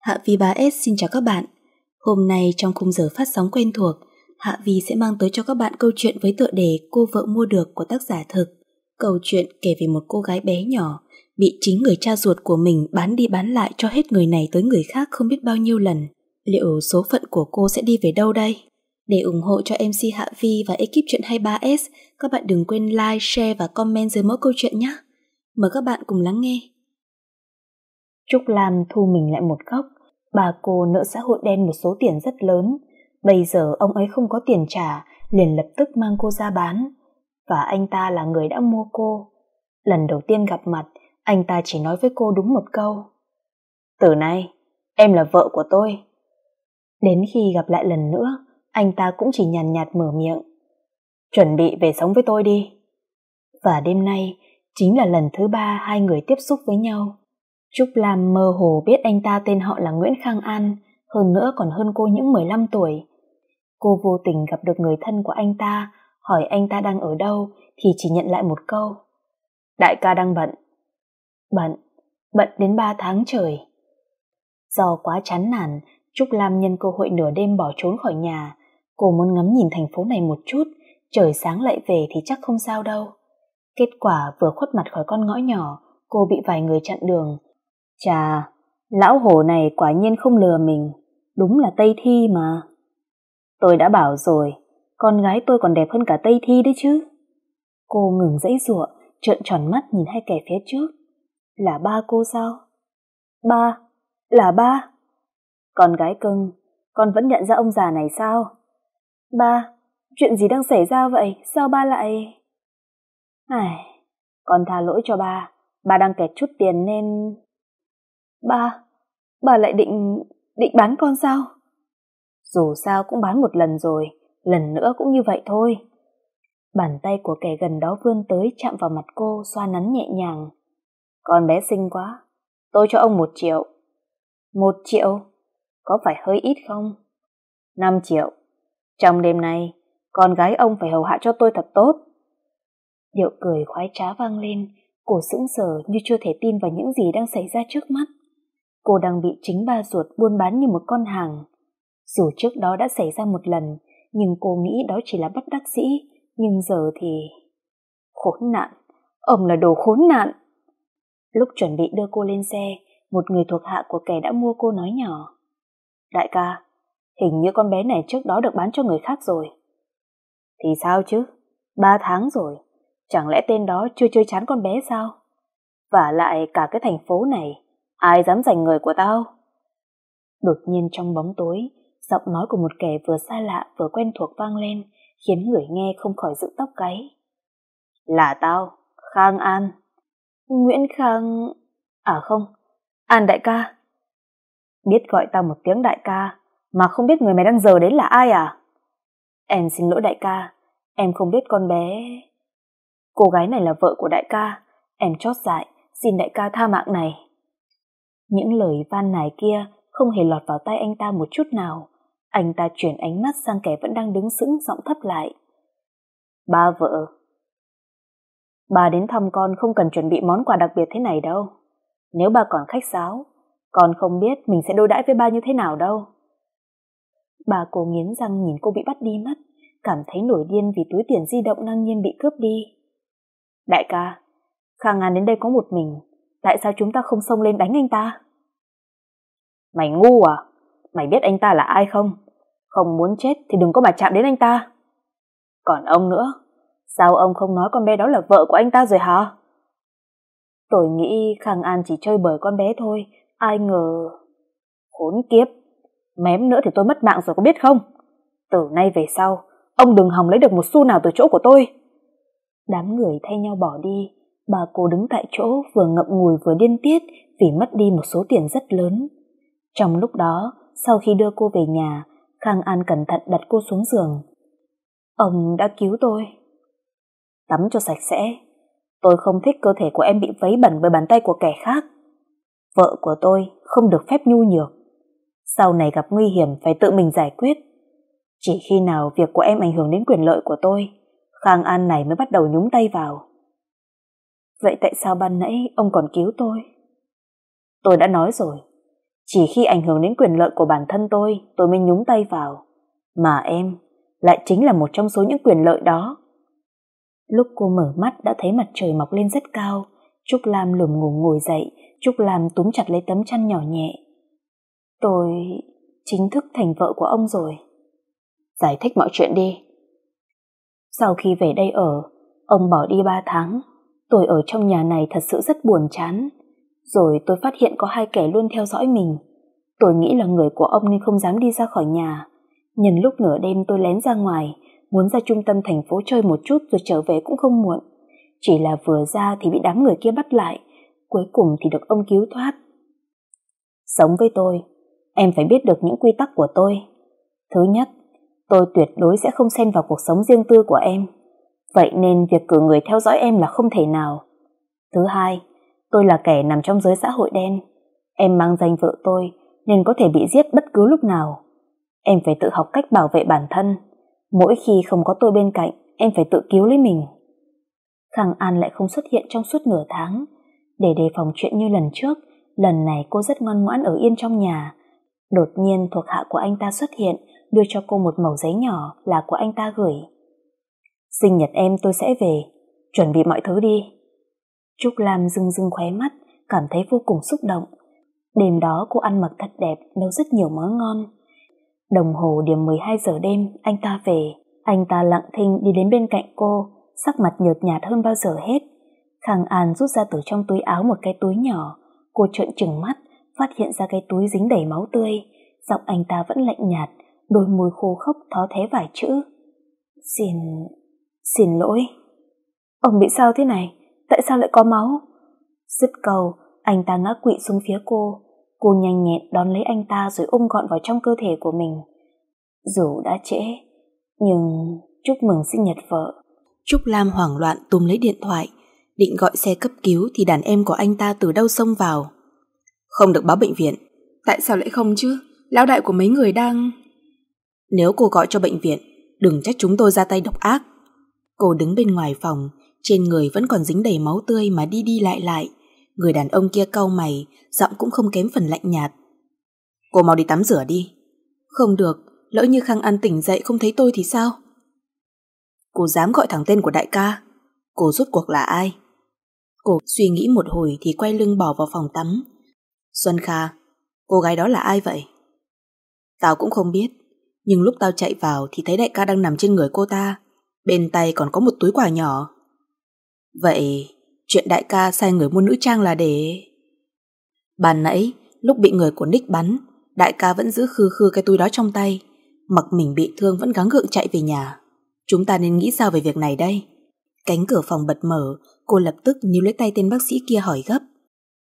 Hạ Vi 3S xin chào các bạn. Hôm nay trong khung giờ phát sóng quen thuộc, Hạ Vi sẽ mang tới cho các bạn câu chuyện với tựa đề Cô vợ mua được của tác giả thực. Câu chuyện kể về một cô gái bé nhỏ bị chính người cha ruột của mình bán đi bán lại cho hết người này tới người khác không biết bao nhiêu lần. Liệu số phận của cô sẽ đi về đâu đây? Để ủng hộ cho MC Hạ Vi và ekip chuyện 23S, các bạn đừng quên like, share và comment dưới mỗi câu chuyện nhé. Mời các bạn cùng lắng nghe. Trúc Lam thu mình lại một góc, bà cô nợ xã hội đen một số tiền rất lớn. Bây giờ ông ấy không có tiền trả, liền lập tức mang cô ra bán. Và anh ta là người đã mua cô. Lần đầu tiên gặp mặt, anh ta chỉ nói với cô đúng một câu. Từ nay, em là vợ của tôi. Đến khi gặp lại lần nữa, anh ta cũng chỉ nhàn nhạt, nhạt mở miệng. Chuẩn bị về sống với tôi đi. Và đêm nay, chính là lần thứ ba hai người tiếp xúc với nhau. Trúc Lam mơ hồ biết anh ta tên họ là Nguyễn Khang An, hơn nữa còn hơn cô những 15 tuổi. Cô vô tình gặp được người thân của anh ta, hỏi anh ta đang ở đâu thì chỉ nhận lại một câu. Đại ca đang bận. Bận, bận đến 3 tháng trời. Do quá chán nản, Trúc Lam nhân cơ hội nửa đêm bỏ trốn khỏi nhà. Cô muốn ngắm nhìn thành phố này một chút, trời sáng lại về thì chắc không sao đâu. Kết quả vừa khuất mặt khỏi con ngõ nhỏ, cô bị vài người chặn đường, Chà, lão hổ này quả nhiên không lừa mình, đúng là Tây Thi mà. Tôi đã bảo rồi, con gái tôi còn đẹp hơn cả Tây Thi đấy chứ. Cô ngừng dãy giụa, trợn tròn mắt nhìn hai kẻ phía trước. Là ba cô sao? Ba, là ba. Con gái cưng, con vẫn nhận ra ông già này sao? Ba, chuyện gì đang xảy ra vậy? Sao ba lại... Ai, con tha lỗi cho ba, ba đang kẹt chút tiền nên... Ba, bà lại định... định bán con sao? Dù sao cũng bán một lần rồi, lần nữa cũng như vậy thôi. Bàn tay của kẻ gần đó vươn tới chạm vào mặt cô xoa nắn nhẹ nhàng. Con bé xinh quá, tôi cho ông một triệu. Một triệu? Có phải hơi ít không? Năm triệu. Trong đêm nay, con gái ông phải hầu hạ cho tôi thật tốt. Điệu cười khoái trá vang lên, cổ sững sờ như chưa thể tin vào những gì đang xảy ra trước mắt cô đang bị chính ba ruột buôn bán như một con hàng. Dù trước đó đã xảy ra một lần, nhưng cô nghĩ đó chỉ là bất đắc sĩ, nhưng giờ thì... Khốn nạn, ông là đồ khốn nạn. Lúc chuẩn bị đưa cô lên xe, một người thuộc hạ của kẻ đã mua cô nói nhỏ. Đại ca, hình như con bé này trước đó được bán cho người khác rồi. Thì sao chứ, ba tháng rồi, chẳng lẽ tên đó chưa chơi chán con bé sao? Và lại cả cái thành phố này, Ai dám giành người của tao? Đột nhiên trong bóng tối, giọng nói của một kẻ vừa xa lạ vừa quen thuộc vang lên, khiến người nghe không khỏi dựng tóc gáy. Là tao, Khang An. Nguyễn Khang... À không, An đại ca. Biết gọi tao một tiếng đại ca, mà không biết người mày đang giờ đến là ai à? Em xin lỗi đại ca, em không biết con bé... Cô gái này là vợ của đại ca, em chót dại, xin đại ca tha mạng này. Những lời van nài kia không hề lọt vào tay anh ta một chút nào. Anh ta chuyển ánh mắt sang kẻ vẫn đang đứng sững giọng thấp lại. Ba vợ. Bà đến thăm con không cần chuẩn bị món quà đặc biệt thế này đâu. Nếu bà còn khách sáo, con không biết mình sẽ đối đãi với ba như thế nào đâu. Bà cố nghiến răng nhìn cô bị bắt đi mất, cảm thấy nổi điên vì túi tiền di động ngang nhiên bị cướp đi. Đại ca, Khang An đến đây có một mình, tại sao chúng ta không xông lên đánh anh ta mày ngu à mày biết anh ta là ai không không muốn chết thì đừng có mà chạm đến anh ta còn ông nữa sao ông không nói con bé đó là vợ của anh ta rồi hả tôi nghĩ khang an chỉ chơi bời con bé thôi ai ngờ khốn kiếp mém nữa thì tôi mất mạng rồi có biết không từ nay về sau ông đừng hòng lấy được một xu nào từ chỗ của tôi đám người thay nhau bỏ đi bà cô đứng tại chỗ vừa ngậm ngùi vừa điên tiết vì mất đi một số tiền rất lớn. Trong lúc đó, sau khi đưa cô về nhà, Khang An cẩn thận đặt cô xuống giường. Ông đã cứu tôi. Tắm cho sạch sẽ. Tôi không thích cơ thể của em bị vấy bẩn bởi bàn tay của kẻ khác. Vợ của tôi không được phép nhu nhược. Sau này gặp nguy hiểm phải tự mình giải quyết. Chỉ khi nào việc của em ảnh hưởng đến quyền lợi của tôi, Khang An này mới bắt đầu nhúng tay vào. Vậy tại sao ban nãy ông còn cứu tôi? Tôi đã nói rồi, chỉ khi ảnh hưởng đến quyền lợi của bản thân tôi, tôi mới nhúng tay vào. Mà em lại chính là một trong số những quyền lợi đó. Lúc cô mở mắt đã thấy mặt trời mọc lên rất cao, Trúc Lam lùm ngủ ngồi dậy, Trúc Lam túm chặt lấy tấm chăn nhỏ nhẹ. Tôi chính thức thành vợ của ông rồi. Giải thích mọi chuyện đi. Sau khi về đây ở, ông bỏ đi ba tháng, Tôi ở trong nhà này thật sự rất buồn chán. Rồi tôi phát hiện có hai kẻ luôn theo dõi mình. Tôi nghĩ là người của ông nên không dám đi ra khỏi nhà. Nhân lúc nửa đêm tôi lén ra ngoài, muốn ra trung tâm thành phố chơi một chút rồi trở về cũng không muộn. Chỉ là vừa ra thì bị đám người kia bắt lại, cuối cùng thì được ông cứu thoát. Sống với tôi, em phải biết được những quy tắc của tôi. Thứ nhất, tôi tuyệt đối sẽ không xen vào cuộc sống riêng tư của em vậy nên việc cử người theo dõi em là không thể nào. Thứ hai, tôi là kẻ nằm trong giới xã hội đen. Em mang danh vợ tôi nên có thể bị giết bất cứ lúc nào. Em phải tự học cách bảo vệ bản thân. Mỗi khi không có tôi bên cạnh, em phải tự cứu lấy mình. Khang An lại không xuất hiện trong suốt nửa tháng. Để đề phòng chuyện như lần trước, lần này cô rất ngoan ngoãn ở yên trong nhà. Đột nhiên thuộc hạ của anh ta xuất hiện, đưa cho cô một mẩu giấy nhỏ là của anh ta gửi. Sinh nhật em tôi sẽ về, chuẩn bị mọi thứ đi. Trúc Lam dưng dưng khóe mắt, cảm thấy vô cùng xúc động. Đêm đó cô ăn mặc thật đẹp, nấu rất nhiều món ngon. Đồng hồ điểm 12 giờ đêm, anh ta về. Anh ta lặng thinh đi đến bên cạnh cô, sắc mặt nhợt nhạt hơn bao giờ hết. Khang An rút ra từ trong túi áo một cái túi nhỏ. Cô trợn trừng mắt, phát hiện ra cái túi dính đầy máu tươi. Giọng anh ta vẫn lạnh nhạt, đôi môi khô khốc thó thế vài chữ. Xin... Xin lỗi. Ông bị sao thế này? Tại sao lại có máu? Dứt cầu, anh ta ngã quỵ xuống phía cô. Cô nhanh nhẹn đón lấy anh ta rồi ôm gọn vào trong cơ thể của mình. Dù đã trễ, nhưng chúc mừng sinh nhật vợ. Trúc Lam hoảng loạn túm lấy điện thoại, định gọi xe cấp cứu thì đàn em của anh ta từ đâu xông vào. Không được báo bệnh viện. Tại sao lại không chứ? Lão đại của mấy người đang... Nếu cô gọi cho bệnh viện, đừng trách chúng tôi ra tay độc ác. Cô đứng bên ngoài phòng, trên người vẫn còn dính đầy máu tươi mà đi đi lại lại. Người đàn ông kia cau mày, giọng cũng không kém phần lạnh nhạt. Cô mau đi tắm rửa đi. Không được, lỡ như Khang An tỉnh dậy không thấy tôi thì sao? Cô dám gọi thẳng tên của đại ca. Cô rút cuộc là ai? Cô suy nghĩ một hồi thì quay lưng bỏ vào phòng tắm. Xuân Kha, cô gái đó là ai vậy? Tao cũng không biết, nhưng lúc tao chạy vào thì thấy đại ca đang nằm trên người cô ta bên tay còn có một túi quà nhỏ. Vậy, chuyện đại ca sai người mua nữ trang là để... Bàn nãy, lúc bị người của Nick bắn, đại ca vẫn giữ khư khư cái túi đó trong tay. Mặc mình bị thương vẫn gắng gượng chạy về nhà. Chúng ta nên nghĩ sao về việc này đây? Cánh cửa phòng bật mở, cô lập tức níu lấy tay tên bác sĩ kia hỏi gấp.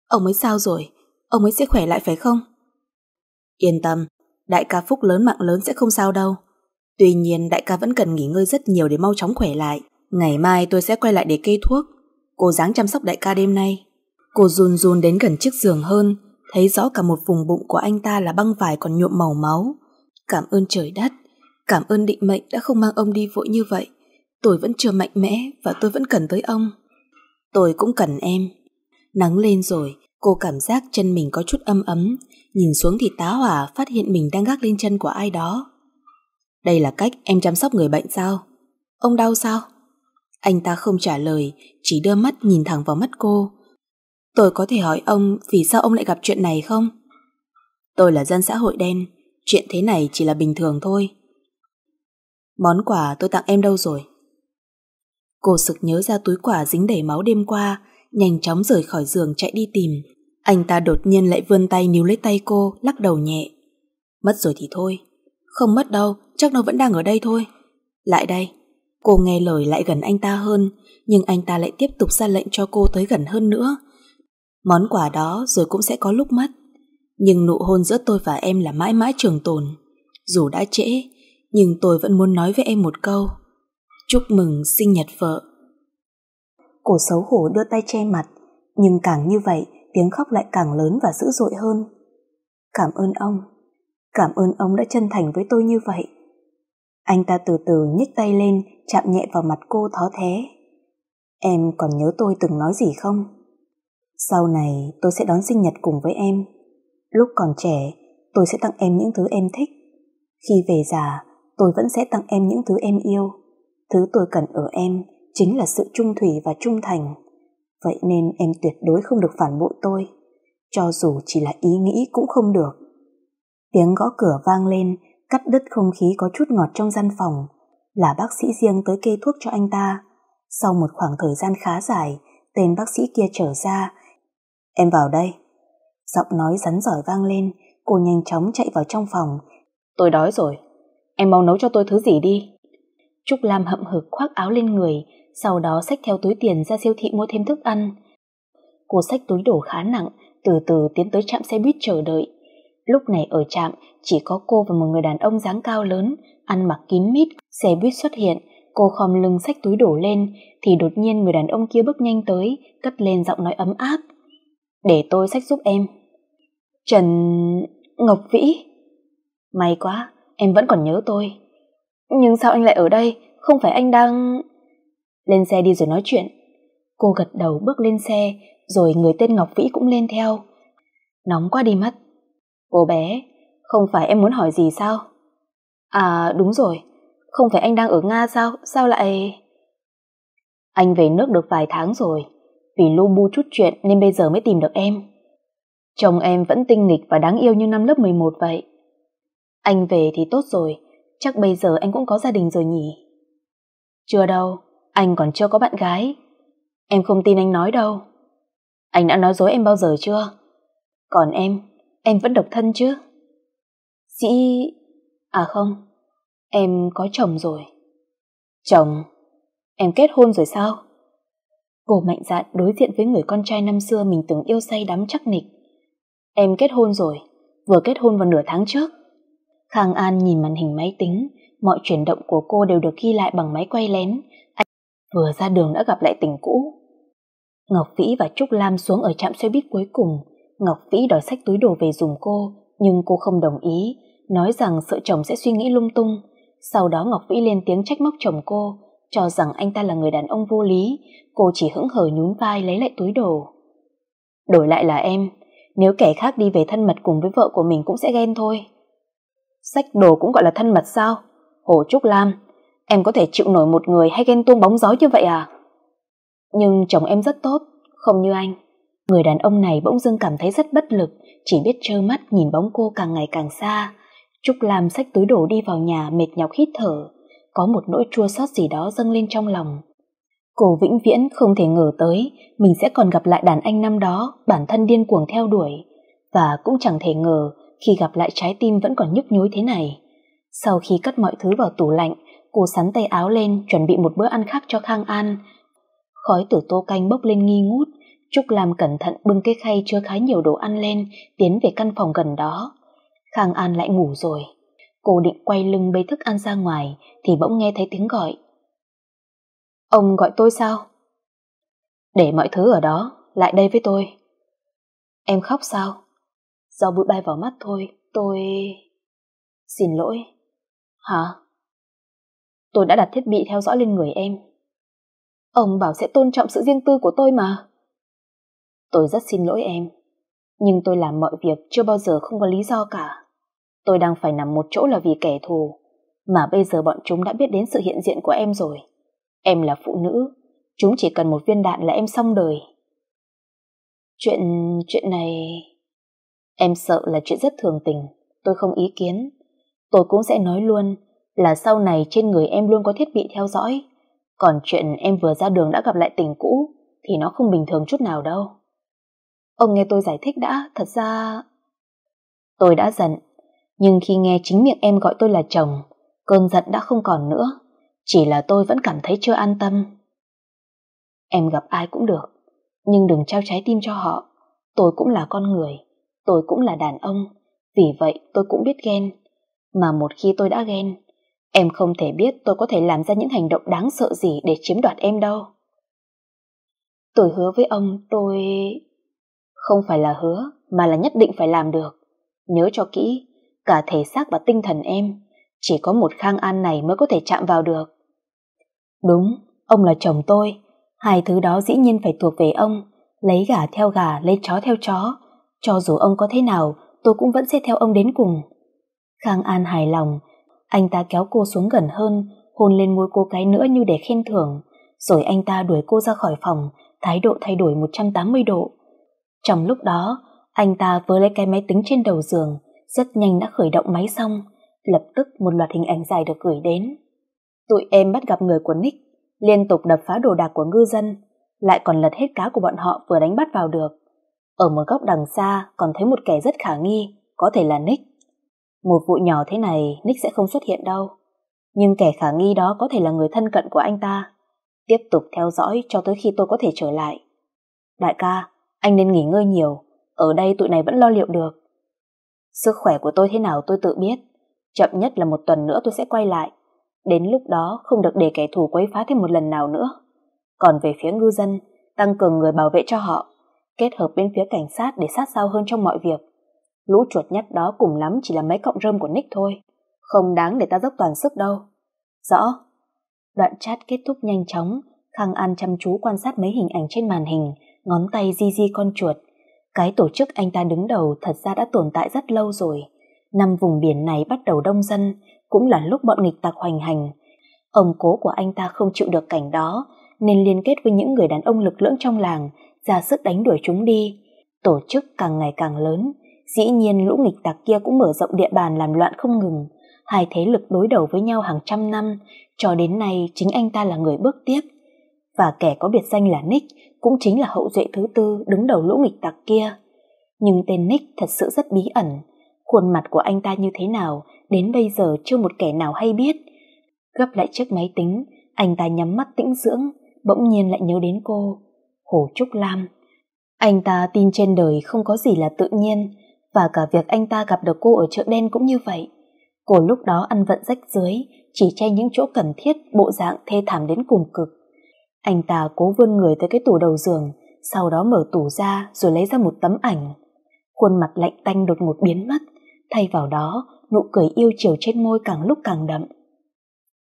Ông ấy sao rồi? Ông ấy sẽ khỏe lại phải không? Yên tâm, đại ca Phúc lớn mạng lớn sẽ không sao đâu. Tuy nhiên đại ca vẫn cần nghỉ ngơi rất nhiều để mau chóng khỏe lại. Ngày mai tôi sẽ quay lại để kê thuốc. Cô dáng chăm sóc đại ca đêm nay. Cô run run đến gần chiếc giường hơn, thấy rõ cả một vùng bụng của anh ta là băng vải còn nhuộm màu máu. Cảm ơn trời đất, cảm ơn định mệnh đã không mang ông đi vội như vậy. Tôi vẫn chưa mạnh mẽ và tôi vẫn cần tới ông. Tôi cũng cần em. Nắng lên rồi, cô cảm giác chân mình có chút âm ấm. Nhìn xuống thì tá hỏa phát hiện mình đang gác lên chân của ai đó. Đây là cách em chăm sóc người bệnh sao? Ông đau sao? Anh ta không trả lời, chỉ đưa mắt nhìn thẳng vào mắt cô. Tôi có thể hỏi ông vì sao ông lại gặp chuyện này không? Tôi là dân xã hội đen, chuyện thế này chỉ là bình thường thôi. Món quà tôi tặng em đâu rồi? Cô sực nhớ ra túi quà dính đầy máu đêm qua, nhanh chóng rời khỏi giường chạy đi tìm. Anh ta đột nhiên lại vươn tay níu lấy tay cô, lắc đầu nhẹ. Mất rồi thì thôi. Không mất đâu, chắc nó vẫn đang ở đây thôi. Lại đây. Cô nghe lời lại gần anh ta hơn, nhưng anh ta lại tiếp tục ra lệnh cho cô tới gần hơn nữa. Món quà đó rồi cũng sẽ có lúc mất. Nhưng nụ hôn giữa tôi và em là mãi mãi trường tồn. Dù đã trễ, nhưng tôi vẫn muốn nói với em một câu. Chúc mừng sinh nhật vợ. Cổ xấu hổ đưa tay che mặt, nhưng càng như vậy tiếng khóc lại càng lớn và dữ dội hơn. Cảm ơn ông. Cảm ơn ông đã chân thành với tôi như vậy. Anh ta từ từ nhích tay lên, chạm nhẹ vào mặt cô thó thế. Em còn nhớ tôi từng nói gì không? Sau này tôi sẽ đón sinh nhật cùng với em. Lúc còn trẻ, tôi sẽ tặng em những thứ em thích. Khi về già, tôi vẫn sẽ tặng em những thứ em yêu. Thứ tôi cần ở em chính là sự trung thủy và trung thành. Vậy nên em tuyệt đối không được phản bội tôi, cho dù chỉ là ý nghĩ cũng không được. Tiếng gõ cửa vang lên, cắt đứt không khí có chút ngọt trong gian phòng, là bác sĩ riêng tới kê thuốc cho anh ta. Sau một khoảng thời gian khá dài, tên bác sĩ kia trở ra. Em vào đây. Giọng nói rắn rỏi vang lên, cô nhanh chóng chạy vào trong phòng. Tôi đói rồi, em mau nấu cho tôi thứ gì đi. Trúc Lam hậm hực khoác áo lên người, sau đó xách theo túi tiền ra siêu thị mua thêm thức ăn. Cô xách túi đồ khá nặng, từ từ tiến tới trạm xe buýt chờ đợi, Lúc này ở trạm chỉ có cô và một người đàn ông dáng cao lớn, ăn mặc kín mít, xe buýt xuất hiện. Cô khom lưng xách túi đổ lên, thì đột nhiên người đàn ông kia bước nhanh tới, cất lên giọng nói ấm áp. Để tôi xách giúp em. Trần... Ngọc Vĩ. May quá, em vẫn còn nhớ tôi. Nhưng sao anh lại ở đây? Không phải anh đang... Lên xe đi rồi nói chuyện. Cô gật đầu bước lên xe, rồi người tên Ngọc Vĩ cũng lên theo. Nóng quá đi mất, Cô bé, không phải em muốn hỏi gì sao? À đúng rồi, không phải anh đang ở Nga sao? Sao lại... Anh về nước được vài tháng rồi, vì lu bu chút chuyện nên bây giờ mới tìm được em. Chồng em vẫn tinh nghịch và đáng yêu như năm lớp 11 vậy. Anh về thì tốt rồi, chắc bây giờ anh cũng có gia đình rồi nhỉ? Chưa đâu, anh còn chưa có bạn gái. Em không tin anh nói đâu. Anh đã nói dối em bao giờ chưa? Còn em, em vẫn độc thân chứ sĩ à không em có chồng rồi chồng em kết hôn rồi sao cô mạnh dạn đối diện với người con trai năm xưa mình từng yêu say đắm chắc nịch em kết hôn rồi vừa kết hôn vào nửa tháng trước khang an nhìn màn hình máy tính mọi chuyển động của cô đều được ghi lại bằng máy quay lén anh vừa ra đường đã gặp lại tình cũ ngọc vĩ và trúc lam xuống ở trạm xe buýt cuối cùng Ngọc Vĩ đòi sách túi đồ về dùm cô, nhưng cô không đồng ý, nói rằng sợ chồng sẽ suy nghĩ lung tung. Sau đó Ngọc Vĩ lên tiếng trách móc chồng cô, cho rằng anh ta là người đàn ông vô lý, cô chỉ hững hờ nhún vai lấy lại túi đồ. Đổi lại là em, nếu kẻ khác đi về thân mật cùng với vợ của mình cũng sẽ ghen thôi. Sách đồ cũng gọi là thân mật sao? Hồ Trúc Lam, em có thể chịu nổi một người hay ghen tuông bóng gió như vậy à? Nhưng chồng em rất tốt, không như anh. Người đàn ông này bỗng dưng cảm thấy rất bất lực, chỉ biết trơ mắt nhìn bóng cô càng ngày càng xa. Trúc Lam xách túi đồ đi vào nhà mệt nhọc hít thở, có một nỗi chua xót gì đó dâng lên trong lòng. Cô vĩnh viễn không thể ngờ tới mình sẽ còn gặp lại đàn anh năm đó bản thân điên cuồng theo đuổi và cũng chẳng thể ngờ khi gặp lại trái tim vẫn còn nhức nhối thế này. Sau khi cất mọi thứ vào tủ lạnh, cô sắn tay áo lên chuẩn bị một bữa ăn khác cho Khang An. Khói từ tô canh bốc lên nghi ngút Trúc Lam cẩn thận bưng cái khay chứa khá nhiều đồ ăn lên, tiến về căn phòng gần đó. Khang An lại ngủ rồi. Cô định quay lưng bê thức ăn ra ngoài, thì bỗng nghe thấy tiếng gọi. Ông gọi tôi sao? Để mọi thứ ở đó, lại đây với tôi. Em khóc sao? Do bụi bay vào mắt thôi, tôi... Xin lỗi. Hả? Tôi đã đặt thiết bị theo dõi lên người em. Ông bảo sẽ tôn trọng sự riêng tư của tôi mà. Tôi rất xin lỗi em, nhưng tôi làm mọi việc chưa bao giờ không có lý do cả. Tôi đang phải nằm một chỗ là vì kẻ thù, mà bây giờ bọn chúng đã biết đến sự hiện diện của em rồi. Em là phụ nữ, chúng chỉ cần một viên đạn là em xong đời. Chuyện... chuyện này... Em sợ là chuyện rất thường tình, tôi không ý kiến. Tôi cũng sẽ nói luôn là sau này trên người em luôn có thiết bị theo dõi. Còn chuyện em vừa ra đường đã gặp lại tình cũ thì nó không bình thường chút nào đâu. Ông nghe tôi giải thích đã, thật ra... Tôi đã giận, nhưng khi nghe chính miệng em gọi tôi là chồng, cơn giận đã không còn nữa. Chỉ là tôi vẫn cảm thấy chưa an tâm. Em gặp ai cũng được, nhưng đừng trao trái tim cho họ. Tôi cũng là con người, tôi cũng là đàn ông, vì vậy tôi cũng biết ghen. Mà một khi tôi đã ghen, em không thể biết tôi có thể làm ra những hành động đáng sợ gì để chiếm đoạt em đâu. Tôi hứa với ông tôi không phải là hứa mà là nhất định phải làm được. Nhớ cho kỹ, cả thể xác và tinh thần em, chỉ có một khang an này mới có thể chạm vào được. Đúng, ông là chồng tôi, hai thứ đó dĩ nhiên phải thuộc về ông, lấy gà theo gà, lấy chó theo chó. Cho dù ông có thế nào, tôi cũng vẫn sẽ theo ông đến cùng. Khang An hài lòng, anh ta kéo cô xuống gần hơn, hôn lên môi cô cái nữa như để khen thưởng. Rồi anh ta đuổi cô ra khỏi phòng, thái độ thay đổi 180 độ. Trong lúc đó, anh ta vừa lấy cái máy tính trên đầu giường, rất nhanh đã khởi động máy xong, lập tức một loạt hình ảnh dài được gửi đến. Tụi em bắt gặp người của Nick, liên tục đập phá đồ đạc của ngư dân, lại còn lật hết cá của bọn họ vừa đánh bắt vào được. Ở một góc đằng xa còn thấy một kẻ rất khả nghi, có thể là Nick. Một vụ nhỏ thế này Nick sẽ không xuất hiện đâu. Nhưng kẻ khả nghi đó có thể là người thân cận của anh ta. Tiếp tục theo dõi cho tới khi tôi có thể trở lại. Đại ca, anh nên nghỉ ngơi nhiều, ở đây tụi này vẫn lo liệu được. Sức khỏe của tôi thế nào tôi tự biết, chậm nhất là một tuần nữa tôi sẽ quay lại. Đến lúc đó không được để kẻ thù quấy phá thêm một lần nào nữa. Còn về phía ngư dân, tăng cường người bảo vệ cho họ, kết hợp bên phía cảnh sát để sát sao hơn trong mọi việc. Lũ chuột nhắt đó cùng lắm chỉ là mấy cọng rơm của Nick thôi, không đáng để ta dốc toàn sức đâu. Rõ. Đoạn chat kết thúc nhanh chóng, Khang An chăm chú quan sát mấy hình ảnh trên màn hình, ngón tay di di con chuột. Cái tổ chức anh ta đứng đầu thật ra đã tồn tại rất lâu rồi. Năm vùng biển này bắt đầu đông dân, cũng là lúc bọn nghịch tặc hoành hành. Ông cố của anh ta không chịu được cảnh đó, nên liên kết với những người đàn ông lực lưỡng trong làng, ra sức đánh đuổi chúng đi. Tổ chức càng ngày càng lớn, dĩ nhiên lũ nghịch tặc kia cũng mở rộng địa bàn làm loạn không ngừng. Hai thế lực đối đầu với nhau hàng trăm năm, cho đến nay chính anh ta là người bước tiếp. Và kẻ có biệt danh là Nick cũng chính là hậu duệ thứ tư đứng đầu lũ nghịch tặc kia. Nhưng tên Nick thật sự rất bí ẩn, khuôn mặt của anh ta như thế nào đến bây giờ chưa một kẻ nào hay biết. Gấp lại chiếc máy tính, anh ta nhắm mắt tĩnh dưỡng, bỗng nhiên lại nhớ đến cô, Hồ Trúc Lam. Anh ta tin trên đời không có gì là tự nhiên, và cả việc anh ta gặp được cô ở chợ đen cũng như vậy. Cô lúc đó ăn vận rách dưới, chỉ che những chỗ cần thiết, bộ dạng thê thảm đến cùng cực. Anh ta cố vươn người tới cái tủ đầu giường, sau đó mở tủ ra rồi lấy ra một tấm ảnh. Khuôn mặt lạnh tanh đột ngột biến mất, thay vào đó nụ cười yêu chiều trên môi càng lúc càng đậm.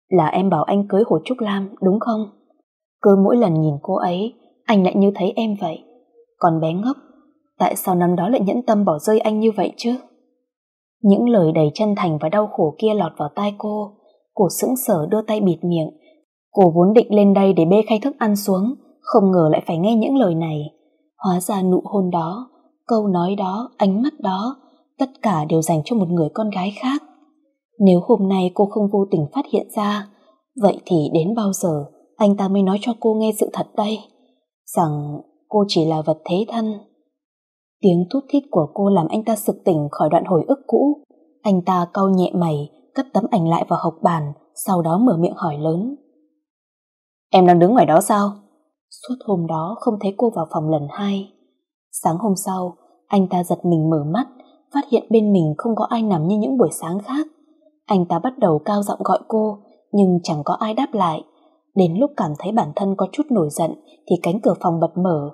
Là em bảo anh cưới Hồ Trúc Lam đúng không? Cứ mỗi lần nhìn cô ấy, anh lại như thấy em vậy. Còn bé ngốc, tại sao năm đó lại nhẫn tâm bỏ rơi anh như vậy chứ? Những lời đầy chân thành và đau khổ kia lọt vào tai cô, cô sững sờ đưa tay bịt miệng, Cô vốn định lên đây để bê khay thức ăn xuống, không ngờ lại phải nghe những lời này. Hóa ra nụ hôn đó, câu nói đó, ánh mắt đó, tất cả đều dành cho một người con gái khác. Nếu hôm nay cô không vô tình phát hiện ra, vậy thì đến bao giờ anh ta mới nói cho cô nghe sự thật đây? Rằng cô chỉ là vật thế thân. Tiếng thút thít của cô làm anh ta sực tỉnh khỏi đoạn hồi ức cũ. Anh ta cau nhẹ mày, cất tấm ảnh lại vào hộc bàn, sau đó mở miệng hỏi lớn. Em đang đứng ngoài đó sao? Suốt hôm đó không thấy cô vào phòng lần hai. Sáng hôm sau, anh ta giật mình mở mắt, phát hiện bên mình không có ai nằm như những buổi sáng khác. Anh ta bắt đầu cao giọng gọi cô, nhưng chẳng có ai đáp lại. Đến lúc cảm thấy bản thân có chút nổi giận thì cánh cửa phòng bật mở.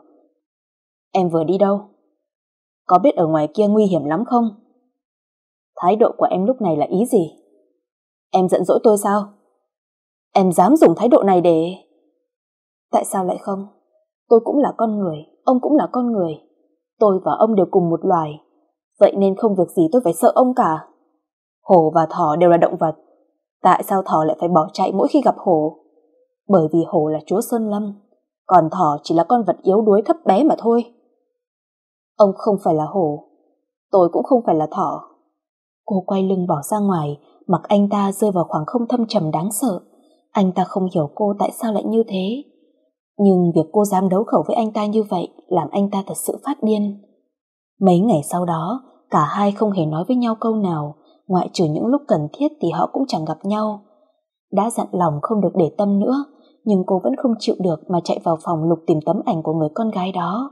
Em vừa đi đâu? Có biết ở ngoài kia nguy hiểm lắm không? Thái độ của em lúc này là ý gì? Em giận dỗi tôi sao? Em dám dùng thái độ này để... Tại sao lại không? Tôi cũng là con người, ông cũng là con người. Tôi và ông đều cùng một loài. Vậy nên không việc gì tôi phải sợ ông cả. Hổ và thỏ đều là động vật. Tại sao thỏ lại phải bỏ chạy mỗi khi gặp hổ? Bởi vì hổ là chúa Sơn Lâm, còn thỏ chỉ là con vật yếu đuối thấp bé mà thôi. Ông không phải là hổ, tôi cũng không phải là thỏ. Cô quay lưng bỏ ra ngoài, mặc anh ta rơi vào khoảng không thâm trầm đáng sợ. Anh ta không hiểu cô tại sao lại như thế. Nhưng việc cô dám đấu khẩu với anh ta như vậy làm anh ta thật sự phát điên. Mấy ngày sau đó, cả hai không hề nói với nhau câu nào, ngoại trừ những lúc cần thiết thì họ cũng chẳng gặp nhau. Đã dặn lòng không được để tâm nữa, nhưng cô vẫn không chịu được mà chạy vào phòng lục tìm tấm ảnh của người con gái đó.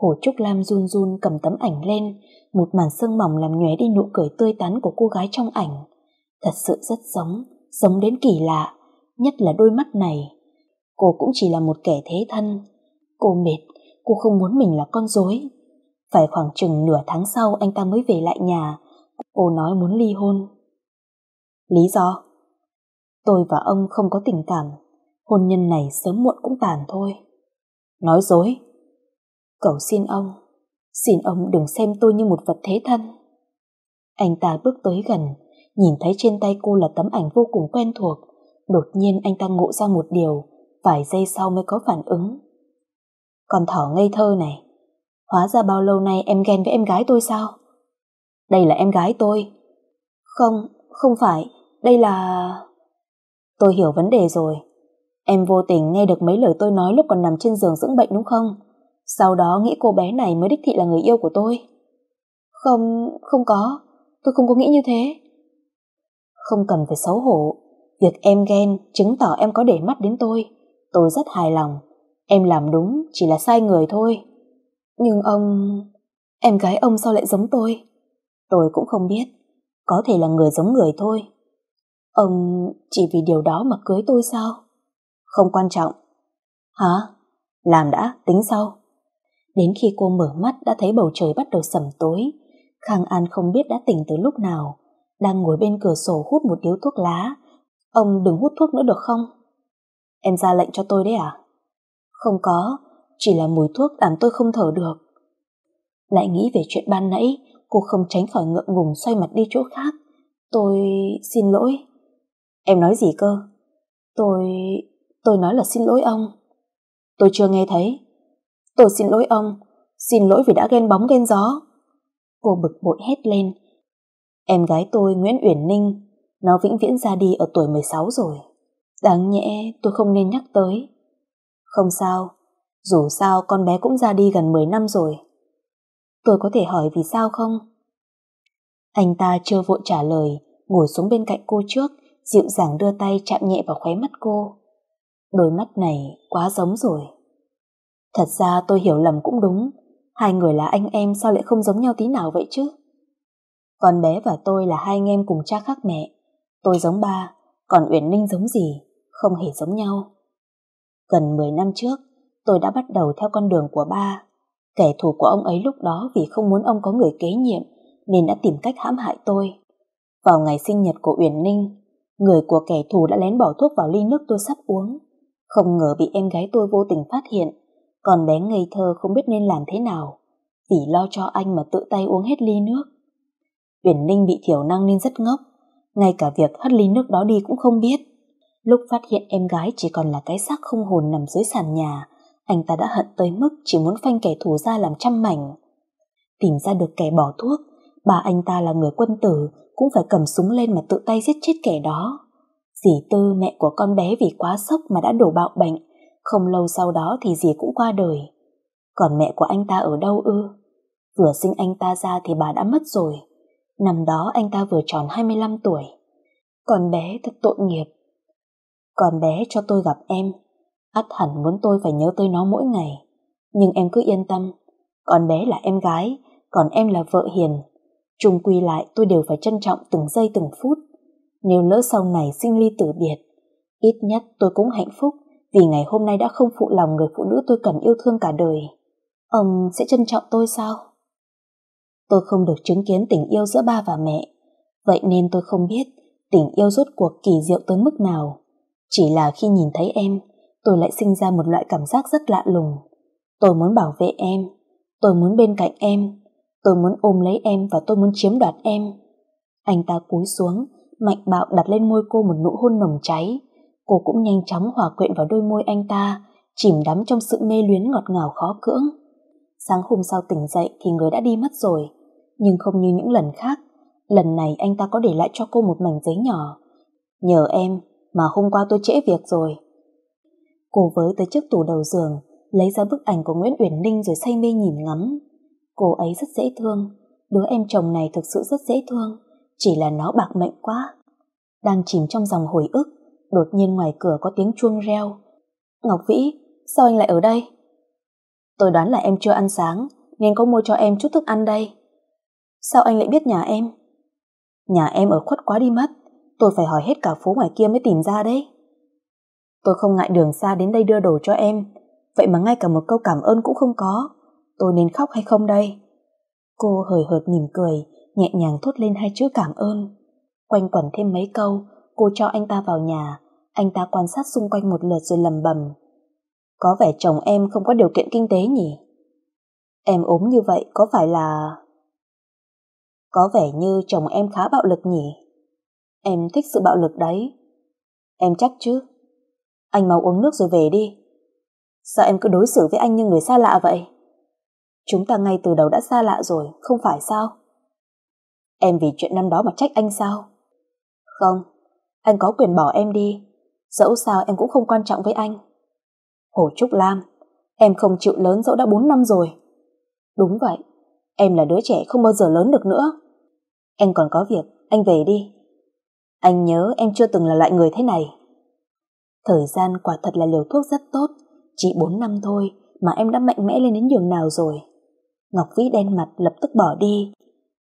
Hồ Trúc Lam run run cầm tấm ảnh lên, một màn sương mỏng làm nhóe đi nụ cười tươi tắn của cô gái trong ảnh. Thật sự rất giống, giống đến kỳ lạ, nhất là đôi mắt này. Cô cũng chỉ là một kẻ thế thân. Cô mệt, cô không muốn mình là con dối. Phải khoảng chừng nửa tháng sau anh ta mới về lại nhà. Cô nói muốn ly hôn. Lý do? Tôi và ông không có tình cảm. Hôn nhân này sớm muộn cũng tàn thôi. Nói dối. Cầu xin ông, xin ông đừng xem tôi như một vật thế thân. Anh ta bước tới gần, nhìn thấy trên tay cô là tấm ảnh vô cùng quen thuộc. Đột nhiên anh ta ngộ ra một điều, vài giây sau mới có phản ứng. Còn Thỏ ngây thơ này, hóa ra bao lâu nay em ghen với em gái tôi sao? Đây là em gái tôi. Không, không phải, đây là... Tôi hiểu vấn đề rồi. Em vô tình nghe được mấy lời tôi nói lúc còn nằm trên giường dưỡng bệnh đúng không? Sau đó nghĩ cô bé này mới đích thị là người yêu của tôi. Không, không có. Tôi không có nghĩ như thế. Không cần phải xấu hổ. Việc em ghen chứng tỏ em có để mắt đến tôi. Tôi rất hài lòng. Em làm đúng, chỉ là sai người thôi. Nhưng ông... Em gái ông sao lại giống tôi? Tôi cũng không biết. Có thể là người giống người thôi. Ông chỉ vì điều đó mà cưới tôi sao? Không quan trọng. Hả? Làm đã, tính sau. Đến khi cô mở mắt đã thấy bầu trời bắt đầu sẩm tối. Khang An không biết đã tỉnh từ lúc nào. Đang ngồi bên cửa sổ hút một điếu thuốc lá. Ông đừng hút thuốc nữa được không? Em ra lệnh cho tôi đấy à? Không có, chỉ là mùi thuốc làm tôi không thở được. Lại nghĩ về chuyện ban nãy, cô không tránh khỏi ngượng ngùng xoay mặt đi chỗ khác. Tôi xin lỗi. Em nói gì cơ? Tôi... tôi nói là xin lỗi ông. Tôi chưa nghe thấy. Tôi xin lỗi ông, xin lỗi vì đã ghen bóng ghen gió. Cô bực bội hét lên. Em gái tôi Nguyễn Uyển Ninh, nó vĩnh viễn ra đi ở tuổi 16 rồi. Đáng nhẽ tôi không nên nhắc tới. Không sao, dù sao con bé cũng ra đi gần 10 năm rồi. Tôi có thể hỏi vì sao không? Anh ta chưa vội trả lời, ngồi xuống bên cạnh cô trước, dịu dàng đưa tay chạm nhẹ vào khóe mắt cô. Đôi mắt này quá giống rồi. Thật ra tôi hiểu lầm cũng đúng, hai người là anh em sao lại không giống nhau tí nào vậy chứ? Con bé và tôi là hai anh em cùng cha khác mẹ, tôi giống ba, còn Uyển Ninh giống gì? không hề giống nhau. Gần 10 năm trước, tôi đã bắt đầu theo con đường của ba. Kẻ thù của ông ấy lúc đó vì không muốn ông có người kế nhiệm nên đã tìm cách hãm hại tôi. Vào ngày sinh nhật của Uyển Ninh, người của kẻ thù đã lén bỏ thuốc vào ly nước tôi sắp uống. Không ngờ bị em gái tôi vô tình phát hiện, còn bé ngây thơ không biết nên làm thế nào, vì lo cho anh mà tự tay uống hết ly nước. Uyển Ninh bị thiểu năng nên rất ngốc, ngay cả việc hất ly nước đó đi cũng không biết. Lúc phát hiện em gái chỉ còn là cái xác không hồn nằm dưới sàn nhà, anh ta đã hận tới mức chỉ muốn phanh kẻ thù ra làm trăm mảnh. Tìm ra được kẻ bỏ thuốc, bà anh ta là người quân tử, cũng phải cầm súng lên mà tự tay giết chết kẻ đó. Dì Tư mẹ của con bé vì quá sốc mà đã đổ bạo bệnh, không lâu sau đó thì dì cũng qua đời. Còn mẹ của anh ta ở đâu ư? Vừa sinh anh ta ra thì bà đã mất rồi. Năm đó anh ta vừa tròn 25 tuổi. Còn bé thật tội nghiệp, còn bé cho tôi gặp em, ắt hẳn muốn tôi phải nhớ tới nó mỗi ngày. Nhưng em cứ yên tâm, còn bé là em gái, còn em là vợ hiền. chung quy lại tôi đều phải trân trọng từng giây từng phút. Nếu lỡ sau này sinh ly tử biệt, ít nhất tôi cũng hạnh phúc vì ngày hôm nay đã không phụ lòng người phụ nữ tôi cần yêu thương cả đời. Ông sẽ trân trọng tôi sao? Tôi không được chứng kiến tình yêu giữa ba và mẹ, vậy nên tôi không biết tình yêu rốt cuộc kỳ diệu tới mức nào. Chỉ là khi nhìn thấy em, tôi lại sinh ra một loại cảm giác rất lạ lùng. Tôi muốn bảo vệ em, tôi muốn bên cạnh em, tôi muốn ôm lấy em và tôi muốn chiếm đoạt em. Anh ta cúi xuống, mạnh bạo đặt lên môi cô một nụ hôn nồng cháy. Cô cũng nhanh chóng hòa quyện vào đôi môi anh ta, chìm đắm trong sự mê luyến ngọt ngào khó cưỡng. Sáng hôm sau tỉnh dậy thì người đã đi mất rồi, nhưng không như những lần khác. Lần này anh ta có để lại cho cô một mảnh giấy nhỏ. Nhờ em, mà hôm qua tôi trễ việc rồi. Cô với tới trước tủ đầu giường, lấy ra bức ảnh của Nguyễn Uyển Ninh rồi say mê nhìn ngắm. Cô ấy rất dễ thương, đứa em chồng này thực sự rất dễ thương, chỉ là nó bạc mệnh quá. Đang chìm trong dòng hồi ức, đột nhiên ngoài cửa có tiếng chuông reo. Ngọc Vĩ, sao anh lại ở đây? Tôi đoán là em chưa ăn sáng, nên có mua cho em chút thức ăn đây. Sao anh lại biết nhà em? Nhà em ở khuất quá đi mất. Tôi phải hỏi hết cả phố ngoài kia mới tìm ra đấy. Tôi không ngại đường xa đến đây đưa đồ cho em, vậy mà ngay cả một câu cảm ơn cũng không có. Tôi nên khóc hay không đây? Cô hời hợt mỉm cười, nhẹ nhàng thốt lên hai chữ cảm ơn. Quanh quẩn thêm mấy câu, cô cho anh ta vào nhà. Anh ta quan sát xung quanh một lượt rồi lầm bầm. Có vẻ chồng em không có điều kiện kinh tế nhỉ? Em ốm như vậy có phải là... Có vẻ như chồng em khá bạo lực nhỉ? Em thích sự bạo lực đấy. Em chắc chứ? Anh mau uống nước rồi về đi. Sao em cứ đối xử với anh như người xa lạ vậy? Chúng ta ngay từ đầu đã xa lạ rồi, không phải sao? Em vì chuyện năm đó mà trách anh sao? Không, anh có quyền bỏ em đi. Dẫu sao em cũng không quan trọng với anh. Hồ Trúc Lam, em không chịu lớn dẫu đã 4 năm rồi. Đúng vậy, em là đứa trẻ không bao giờ lớn được nữa. em còn có việc, anh về đi. Anh nhớ em chưa từng là loại người thế này. Thời gian quả thật là liều thuốc rất tốt, chỉ bốn năm thôi mà em đã mạnh mẽ lên đến giường nào rồi. Ngọc Vĩ đen mặt lập tức bỏ đi.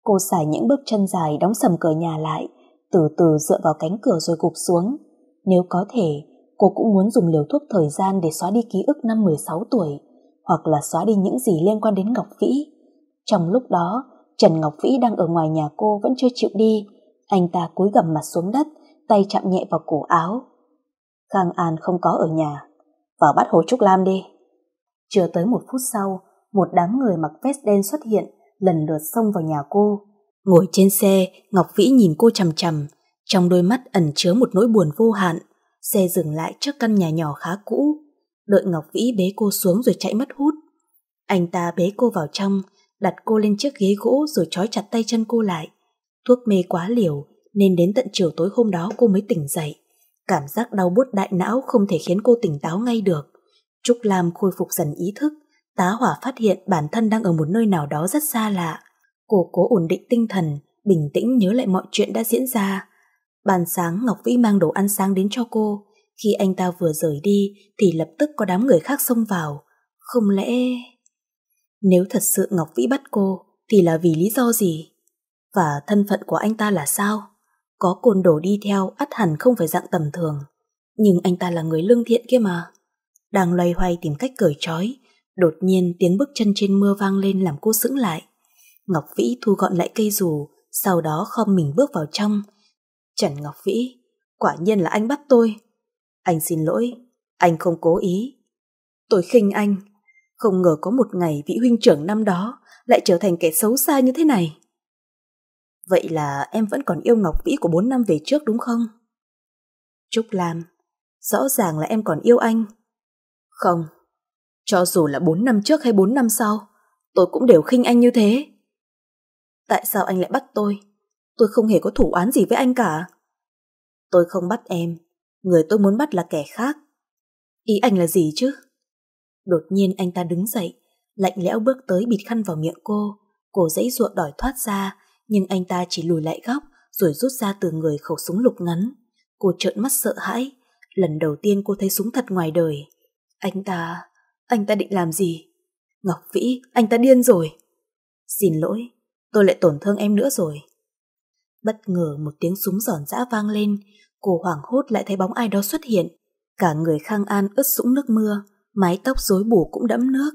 Cô xài những bước chân dài đóng sầm cửa nhà lại, từ từ dựa vào cánh cửa rồi gục xuống. Nếu có thể, cô cũng muốn dùng liều thuốc thời gian để xóa đi ký ức năm 16 tuổi, hoặc là xóa đi những gì liên quan đến Ngọc Vĩ. Trong lúc đó, Trần Ngọc Vĩ đang ở ngoài nhà cô vẫn chưa chịu đi, anh ta cúi gầm mặt xuống đất, tay chạm nhẹ vào cổ áo. Khang An không có ở nhà. Vào bắt Hồ Trúc Lam đi. Chưa tới một phút sau, một đám người mặc vest đen xuất hiện, lần lượt xông vào nhà cô. Ngồi trên xe, Ngọc Vĩ nhìn cô chằm chằm, trong đôi mắt ẩn chứa một nỗi buồn vô hạn. Xe dừng lại trước căn nhà nhỏ khá cũ. Đợi Ngọc Vĩ bế cô xuống rồi chạy mất hút. Anh ta bế cô vào trong, đặt cô lên chiếc ghế gỗ rồi trói chặt tay chân cô lại. Thuốc mê quá liều nên đến tận chiều tối hôm đó cô mới tỉnh dậy. Cảm giác đau buốt đại não không thể khiến cô tỉnh táo ngay được. Trúc Lam khôi phục dần ý thức, tá hỏa phát hiện bản thân đang ở một nơi nào đó rất xa lạ. Cô cố ổn định tinh thần, bình tĩnh nhớ lại mọi chuyện đã diễn ra. Bàn sáng Ngọc Vĩ mang đồ ăn sáng đến cho cô. Khi anh ta vừa rời đi thì lập tức có đám người khác xông vào. Không lẽ... Nếu thật sự Ngọc Vĩ bắt cô thì là vì lý do gì? Và thân phận của anh ta là sao? Có côn đồ đi theo ắt hẳn không phải dạng tầm thường. Nhưng anh ta là người lương thiện kia mà. Đang loay hoay tìm cách cởi trói, đột nhiên tiếng bước chân trên mưa vang lên làm cô sững lại. Ngọc Vĩ thu gọn lại cây dù, sau đó khom mình bước vào trong. Trần Ngọc Vĩ, quả nhiên là anh bắt tôi. Anh xin lỗi, anh không cố ý. Tôi khinh anh, không ngờ có một ngày vị huynh trưởng năm đó lại trở thành kẻ xấu xa như thế này. Vậy là em vẫn còn yêu Ngọc Vĩ của 4 năm về trước đúng không? Trúc Lam, rõ ràng là em còn yêu anh. Không, cho dù là 4 năm trước hay 4 năm sau, tôi cũng đều khinh anh như thế. Tại sao anh lại bắt tôi? Tôi không hề có thủ án gì với anh cả. Tôi không bắt em, người tôi muốn bắt là kẻ khác. Ý anh là gì chứ? Đột nhiên anh ta đứng dậy, lạnh lẽo bước tới bịt khăn vào miệng cô, cô dãy ruộng đòi thoát ra, nhưng anh ta chỉ lùi lại góc rồi rút ra từ người khẩu súng lục ngắn. Cô trợn mắt sợ hãi, lần đầu tiên cô thấy súng thật ngoài đời. Anh ta, anh ta định làm gì? Ngọc Vĩ, anh ta điên rồi. Xin lỗi, tôi lại tổn thương em nữa rồi. Bất ngờ một tiếng súng giòn giã vang lên, cô hoảng hốt lại thấy bóng ai đó xuất hiện. Cả người Khang An ướt sũng nước mưa, mái tóc rối bù cũng đẫm nước.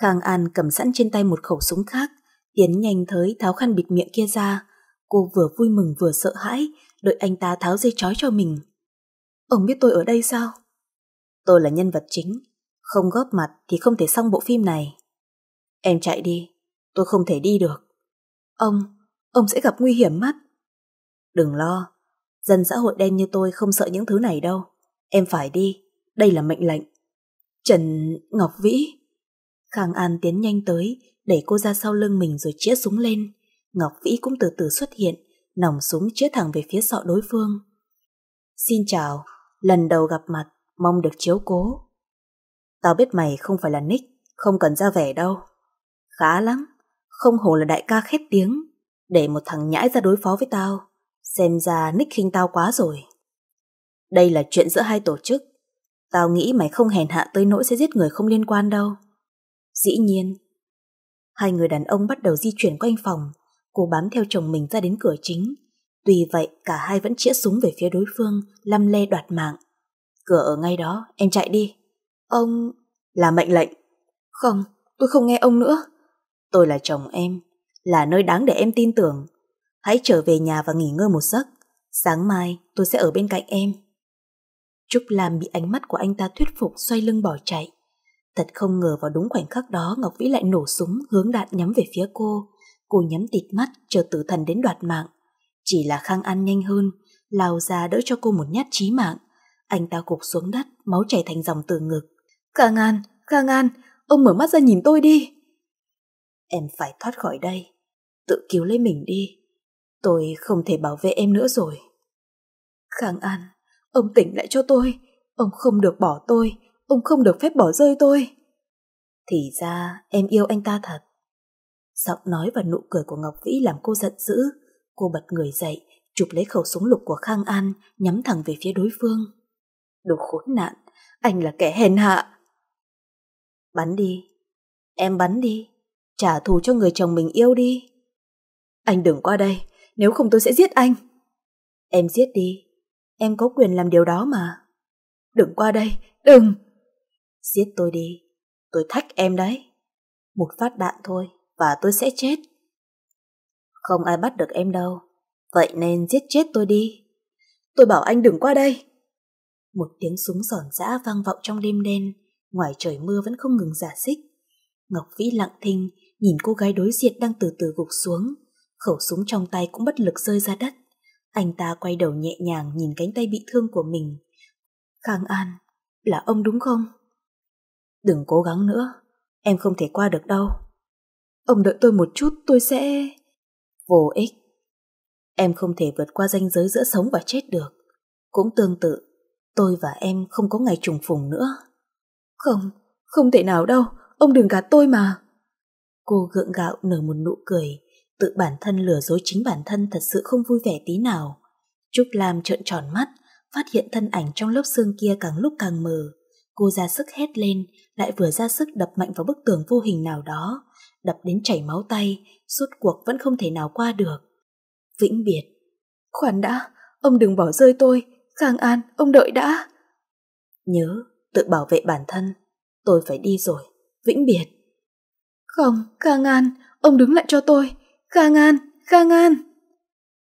Khang An cầm sẵn trên tay một khẩu súng khác, Tiến nhanh tới tháo khăn bịt miệng kia ra. Cô vừa vui mừng vừa sợ hãi, đợi anh ta tháo dây chói cho mình. Ông biết tôi ở đây sao? Tôi là nhân vật chính, không góp mặt thì không thể xong bộ phim này. Em chạy đi, tôi không thể đi được. Ông, ông sẽ gặp nguy hiểm mất. Đừng lo, dân xã hội đen như tôi không sợ những thứ này đâu. Em phải đi, đây là mệnh lệnh. Trần Ngọc Vĩ Khang An tiến nhanh tới, đẩy cô ra sau lưng mình rồi chĩa súng lên. Ngọc Vĩ cũng từ từ xuất hiện, nòng súng chĩa thẳng về phía sọ đối phương. Xin chào, lần đầu gặp mặt, mong được chiếu cố. Tao biết mày không phải là Nick, không cần ra vẻ đâu. Khá lắm, không hổ là đại ca khét tiếng, để một thằng nhãi ra đối phó với tao. Xem ra Nick khinh tao quá rồi. Đây là chuyện giữa hai tổ chức. Tao nghĩ mày không hèn hạ tới nỗi sẽ giết người không liên quan đâu. Dĩ nhiên, Hai người đàn ông bắt đầu di chuyển quanh phòng, cô bám theo chồng mình ra đến cửa chính. Tuy vậy, cả hai vẫn chĩa súng về phía đối phương, lăm lê đoạt mạng. Cửa ở ngay đó, em chạy đi. Ông... Là mệnh lệnh. Không, tôi không nghe ông nữa. Tôi là chồng em, là nơi đáng để em tin tưởng. Hãy trở về nhà và nghỉ ngơi một giấc. Sáng mai tôi sẽ ở bên cạnh em. Trúc Lam bị ánh mắt của anh ta thuyết phục xoay lưng bỏ chạy. Thật không ngờ vào đúng khoảnh khắc đó Ngọc Vĩ lại nổ súng hướng đạn nhắm về phía cô. Cô nhắm tịt mắt chờ tử thần đến đoạt mạng. Chỉ là Khang An nhanh hơn, lao ra đỡ cho cô một nhát chí mạng. Anh ta gục xuống đất, máu chảy thành dòng từ ngực. Khang An, Khang An, ông mở mắt ra nhìn tôi đi. Em phải thoát khỏi đây, tự cứu lấy mình đi. Tôi không thể bảo vệ em nữa rồi. Khang An, ông tỉnh lại cho tôi, ông không được bỏ tôi, ông không được phép bỏ rơi tôi. Thì ra em yêu anh ta thật. Giọng nói và nụ cười của Ngọc Vĩ làm cô giận dữ. Cô bật người dậy, chụp lấy khẩu súng lục của Khang An, nhắm thẳng về phía đối phương. Đồ khốn nạn, anh là kẻ hèn hạ. Bắn đi, em bắn đi, trả thù cho người chồng mình yêu đi. Anh đừng qua đây, nếu không tôi sẽ giết anh. Em giết đi, em có quyền làm điều đó mà. Đừng qua đây, đừng! Giết tôi đi, tôi thách em đấy. Một phát đạn thôi và tôi sẽ chết. Không ai bắt được em đâu, vậy nên giết chết tôi đi. Tôi bảo anh đừng qua đây. Một tiếng súng giòn giã vang vọng trong đêm đen, ngoài trời mưa vẫn không ngừng giả xích. Ngọc Vĩ lặng thinh, nhìn cô gái đối diện đang từ từ gục xuống, khẩu súng trong tay cũng bất lực rơi ra đất. Anh ta quay đầu nhẹ nhàng nhìn cánh tay bị thương của mình. Khang An, là ông đúng không? Đừng cố gắng nữa, em không thể qua được đâu. Ông đợi tôi một chút, tôi sẽ... Vô ích. Em không thể vượt qua ranh giới giữa sống và chết được. Cũng tương tự, tôi và em không có ngày trùng phùng nữa. Không, không thể nào đâu, ông đừng gạt tôi mà. Cô gượng gạo nở một nụ cười, tự bản thân lừa dối chính bản thân thật sự không vui vẻ tí nào. Trúc Lam trợn tròn mắt, phát hiện thân ảnh trong lớp xương kia càng lúc càng mờ, Cô ra sức hét lên, lại vừa ra sức đập mạnh vào bức tường vô hình nào đó, đập đến chảy máu tay, suốt cuộc vẫn không thể nào qua được. Vĩnh biệt. Khoan đã, ông đừng bỏ rơi tôi, Khang An, ông đợi đã. Nhớ, tự bảo vệ bản thân, tôi phải đi rồi, vĩnh biệt. Không, Khang An, ông đứng lại cho tôi, Khang An, Khang An.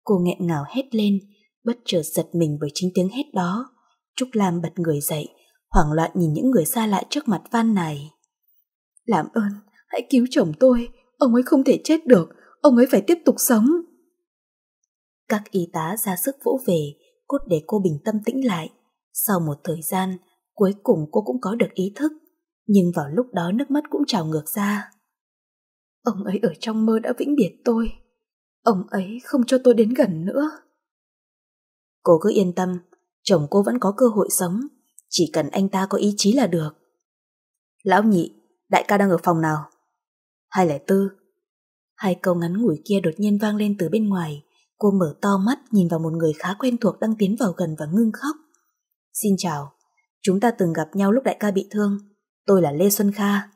Cô nghẹn ngào hét lên, bất chợt giật mình bởi chính tiếng hét đó. Trúc Lam bật người dậy, hoảng loạn nhìn những người xa lạ trước mặt van này. Làm ơn, hãy cứu chồng tôi, ông ấy không thể chết được, ông ấy phải tiếp tục sống. Các y tá ra sức vỗ về, cốt để cô bình tâm tĩnh lại. Sau một thời gian, cuối cùng cô cũng có được ý thức, nhưng vào lúc đó nước mắt cũng trào ngược ra. Ông ấy ở trong mơ đã vĩnh biệt tôi, ông ấy không cho tôi đến gần nữa. Cô cứ yên tâm, chồng cô vẫn có cơ hội sống, chỉ cần anh ta có ý chí là được. Lão nhị, đại ca đang ở phòng nào? 204 Hai câu ngắn ngủi kia đột nhiên vang lên từ bên ngoài. Cô mở to mắt nhìn vào một người khá quen thuộc đang tiến vào gần và ngưng khóc. Xin chào, chúng ta từng gặp nhau lúc đại ca bị thương. Tôi là Lê Xuân Kha.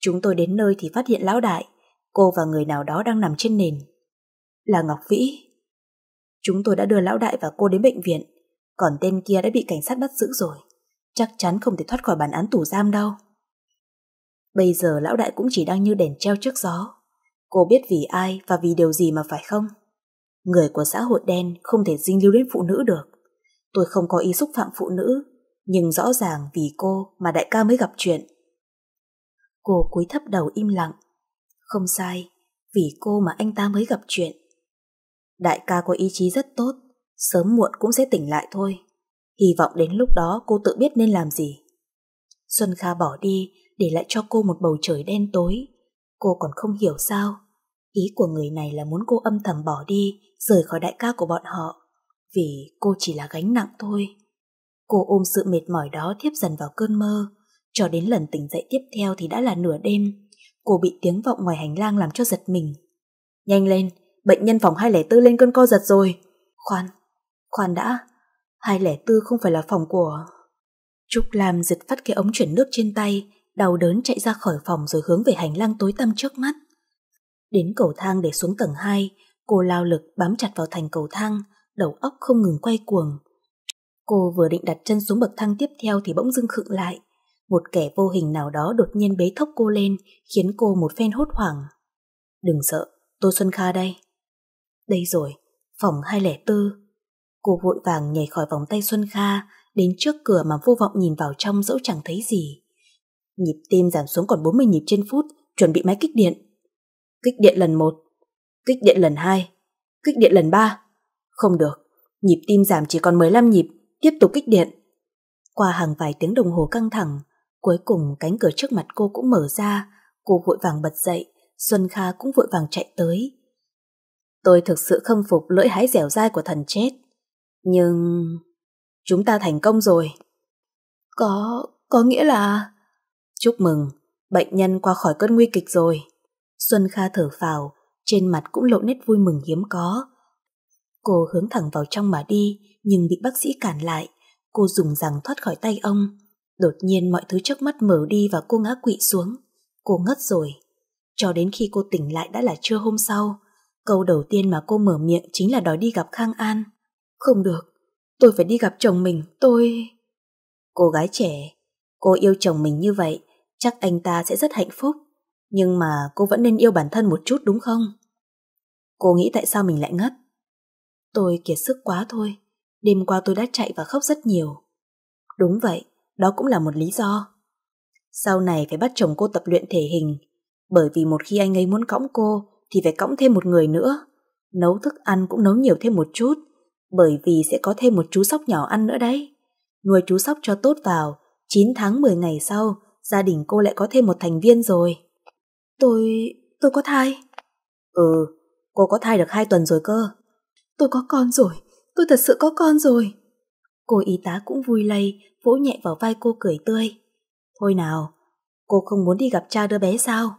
Chúng tôi đến nơi thì phát hiện lão đại, cô và người nào đó đang nằm trên nền. Là Ngọc Vĩ. Chúng tôi đã đưa lão đại và cô đến bệnh viện còn tên kia đã bị cảnh sát bắt giữ rồi, chắc chắn không thể thoát khỏi bản án tù giam đâu. Bây giờ lão đại cũng chỉ đang như đèn treo trước gió. Cô biết vì ai và vì điều gì mà phải không? Người của xã hội đen không thể dinh lưu đến phụ nữ được. Tôi không có ý xúc phạm phụ nữ, nhưng rõ ràng vì cô mà đại ca mới gặp chuyện. Cô cúi thấp đầu im lặng. Không sai, vì cô mà anh ta mới gặp chuyện. Đại ca có ý chí rất tốt, Sớm muộn cũng sẽ tỉnh lại thôi. Hy vọng đến lúc đó cô tự biết nên làm gì. Xuân Kha bỏ đi để lại cho cô một bầu trời đen tối. Cô còn không hiểu sao. Ý của người này là muốn cô âm thầm bỏ đi, rời khỏi đại ca của bọn họ. Vì cô chỉ là gánh nặng thôi. Cô ôm sự mệt mỏi đó thiếp dần vào cơn mơ. Cho đến lần tỉnh dậy tiếp theo thì đã là nửa đêm. Cô bị tiếng vọng ngoài hành lang làm cho giật mình. Nhanh lên, bệnh nhân phòng 204 lên cơn co giật rồi. Khoan, Khoan đã, 204 không phải là phòng của... Trúc Lam giật phát cái ống chuyển nước trên tay, đau đớn chạy ra khỏi phòng rồi hướng về hành lang tối tăm trước mắt. Đến cầu thang để xuống tầng 2, cô lao lực bám chặt vào thành cầu thang, đầu óc không ngừng quay cuồng. Cô vừa định đặt chân xuống bậc thang tiếp theo thì bỗng dưng khựng lại. Một kẻ vô hình nào đó đột nhiên bế thốc cô lên, khiến cô một phen hốt hoảng. Đừng sợ, tôi Xuân Kha đây. Đây rồi, phòng 204. Cô vội vàng nhảy khỏi vòng tay Xuân Kha, đến trước cửa mà vô vọng nhìn vào trong dẫu chẳng thấy gì. Nhịp tim giảm xuống còn 40 nhịp trên phút, chuẩn bị máy kích điện. Kích điện lần 1, kích điện lần 2, kích điện lần 3. Không được, nhịp tim giảm chỉ còn 15 nhịp, tiếp tục kích điện. Qua hàng vài tiếng đồng hồ căng thẳng, cuối cùng cánh cửa trước mặt cô cũng mở ra, cô vội vàng bật dậy, Xuân Kha cũng vội vàng chạy tới. Tôi thực sự khâm phục lưỡi hái dẻo dai của thần chết. Nhưng... Chúng ta thành công rồi. Có... có nghĩa là... Chúc mừng, bệnh nhân qua khỏi cơn nguy kịch rồi. Xuân Kha thở phào, trên mặt cũng lộ nét vui mừng hiếm có. Cô hướng thẳng vào trong mà đi, nhưng bị bác sĩ cản lại. Cô dùng rằng thoát khỏi tay ông. Đột nhiên mọi thứ trước mắt mở đi và cô ngã quỵ xuống. Cô ngất rồi. Cho đến khi cô tỉnh lại đã là trưa hôm sau. Câu đầu tiên mà cô mở miệng chính là đòi đi gặp Khang An. Không được, tôi phải đi gặp chồng mình, tôi... Cô gái trẻ, cô yêu chồng mình như vậy, chắc anh ta sẽ rất hạnh phúc. Nhưng mà cô vẫn nên yêu bản thân một chút đúng không? Cô nghĩ tại sao mình lại ngất? Tôi kiệt sức quá thôi, đêm qua tôi đã chạy và khóc rất nhiều. Đúng vậy, đó cũng là một lý do. Sau này phải bắt chồng cô tập luyện thể hình, bởi vì một khi anh ấy muốn cõng cô thì phải cõng thêm một người nữa. Nấu thức ăn cũng nấu nhiều thêm một chút, bởi vì sẽ có thêm một chú sóc nhỏ ăn nữa đấy. Nuôi chú sóc cho tốt vào, 9 tháng 10 ngày sau, gia đình cô lại có thêm một thành viên rồi. Tôi... tôi có thai. Ừ, cô có thai được 2 tuần rồi cơ. Tôi có con rồi, tôi thật sự có con rồi. Cô y tá cũng vui lây, vỗ nhẹ vào vai cô cười tươi. Thôi nào, cô không muốn đi gặp cha đứa bé sao?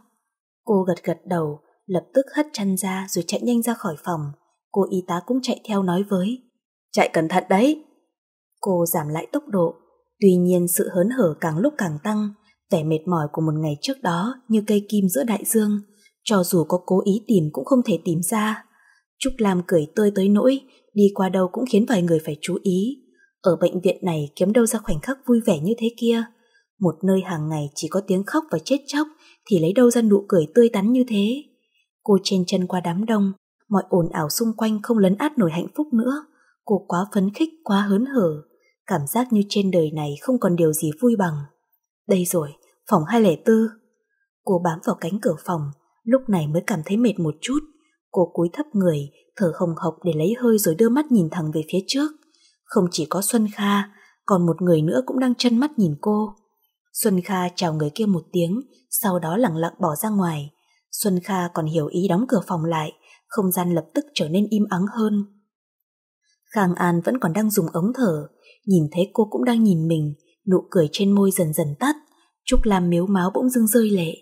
Cô gật gật đầu, lập tức hất chân ra rồi chạy nhanh ra khỏi phòng. Cô y tá cũng chạy theo nói với chạy cẩn thận đấy. Cô giảm lại tốc độ, tuy nhiên sự hớn hở càng lúc càng tăng, vẻ mệt mỏi của một ngày trước đó như cây kim giữa đại dương, cho dù có cố ý tìm cũng không thể tìm ra. Trúc Lam cười tươi tới nỗi, đi qua đâu cũng khiến vài người phải chú ý. Ở bệnh viện này kiếm đâu ra khoảnh khắc vui vẻ như thế kia. Một nơi hàng ngày chỉ có tiếng khóc và chết chóc thì lấy đâu ra nụ cười tươi tắn như thế. Cô chen chân qua đám đông, mọi ồn ào xung quanh không lấn át nổi hạnh phúc nữa. Cô quá phấn khích, quá hớn hở, cảm giác như trên đời này không còn điều gì vui bằng. Đây rồi, phòng 204. Cô bám vào cánh cửa phòng, lúc này mới cảm thấy mệt một chút. Cô cúi thấp người, thở hồng hộc để lấy hơi rồi đưa mắt nhìn thẳng về phía trước. Không chỉ có Xuân Kha, còn một người nữa cũng đang chân mắt nhìn cô. Xuân Kha chào người kia một tiếng, sau đó lặng lặng bỏ ra ngoài. Xuân Kha còn hiểu ý đóng cửa phòng lại, không gian lập tức trở nên im ắng hơn. Khang An vẫn còn đang dùng ống thở, nhìn thấy cô cũng đang nhìn mình, nụ cười trên môi dần dần tắt, Trúc Lam miếu máu bỗng dưng rơi lệ.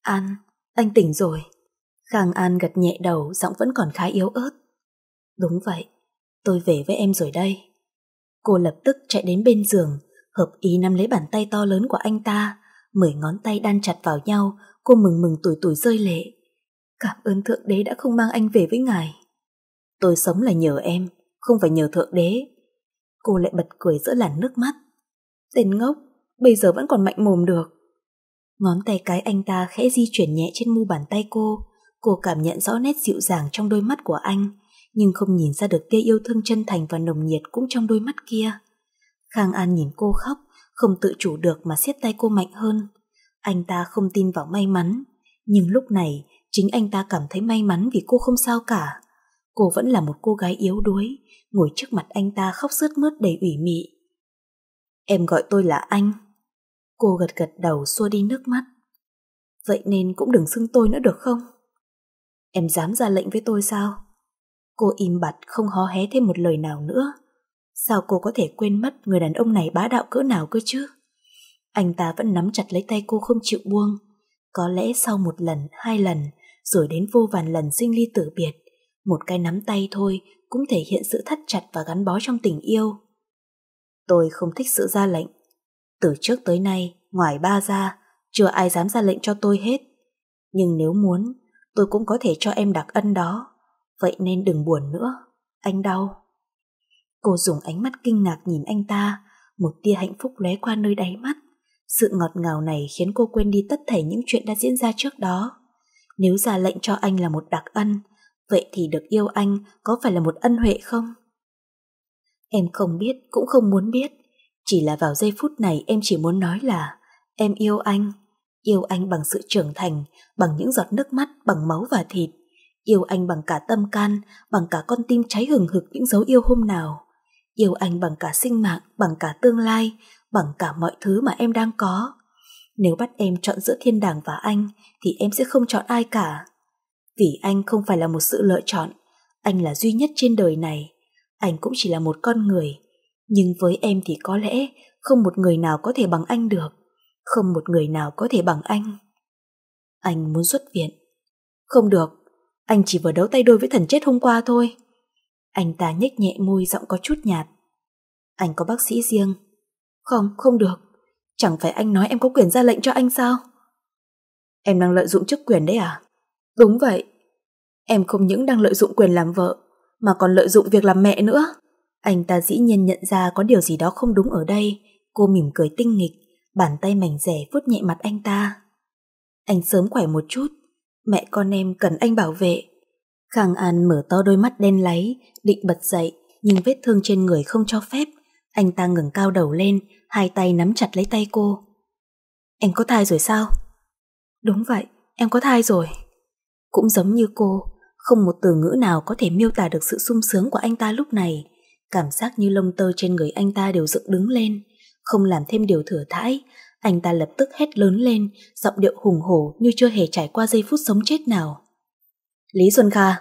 An, anh tỉnh rồi. Khang An gật nhẹ đầu, giọng vẫn còn khá yếu ớt. Đúng vậy, tôi về với em rồi đây. Cô lập tức chạy đến bên giường, hợp ý nắm lấy bàn tay to lớn của anh ta, mười ngón tay đan chặt vào nhau, cô mừng mừng tủi tủi rơi lệ. Cảm ơn Thượng Đế đã không mang anh về với ngài. Tôi sống là nhờ em, không phải nhờ thượng đế. Cô lại bật cười giữa làn nước mắt. Tên ngốc, bây giờ vẫn còn mạnh mồm được. Ngón tay cái anh ta khẽ di chuyển nhẹ trên mu bàn tay cô. Cô cảm nhận rõ nét dịu dàng trong đôi mắt của anh, nhưng không nhìn ra được tia yêu thương chân thành và nồng nhiệt cũng trong đôi mắt kia. Khang An nhìn cô khóc, không tự chủ được mà siết tay cô mạnh hơn. Anh ta không tin vào may mắn, nhưng lúc này chính anh ta cảm thấy may mắn vì cô không sao cả cô vẫn là một cô gái yếu đuối, ngồi trước mặt anh ta khóc sướt mướt đầy ủy mị. Em gọi tôi là anh. Cô gật gật đầu xua đi nước mắt. Vậy nên cũng đừng xưng tôi nữa được không? Em dám ra lệnh với tôi sao? Cô im bặt không hó hé thêm một lời nào nữa. Sao cô có thể quên mất người đàn ông này bá đạo cỡ nào cơ chứ? Anh ta vẫn nắm chặt lấy tay cô không chịu buông. Có lẽ sau một lần, hai lần, rồi đến vô vàn lần sinh ly tử biệt, một cái nắm tay thôi cũng thể hiện sự thắt chặt và gắn bó trong tình yêu. Tôi không thích sự ra lệnh. Từ trước tới nay, ngoài ba ra, chưa ai dám ra lệnh cho tôi hết. Nhưng nếu muốn, tôi cũng có thể cho em đặc ân đó. Vậy nên đừng buồn nữa, anh đau. Cô dùng ánh mắt kinh ngạc nhìn anh ta, một tia hạnh phúc lóe qua nơi đáy mắt. Sự ngọt ngào này khiến cô quên đi tất thảy những chuyện đã diễn ra trước đó. Nếu ra lệnh cho anh là một đặc ân, Vậy thì được yêu anh có phải là một ân huệ không? Em không biết cũng không muốn biết. Chỉ là vào giây phút này em chỉ muốn nói là em yêu anh. Yêu anh bằng sự trưởng thành, bằng những giọt nước mắt, bằng máu và thịt. Yêu anh bằng cả tâm can, bằng cả con tim cháy hừng hực những dấu yêu hôm nào. Yêu anh bằng cả sinh mạng, bằng cả tương lai, bằng cả mọi thứ mà em đang có. Nếu bắt em chọn giữa thiên đàng và anh thì em sẽ không chọn ai cả. Vì anh không phải là một sự lựa chọn, anh là duy nhất trên đời này. Anh cũng chỉ là một con người, nhưng với em thì có lẽ không một người nào có thể bằng anh được, không một người nào có thể bằng anh. Anh muốn xuất viện. Không được, anh chỉ vừa đấu tay đôi với thần chết hôm qua thôi. Anh ta nhếch nhẹ môi giọng có chút nhạt. Anh có bác sĩ riêng. Không, không được. Chẳng phải anh nói em có quyền ra lệnh cho anh sao? Em đang lợi dụng chức quyền đấy à? Đúng vậy. Em không những đang lợi dụng quyền làm vợ, mà còn lợi dụng việc làm mẹ nữa. Anh ta dĩ nhiên nhận ra có điều gì đó không đúng ở đây. Cô mỉm cười tinh nghịch, bàn tay mảnh rẻ vuốt nhẹ mặt anh ta. Anh sớm khỏe một chút, mẹ con em cần anh bảo vệ. Khang An mở to đôi mắt đen láy, định bật dậy, nhưng vết thương trên người không cho phép. Anh ta ngừng cao đầu lên, hai tay nắm chặt lấy tay cô. Em có thai rồi sao? Đúng vậy, em có thai rồi. Cũng giống như cô, không một từ ngữ nào có thể miêu tả được sự sung sướng của anh ta lúc này. Cảm giác như lông tơ trên người anh ta đều dựng đứng lên. Không làm thêm điều thừa thãi, anh ta lập tức hét lớn lên, giọng điệu hùng hổ như chưa hề trải qua giây phút sống chết nào. Lý Xuân Kha,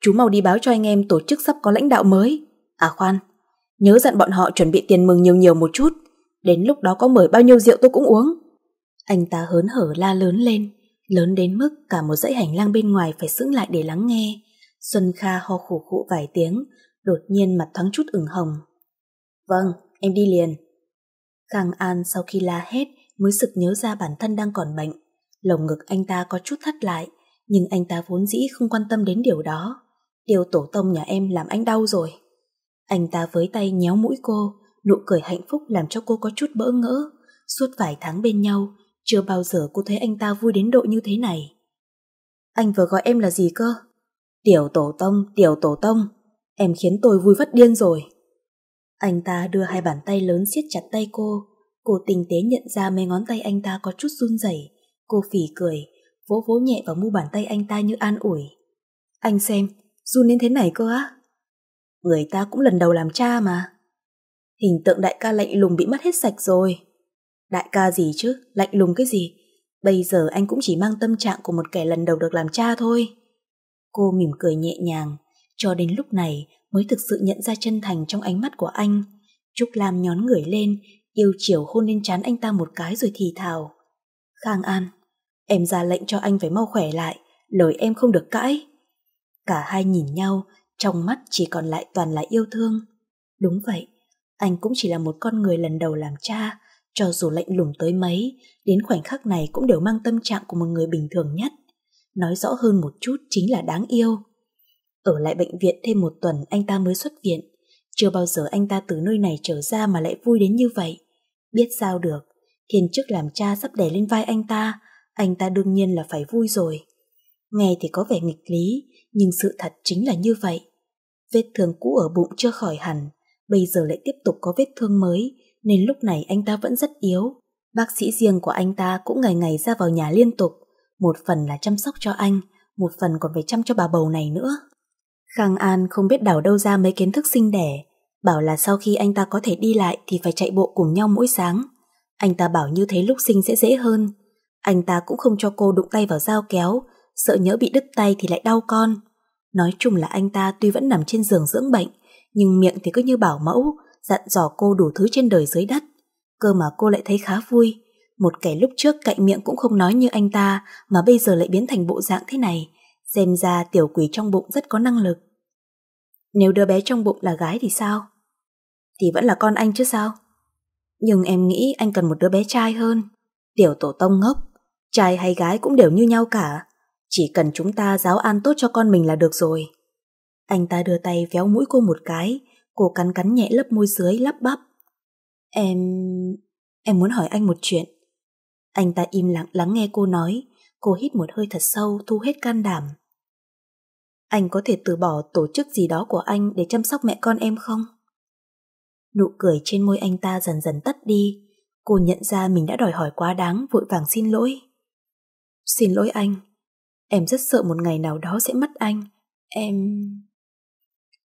chú mau đi báo cho anh em tổ chức sắp có lãnh đạo mới. À khoan, nhớ dặn bọn họ chuẩn bị tiền mừng nhiều nhiều một chút. Đến lúc đó có mời bao nhiêu rượu tôi cũng uống. Anh ta hớn hở la lớn lên lớn đến mức cả một dãy hành lang bên ngoài phải sững lại để lắng nghe. Xuân Kha ho khủ khụ vài tiếng, đột nhiên mặt thoáng chút ửng hồng. Vâng, em đi liền. Khang An sau khi la hết mới sực nhớ ra bản thân đang còn bệnh. Lồng ngực anh ta có chút thắt lại, nhưng anh ta vốn dĩ không quan tâm đến điều đó. Điều tổ tông nhà em làm anh đau rồi. Anh ta với tay nhéo mũi cô, nụ cười hạnh phúc làm cho cô có chút bỡ ngỡ. Suốt vài tháng bên nhau, chưa bao giờ cô thấy anh ta vui đến độ như thế này. Anh vừa gọi em là gì cơ? Tiểu tổ tông, tiểu tổ tông, em khiến tôi vui vắt điên rồi. Anh ta đưa hai bàn tay lớn siết chặt tay cô, cô tình tế nhận ra mấy ngón tay anh ta có chút run rẩy, cô phỉ cười, vỗ vỗ nhẹ vào mu bàn tay anh ta như an ủi. Anh xem, run đến thế này cơ á? Người ta cũng lần đầu làm cha mà. Hình tượng đại ca lạnh lùng bị mất hết sạch rồi. Đại ca gì chứ, lạnh lùng cái gì? Bây giờ anh cũng chỉ mang tâm trạng của một kẻ lần đầu được làm cha thôi. Cô mỉm cười nhẹ nhàng, cho đến lúc này mới thực sự nhận ra chân thành trong ánh mắt của anh. Trúc Lam nhón người lên, yêu chiều hôn lên trán anh ta một cái rồi thì thào. Khang An, em ra lệnh cho anh phải mau khỏe lại, lời em không được cãi. Cả hai nhìn nhau, trong mắt chỉ còn lại toàn là yêu thương. Đúng vậy, anh cũng chỉ là một con người lần đầu làm cha, cho dù lạnh lùng tới mấy, đến khoảnh khắc này cũng đều mang tâm trạng của một người bình thường nhất. Nói rõ hơn một chút chính là đáng yêu. Ở lại bệnh viện thêm một tuần anh ta mới xuất viện. Chưa bao giờ anh ta từ nơi này trở ra mà lại vui đến như vậy. Biết sao được, thiên chức làm cha sắp đè lên vai anh ta, anh ta đương nhiên là phải vui rồi. Nghe thì có vẻ nghịch lý, nhưng sự thật chính là như vậy. Vết thương cũ ở bụng chưa khỏi hẳn, bây giờ lại tiếp tục có vết thương mới, nên lúc này anh ta vẫn rất yếu. Bác sĩ riêng của anh ta cũng ngày ngày ra vào nhà liên tục, một phần là chăm sóc cho anh, một phần còn phải chăm cho bà bầu này nữa. Khang An không biết đào đâu ra mấy kiến thức sinh đẻ, bảo là sau khi anh ta có thể đi lại thì phải chạy bộ cùng nhau mỗi sáng. Anh ta bảo như thế lúc sinh sẽ dễ hơn. Anh ta cũng không cho cô đụng tay vào dao kéo, sợ nhỡ bị đứt tay thì lại đau con. Nói chung là anh ta tuy vẫn nằm trên giường dưỡng bệnh, nhưng miệng thì cứ như bảo mẫu, dặn dò cô đủ thứ trên đời dưới đất. Cơ mà cô lại thấy khá vui. Một kẻ lúc trước cạnh miệng cũng không nói như anh ta mà bây giờ lại biến thành bộ dạng thế này. Xem ra tiểu quỷ trong bụng rất có năng lực. Nếu đứa bé trong bụng là gái thì sao? Thì vẫn là con anh chứ sao? Nhưng em nghĩ anh cần một đứa bé trai hơn. Tiểu tổ tông ngốc, trai hay gái cũng đều như nhau cả. Chỉ cần chúng ta giáo an tốt cho con mình là được rồi. Anh ta đưa tay véo mũi cô một cái, Cô cắn cắn nhẹ lấp môi dưới lắp bắp. Em... em muốn hỏi anh một chuyện. Anh ta im lặng lắng nghe cô nói, cô hít một hơi thật sâu thu hết can đảm. Anh có thể từ bỏ tổ chức gì đó của anh để chăm sóc mẹ con em không? Nụ cười trên môi anh ta dần dần tắt đi, cô nhận ra mình đã đòi hỏi quá đáng vội vàng xin lỗi. Xin lỗi anh, em rất sợ một ngày nào đó sẽ mất anh, em...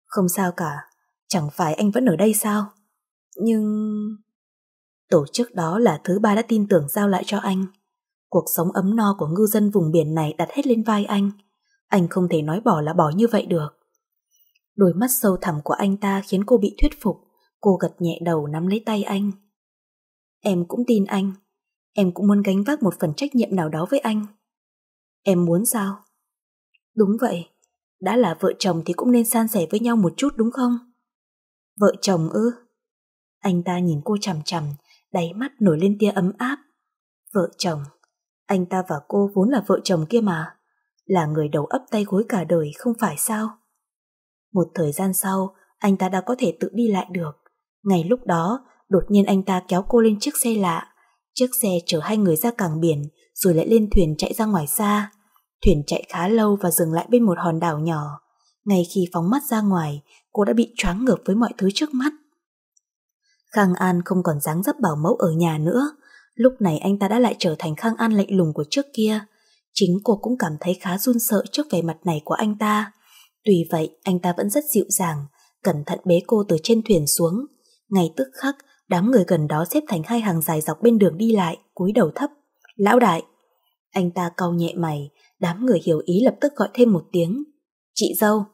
Không sao cả, Chẳng phải anh vẫn ở đây sao? Nhưng... Tổ chức đó là thứ ba đã tin tưởng giao lại cho anh. Cuộc sống ấm no của ngư dân vùng biển này đặt hết lên vai anh. Anh không thể nói bỏ là bỏ như vậy được. Đôi mắt sâu thẳm của anh ta khiến cô bị thuyết phục. Cô gật nhẹ đầu nắm lấy tay anh. Em cũng tin anh. Em cũng muốn gánh vác một phần trách nhiệm nào đó với anh. Em muốn sao? Đúng vậy. Đã là vợ chồng thì cũng nên san sẻ với nhau một chút đúng không? Vợ chồng ư? Anh ta nhìn cô chằm chằm, đáy mắt nổi lên tia ấm áp. Vợ chồng, anh ta và cô vốn là vợ chồng kia mà. Là người đầu ấp tay gối cả đời không phải sao? Một thời gian sau, anh ta đã có thể tự đi lại được. Ngày lúc đó, đột nhiên anh ta kéo cô lên chiếc xe lạ. Chiếc xe chở hai người ra cảng biển, rồi lại lên thuyền chạy ra ngoài xa. Thuyền chạy khá lâu và dừng lại bên một hòn đảo nhỏ. Ngay khi phóng mắt ra ngoài, cô đã bị choáng ngợp với mọi thứ trước mắt. Khang An không còn dáng dấp bảo mẫu ở nhà nữa, lúc này anh ta đã lại trở thành Khang An lạnh lùng của trước kia. Chính cô cũng cảm thấy khá run sợ trước vẻ mặt này của anh ta. Tuy vậy, anh ta vẫn rất dịu dàng, cẩn thận bế cô từ trên thuyền xuống. Ngay tức khắc, đám người gần đó xếp thành hai hàng dài dọc bên đường đi lại, cúi đầu thấp. Lão đại! Anh ta cau nhẹ mày, đám người hiểu ý lập tức gọi thêm một tiếng. Chị dâu!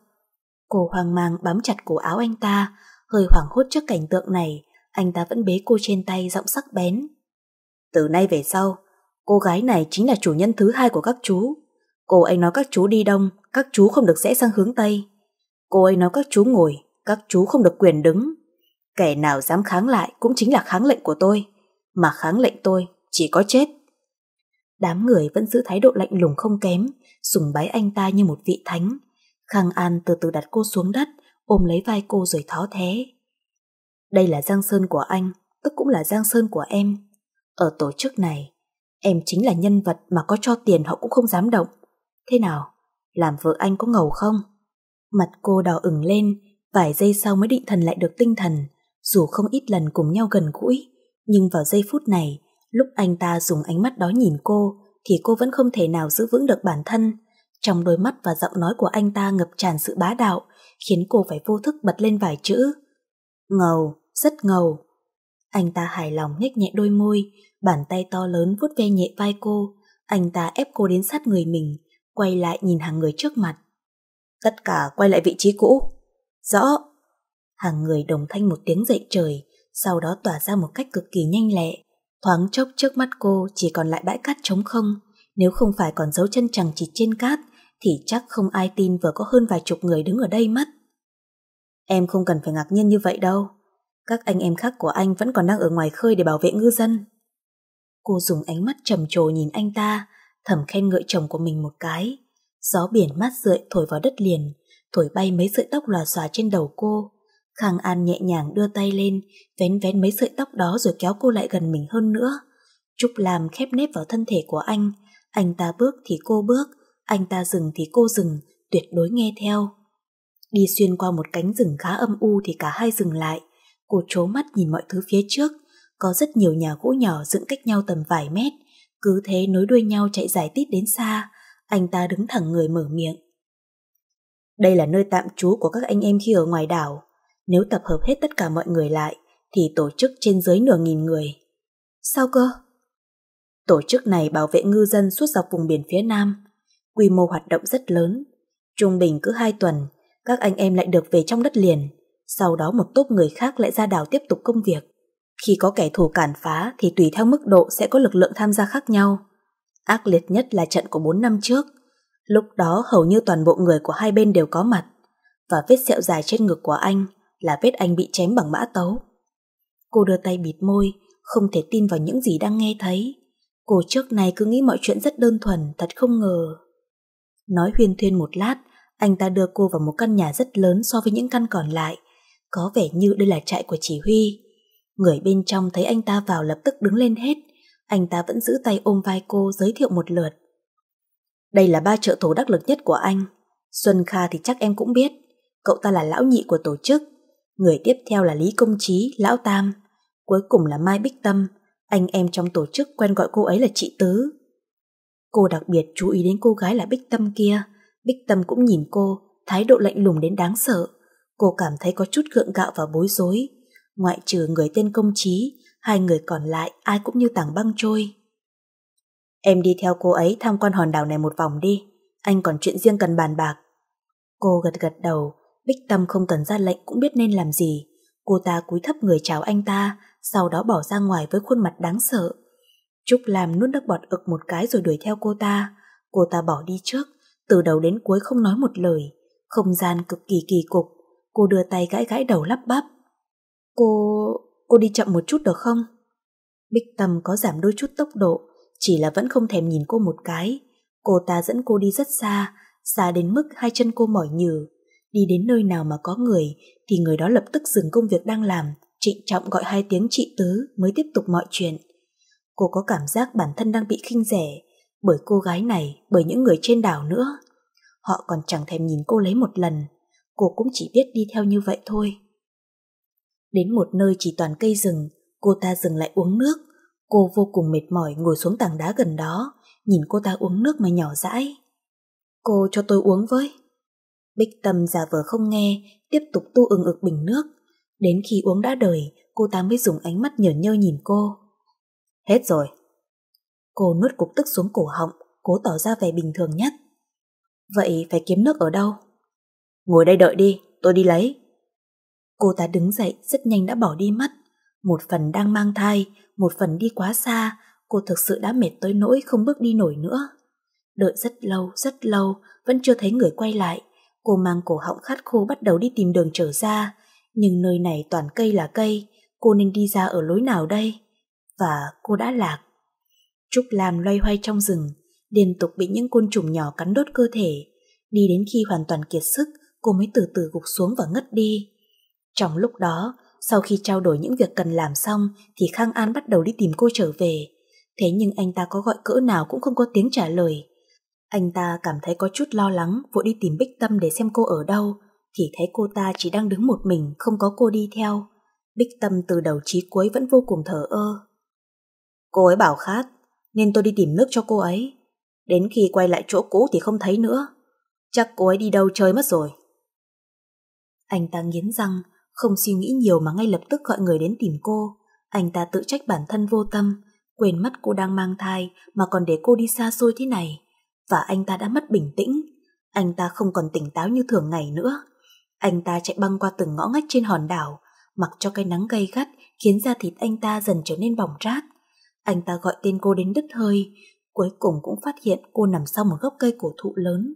Cô hoang mang bám chặt cổ áo anh ta, hơi hoảng hốt trước cảnh tượng này, anh ta vẫn bế cô trên tay giọng sắc bén. Từ nay về sau, cô gái này chính là chủ nhân thứ hai của các chú. Cô ấy nói các chú đi đông, các chú không được rẽ sang hướng Tây. Cô ấy nói các chú ngồi, các chú không được quyền đứng. Kẻ nào dám kháng lại cũng chính là kháng lệnh của tôi, mà kháng lệnh tôi chỉ có chết. Đám người vẫn giữ thái độ lạnh lùng không kém, sùng bái anh ta như một vị thánh, Khang An từ từ đặt cô xuống đất, ôm lấy vai cô rồi thó thế. Đây là giang sơn của anh, tức cũng là giang sơn của em. Ở tổ chức này, em chính là nhân vật mà có cho tiền họ cũng không dám động. Thế nào, làm vợ anh có ngầu không? Mặt cô đỏ ửng lên, vài giây sau mới định thần lại được tinh thần, dù không ít lần cùng nhau gần gũi. Nhưng vào giây phút này, lúc anh ta dùng ánh mắt đó nhìn cô, thì cô vẫn không thể nào giữ vững được bản thân. Trong đôi mắt và giọng nói của anh ta ngập tràn sự bá đạo, khiến cô phải vô thức bật lên vài chữ. Ngầu, rất ngầu. Anh ta hài lòng nhếch nhẹ đôi môi, bàn tay to lớn vuốt ve nhẹ vai cô. Anh ta ép cô đến sát người mình, quay lại nhìn hàng người trước mặt. Tất cả quay lại vị trí cũ. Rõ. Hàng người đồng thanh một tiếng dậy trời, sau đó tỏa ra một cách cực kỳ nhanh lẹ. Thoáng chốc trước mắt cô chỉ còn lại bãi cát trống không, nếu không phải còn dấu chân chẳng chỉ trên cát thì chắc không ai tin vừa có hơn vài chục người đứng ở đây mất. Em không cần phải ngạc nhiên như vậy đâu. Các anh em khác của anh vẫn còn đang ở ngoài khơi để bảo vệ ngư dân. Cô dùng ánh mắt trầm trồ nhìn anh ta, thầm khen ngợi chồng của mình một cái. Gió biển mát rượi thổi vào đất liền, thổi bay mấy sợi tóc lòa xòa trên đầu cô. Khang An nhẹ nhàng đưa tay lên, vén vén mấy sợi tóc đó rồi kéo cô lại gần mình hơn nữa. Trúc Lam khép nếp vào thân thể của anh, anh ta bước thì cô bước, anh ta dừng thì cô dừng, tuyệt đối nghe theo. Đi xuyên qua một cánh rừng khá âm u thì cả hai dừng lại. Cô trố mắt nhìn mọi thứ phía trước. Có rất nhiều nhà gỗ nhỏ dựng cách nhau tầm vài mét. Cứ thế nối đuôi nhau chạy dài tít đến xa. Anh ta đứng thẳng người mở miệng. Đây là nơi tạm trú của các anh em khi ở ngoài đảo. Nếu tập hợp hết tất cả mọi người lại, thì tổ chức trên dưới nửa nghìn người. Sao cơ? Tổ chức này bảo vệ ngư dân suốt dọc vùng biển phía Nam, quy mô hoạt động rất lớn. Trung bình cứ hai tuần, các anh em lại được về trong đất liền, sau đó một tốp người khác lại ra đảo tiếp tục công việc. Khi có kẻ thù cản phá thì tùy theo mức độ sẽ có lực lượng tham gia khác nhau. Ác liệt nhất là trận của 4 năm trước. Lúc đó hầu như toàn bộ người của hai bên đều có mặt và vết sẹo dài trên ngực của anh là vết anh bị chém bằng mã tấu. Cô đưa tay bịt môi, không thể tin vào những gì đang nghe thấy. Cô trước này cứ nghĩ mọi chuyện rất đơn thuần, thật không ngờ. Nói huyên thuyên một lát, anh ta đưa cô vào một căn nhà rất lớn so với những căn còn lại. Có vẻ như đây là trại của chỉ huy. Người bên trong thấy anh ta vào lập tức đứng lên hết. Anh ta vẫn giữ tay ôm vai cô giới thiệu một lượt. Đây là ba trợ thủ đắc lực nhất của anh. Xuân Kha thì chắc em cũng biết. Cậu ta là lão nhị của tổ chức. Người tiếp theo là Lý Công Trí, Lão Tam. Cuối cùng là Mai Bích Tâm. Anh em trong tổ chức quen gọi cô ấy là chị Tứ. Cô đặc biệt chú ý đến cô gái là Bích Tâm kia. Bích Tâm cũng nhìn cô, thái độ lạnh lùng đến đáng sợ. Cô cảm thấy có chút gượng gạo và bối rối. Ngoại trừ người tên công trí, hai người còn lại ai cũng như tảng băng trôi. Em đi theo cô ấy tham quan hòn đảo này một vòng đi, anh còn chuyện riêng cần bàn bạc. Cô gật gật đầu, Bích Tâm không cần ra lệnh cũng biết nên làm gì. Cô ta cúi thấp người chào anh ta, sau đó bỏ ra ngoài với khuôn mặt đáng sợ. Trúc Lam nuốt nước bọt ực một cái rồi đuổi theo cô ta. Cô ta bỏ đi trước, từ đầu đến cuối không nói một lời. Không gian cực kỳ kỳ cục. Cô đưa tay gãi gãi đầu lắp bắp. Cô... cô đi chậm một chút được không? Bích Tâm có giảm đôi chút tốc độ, chỉ là vẫn không thèm nhìn cô một cái. Cô ta dẫn cô đi rất xa, xa đến mức hai chân cô mỏi nhừ. Đi đến nơi nào mà có người thì người đó lập tức dừng công việc đang làm, trịnh trọng gọi hai tiếng chị tứ mới tiếp tục mọi chuyện. Cô có cảm giác bản thân đang bị khinh rẻ bởi cô gái này, bởi những người trên đảo nữa. Họ còn chẳng thèm nhìn cô lấy một lần, cô cũng chỉ biết đi theo như vậy thôi. Đến một nơi chỉ toàn cây rừng, cô ta dừng lại uống nước. Cô vô cùng mệt mỏi ngồi xuống tảng đá gần đó, nhìn cô ta uống nước mà nhỏ rãi Cô cho tôi uống với. Bích Tâm giả vờ không nghe, tiếp tục tu ừng ực bình nước. Đến khi uống đã đời, cô ta mới dùng ánh mắt nhởn nhơ nhìn cô. Hết rồi. Cô nuốt cục tức xuống cổ họng, cố tỏ ra vẻ bình thường nhất. Vậy phải kiếm nước ở đâu? Ngồi đây đợi đi, tôi đi lấy. Cô ta đứng dậy rất nhanh đã bỏ đi mất. Một phần đang mang thai, một phần đi quá xa, cô thực sự đã mệt tới nỗi không bước đi nổi nữa. Đợi rất lâu, rất lâu, vẫn chưa thấy người quay lại. Cô mang cổ họng khát khô bắt đầu đi tìm đường trở ra. Nhưng nơi này toàn cây là cây, cô nên đi ra ở lối nào đây? và cô đã lạc. Trúc Lam loay hoay trong rừng, liên tục bị những côn trùng nhỏ cắn đốt cơ thể. Đi đến khi hoàn toàn kiệt sức, cô mới từ từ gục xuống và ngất đi. Trong lúc đó, sau khi trao đổi những việc cần làm xong thì Khang An bắt đầu đi tìm cô trở về. Thế nhưng anh ta có gọi cỡ nào cũng không có tiếng trả lời. Anh ta cảm thấy có chút lo lắng, vội đi tìm Bích Tâm để xem cô ở đâu, thì thấy cô ta chỉ đang đứng một mình, không có cô đi theo. Bích Tâm từ đầu chí cuối vẫn vô cùng thờ ơ. Cô ấy bảo khát, nên tôi đi tìm nước cho cô ấy. Đến khi quay lại chỗ cũ thì không thấy nữa. Chắc cô ấy đi đâu chơi mất rồi. Anh ta nghiến răng, không suy nghĩ nhiều mà ngay lập tức gọi người đến tìm cô. Anh ta tự trách bản thân vô tâm, quên mất cô đang mang thai mà còn để cô đi xa xôi thế này. Và anh ta đã mất bình tĩnh. Anh ta không còn tỉnh táo như thường ngày nữa. Anh ta chạy băng qua từng ngõ ngách trên hòn đảo, mặc cho cái nắng gay gắt khiến da thịt anh ta dần trở nên bỏng rát. Anh ta gọi tên cô đến đứt hơi, cuối cùng cũng phát hiện cô nằm sau một gốc cây cổ thụ lớn.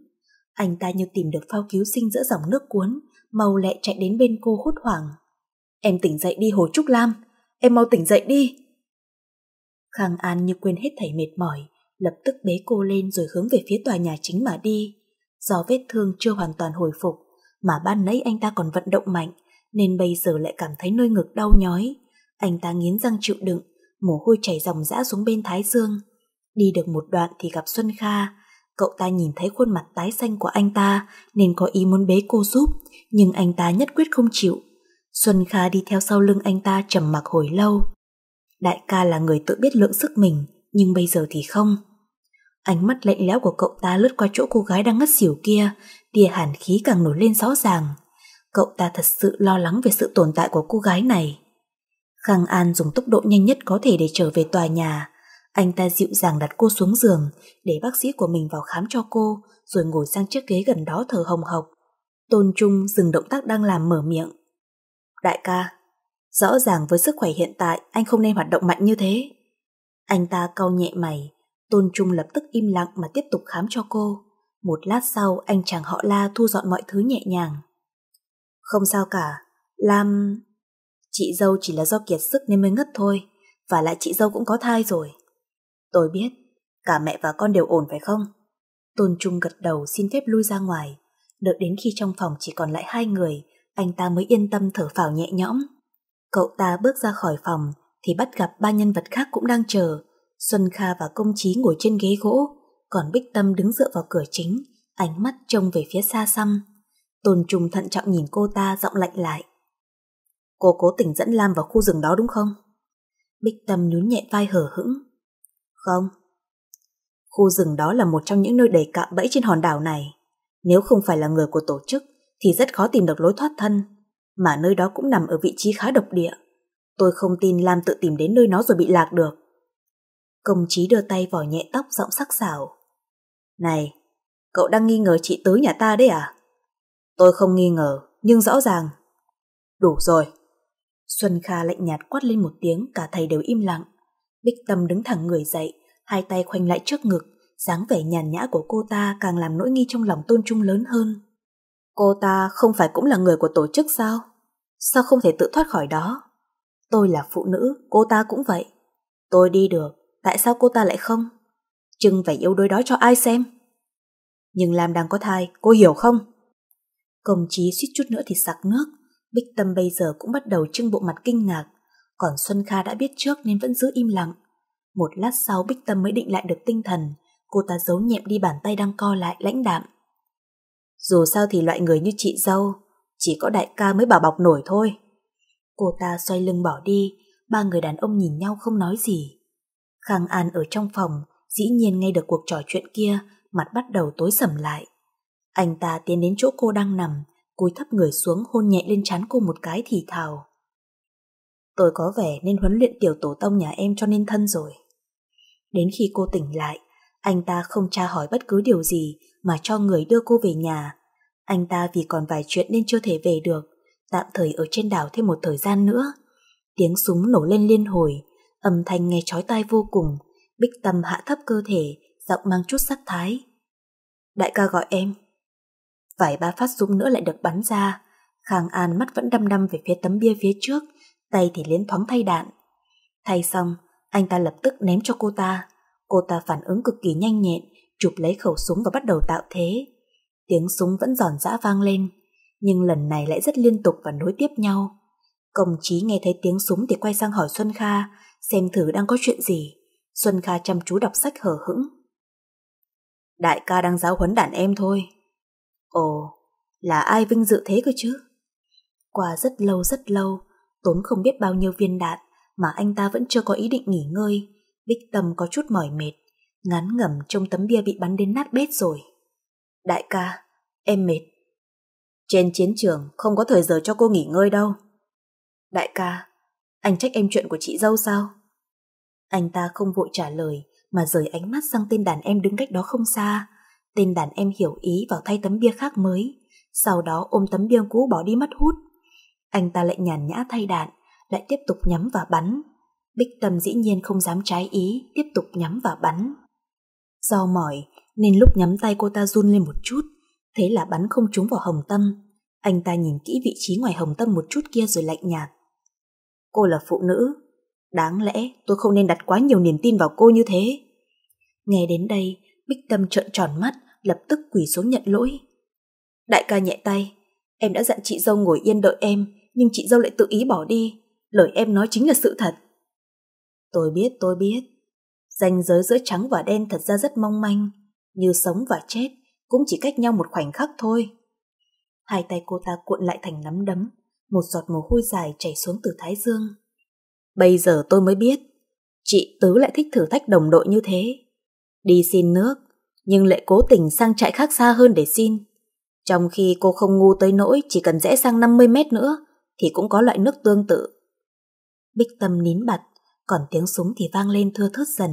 Anh ta như tìm được phao cứu sinh giữa dòng nước cuốn, mau lẹ chạy đến bên cô hốt hoảng. Em tỉnh dậy đi Hồ Trúc Lam, em mau tỉnh dậy đi. Khang An như quên hết thảy mệt mỏi, lập tức bế cô lên rồi hướng về phía tòa nhà chính mà đi. Do vết thương chưa hoàn toàn hồi phục, mà ban nãy anh ta còn vận động mạnh, nên bây giờ lại cảm thấy nơi ngực đau nhói. Anh ta nghiến răng chịu đựng, mồ hôi chảy dòng dã xuống bên thái dương. Đi được một đoạn thì gặp Xuân Kha, cậu ta nhìn thấy khuôn mặt tái xanh của anh ta nên có ý muốn bế cô giúp, nhưng anh ta nhất quyết không chịu. Xuân Kha đi theo sau lưng anh ta trầm mặc hồi lâu. Đại ca là người tự biết lượng sức mình, nhưng bây giờ thì không. Ánh mắt lạnh lẽo của cậu ta lướt qua chỗ cô gái đang ngất xỉu kia, tia hàn khí càng nổi lên rõ ràng. Cậu ta thật sự lo lắng về sự tồn tại của cô gái này. Khang An dùng tốc độ nhanh nhất có thể để trở về tòa nhà. Anh ta dịu dàng đặt cô xuống giường để bác sĩ của mình vào khám cho cô rồi ngồi sang chiếc ghế gần đó thở hồng hộc. Tôn Trung dừng động tác đang làm mở miệng. Đại ca, rõ ràng với sức khỏe hiện tại anh không nên hoạt động mạnh như thế. Anh ta cau nhẹ mày, Tôn Trung lập tức im lặng mà tiếp tục khám cho cô. Một lát sau anh chàng họ La thu dọn mọi thứ nhẹ nhàng. Không sao cả, Lam... Chị dâu chỉ là do kiệt sức nên mới ngất thôi, và lại chị dâu cũng có thai rồi. Tôi biết, cả mẹ và con đều ổn phải không? Tôn Trung gật đầu xin phép lui ra ngoài, đợi đến khi trong phòng chỉ còn lại hai người, anh ta mới yên tâm thở phào nhẹ nhõm. Cậu ta bước ra khỏi phòng thì bắt gặp ba nhân vật khác cũng đang chờ. Xuân Kha và Công Chí ngồi trên ghế gỗ, còn Bích Tâm đứng dựa vào cửa chính, ánh mắt trông về phía xa xăm. Tôn Trung thận trọng nhìn cô ta giọng lạnh lại. Cô cố tình dẫn Lam vào khu rừng đó đúng không? Bích Tâm nhún nhẹ vai hở hững. Không. Khu rừng đó là một trong những nơi đầy cạm bẫy trên hòn đảo này. Nếu không phải là người của tổ chức thì rất khó tìm được lối thoát thân. Mà nơi đó cũng nằm ở vị trí khá độc địa. Tôi không tin Lam tự tìm đến nơi nó rồi bị lạc được. Công Chí đưa tay vỏ nhẹ tóc giọng sắc sảo. Này, cậu đang nghi ngờ chị tứ nhà ta đấy à? Tôi không nghi ngờ, nhưng rõ ràng. Đủ rồi, Xuân Kha lạnh nhạt quát lên một tiếng cả thầy đều im lặng. Bích Tâm đứng thẳng người dậy, hai tay khoanh lại trước ngực, dáng vẻ nhàn nhã của cô ta càng làm nỗi nghi trong lòng tôn trung lớn hơn. Cô ta không phải cũng là người của tổ chức sao? Sao không thể tự thoát khỏi đó? Tôi là phụ nữ, cô ta cũng vậy. Tôi đi được, tại sao cô ta lại không? Chừng phải yêu đôi đó cho ai xem? Nhưng Lam đang có thai, cô hiểu không? Công chí suýt chút nữa thì sặc nước, Bích Tâm bây giờ cũng bắt đầu trưng bộ mặt kinh ngạc, còn Xuân Kha đã biết trước nên vẫn giữ im lặng. Một lát sau Bích Tâm mới định lại được tinh thần, cô ta giấu nhẹm đi bàn tay đang co lại lãnh đạm. Dù sao thì loại người như chị dâu, chỉ có đại ca mới bảo bọc nổi thôi. Cô ta xoay lưng bỏ đi, ba người đàn ông nhìn nhau không nói gì. Khang An ở trong phòng, dĩ nhiên nghe được cuộc trò chuyện kia, mặt bắt đầu tối sầm lại. Anh ta tiến đến chỗ cô đang nằm, cúi thấp người xuống hôn nhẹ lên trán cô một cái thì thào. Tôi có vẻ nên huấn luyện tiểu tổ tông nhà em cho nên thân rồi. Đến khi cô tỉnh lại, anh ta không tra hỏi bất cứ điều gì mà cho người đưa cô về nhà. Anh ta vì còn vài chuyện nên chưa thể về được, tạm thời ở trên đảo thêm một thời gian nữa. Tiếng súng nổ lên liên hồi, âm thanh nghe chói tai vô cùng, bích tâm hạ thấp cơ thể, giọng mang chút sắc thái. Đại ca gọi em, Vài ba phát súng nữa lại được bắn ra. Khang An mắt vẫn đăm đăm về phía tấm bia phía trước, tay thì liến thoáng thay đạn. Thay xong, anh ta lập tức ném cho cô ta. Cô ta phản ứng cực kỳ nhanh nhẹn, chụp lấy khẩu súng và bắt đầu tạo thế. Tiếng súng vẫn giòn giã vang lên, nhưng lần này lại rất liên tục và nối tiếp nhau. Công chí nghe thấy tiếng súng thì quay sang hỏi Xuân Kha, xem thử đang có chuyện gì. Xuân Kha chăm chú đọc sách hở hững. Đại ca đang giáo huấn đàn em thôi. Ồ, là ai vinh dự thế cơ chứ? Qua rất lâu rất lâu, tốn không biết bao nhiêu viên đạn mà anh ta vẫn chưa có ý định nghỉ ngơi. Bích Tâm có chút mỏi mệt, ngán ngẩm trong tấm bia bị bắn đến nát bét rồi. Đại ca, em mệt. Trên chiến trường không có thời giờ cho cô nghỉ ngơi đâu. Đại ca, anh trách em chuyện của chị dâu sao? Anh ta không vội trả lời mà rời ánh mắt sang tên đàn em đứng cách đó không xa. Tên đàn em hiểu ý vào thay tấm bia khác mới, sau đó ôm tấm bia cũ bỏ đi mất hút. Anh ta lại nhàn nhã thay đạn, lại tiếp tục nhắm và bắn. Bích Tâm dĩ nhiên không dám trái ý, tiếp tục nhắm và bắn. Do mỏi, nên lúc nhắm tay cô ta run lên một chút, thế là bắn không trúng vào Hồng Tâm. Anh ta nhìn kỹ vị trí ngoài Hồng Tâm một chút kia rồi lạnh nhạt. Cô là phụ nữ, đáng lẽ tôi không nên đặt quá nhiều niềm tin vào cô như thế. Nghe đến đây, Bích Tâm trợn tròn mắt, lập tức quỳ xuống nhận lỗi. Đại ca nhẹ tay, em đã dặn chị dâu ngồi yên đợi em, nhưng chị dâu lại tự ý bỏ đi. Lời em nói chính là sự thật. Tôi biết, tôi biết. Ranh giới giữa trắng và đen thật ra rất mong manh. Như sống và chết cũng chỉ cách nhau một khoảnh khắc thôi. Hai tay cô ta cuộn lại thành nắm đấm, một giọt mồ hôi dài chảy xuống từ thái dương. Bây giờ tôi mới biết, chị Tứ lại thích thử thách đồng đội như thế đi xin nước, nhưng lại cố tình sang trại khác xa hơn để xin. Trong khi cô không ngu tới nỗi chỉ cần rẽ sang 50 mét nữa thì cũng có loại nước tương tự. Bích Tâm nín bặt, còn tiếng súng thì vang lên thưa thớt dần.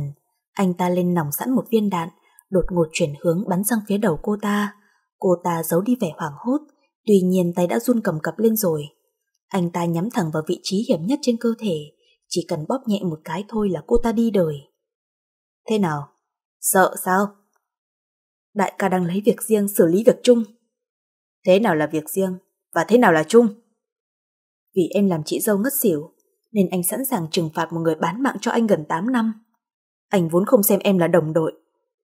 Anh ta lên nòng sẵn một viên đạn, đột ngột chuyển hướng bắn sang phía đầu cô ta. Cô ta giấu đi vẻ hoảng hốt, tuy nhiên tay đã run cầm cập lên rồi. Anh ta nhắm thẳng vào vị trí hiểm nhất trên cơ thể, chỉ cần bóp nhẹ một cái thôi là cô ta đi đời. Thế nào? Sợ sao? Đại ca đang lấy việc riêng xử lý việc chung. Thế nào là việc riêng và thế nào là chung? Vì em làm chị dâu ngất xỉu nên anh sẵn sàng trừng phạt một người bán mạng cho anh gần 8 năm. Anh vốn không xem em là đồng đội.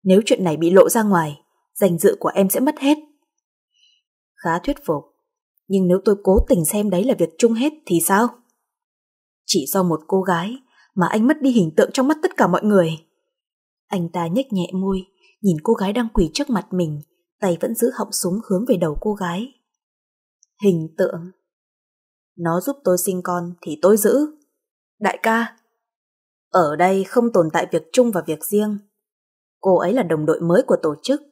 Nếu chuyện này bị lộ ra ngoài, danh dự của em sẽ mất hết. Khá thuyết phục. Nhưng nếu tôi cố tình xem đấy là việc chung hết thì sao? Chỉ do một cô gái mà anh mất đi hình tượng trong mắt tất cả mọi người. Anh ta nhếch nhẹ môi, nhìn cô gái đang quỳ trước mặt mình, tay vẫn giữ họng súng hướng về đầu cô gái. Hình tượng. Nó giúp tôi sinh con thì tôi giữ. Đại ca, ở đây không tồn tại việc chung và việc riêng. Cô ấy là đồng đội mới của tổ chức,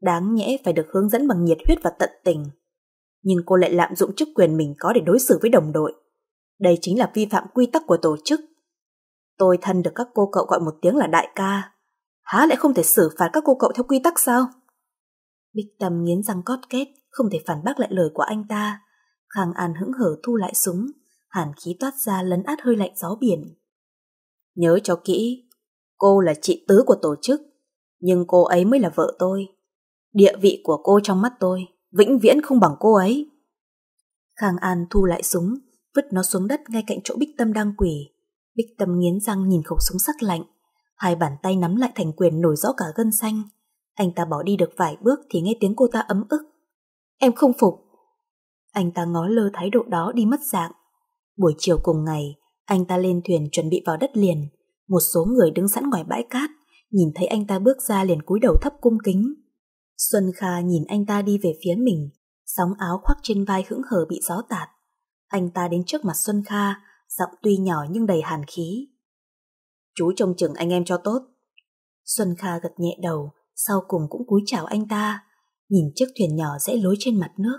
đáng nhẽ phải được hướng dẫn bằng nhiệt huyết và tận tình. Nhưng cô lại lạm dụng chức quyền mình có để đối xử với đồng đội. Đây chính là vi phạm quy tắc của tổ chức. Tôi thân được các cô cậu gọi một tiếng là đại ca há lại không thể xử phạt các cô cậu theo quy tắc sao? Bích Tâm nghiến răng cót két, không thể phản bác lại lời của anh ta. Khang An hững hở thu lại súng, hàn khí toát ra lấn át hơi lạnh gió biển. Nhớ cho kỹ, cô là chị tứ của tổ chức, nhưng cô ấy mới là vợ tôi. Địa vị của cô trong mắt tôi, vĩnh viễn không bằng cô ấy. Khang An thu lại súng, vứt nó xuống đất ngay cạnh chỗ Bích Tâm đang quỷ. Bích Tâm nghiến răng nhìn khẩu súng sắc lạnh, Hai bàn tay nắm lại thành quyền nổi rõ cả gân xanh. Anh ta bỏ đi được vài bước thì nghe tiếng cô ta ấm ức. Em không phục. Anh ta ngó lơ thái độ đó đi mất dạng. Buổi chiều cùng ngày, anh ta lên thuyền chuẩn bị vào đất liền. Một số người đứng sẵn ngoài bãi cát, nhìn thấy anh ta bước ra liền cúi đầu thấp cung kính. Xuân Kha nhìn anh ta đi về phía mình, sóng áo khoác trên vai hững hờ bị gió tạt. Anh ta đến trước mặt Xuân Kha, giọng tuy nhỏ nhưng đầy hàn khí chú trông chừng anh em cho tốt. Xuân Kha gật nhẹ đầu, sau cùng cũng cúi chào anh ta, nhìn chiếc thuyền nhỏ rẽ lối trên mặt nước.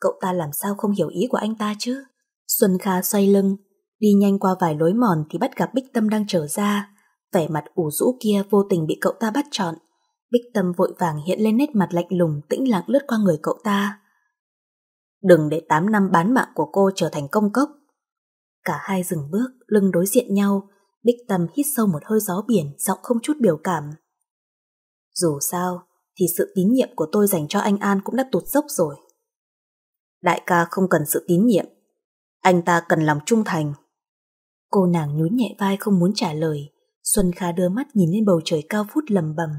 Cậu ta làm sao không hiểu ý của anh ta chứ? Xuân Kha xoay lưng, đi nhanh qua vài lối mòn thì bắt gặp Bích Tâm đang trở ra. Vẻ mặt ủ rũ kia vô tình bị cậu ta bắt trọn. Bích Tâm vội vàng hiện lên nét mặt lạnh lùng tĩnh lặng lướt qua người cậu ta. Đừng để 8 năm bán mạng của cô trở thành công cốc. Cả hai dừng bước, lưng đối diện nhau, Bích Tâm hít sâu một hơi gió biển, giọng không chút biểu cảm. Dù sao, thì sự tín nhiệm của tôi dành cho anh An cũng đã tụt dốc rồi. Đại ca không cần sự tín nhiệm, anh ta cần lòng trung thành. Cô nàng nhún nhẹ vai không muốn trả lời, Xuân Kha đưa mắt nhìn lên bầu trời cao phút lầm bầm.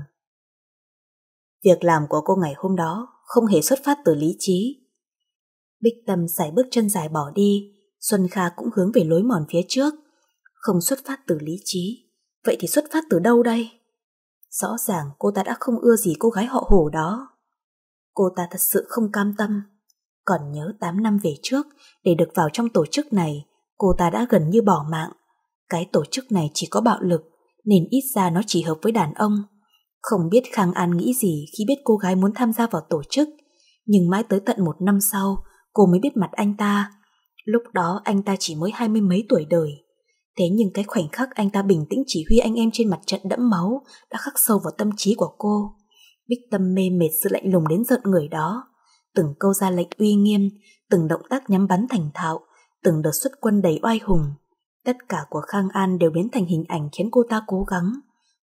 Việc làm của cô ngày hôm đó không hề xuất phát từ lý trí. Bích Tâm sải bước chân dài bỏ đi, Xuân Kha cũng hướng về lối mòn phía trước không xuất phát từ lý trí. Vậy thì xuất phát từ đâu đây? Rõ ràng cô ta đã không ưa gì cô gái họ hổ đó. Cô ta thật sự không cam tâm. Còn nhớ tám năm về trước, để được vào trong tổ chức này, cô ta đã gần như bỏ mạng. Cái tổ chức này chỉ có bạo lực, nên ít ra nó chỉ hợp với đàn ông. Không biết Khang An nghĩ gì khi biết cô gái muốn tham gia vào tổ chức, nhưng mãi tới tận một năm sau, cô mới biết mặt anh ta. Lúc đó anh ta chỉ mới hai mươi mấy tuổi đời, Thế nhưng cái khoảnh khắc anh ta bình tĩnh chỉ huy anh em trên mặt trận đẫm máu đã khắc sâu vào tâm trí của cô. Bích tâm mê mệt sự lạnh lùng đến giận người đó. Từng câu ra lệnh uy nghiêm, từng động tác nhắm bắn thành thạo, từng đợt xuất quân đầy oai hùng. Tất cả của Khang An đều biến thành hình ảnh khiến cô ta cố gắng.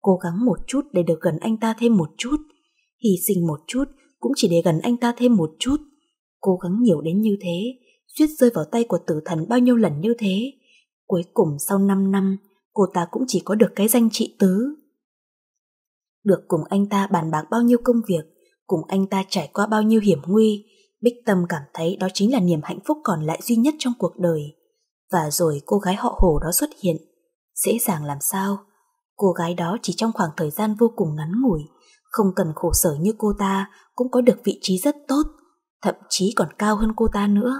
Cố gắng một chút để được gần anh ta thêm một chút. Hy sinh một chút cũng chỉ để gần anh ta thêm một chút. Cố gắng nhiều đến như thế, suýt rơi vào tay của tử thần bao nhiêu lần như thế Cuối cùng sau 5 năm, cô ta cũng chỉ có được cái danh trị Tứ. Được cùng anh ta bàn bạc bao nhiêu công việc, cùng anh ta trải qua bao nhiêu hiểm nguy, Bích Tâm cảm thấy đó chính là niềm hạnh phúc còn lại duy nhất trong cuộc đời. Và rồi cô gái họ hồ đó xuất hiện. Dễ dàng làm sao? Cô gái đó chỉ trong khoảng thời gian vô cùng ngắn ngủi, không cần khổ sở như cô ta cũng có được vị trí rất tốt, thậm chí còn cao hơn cô ta nữa.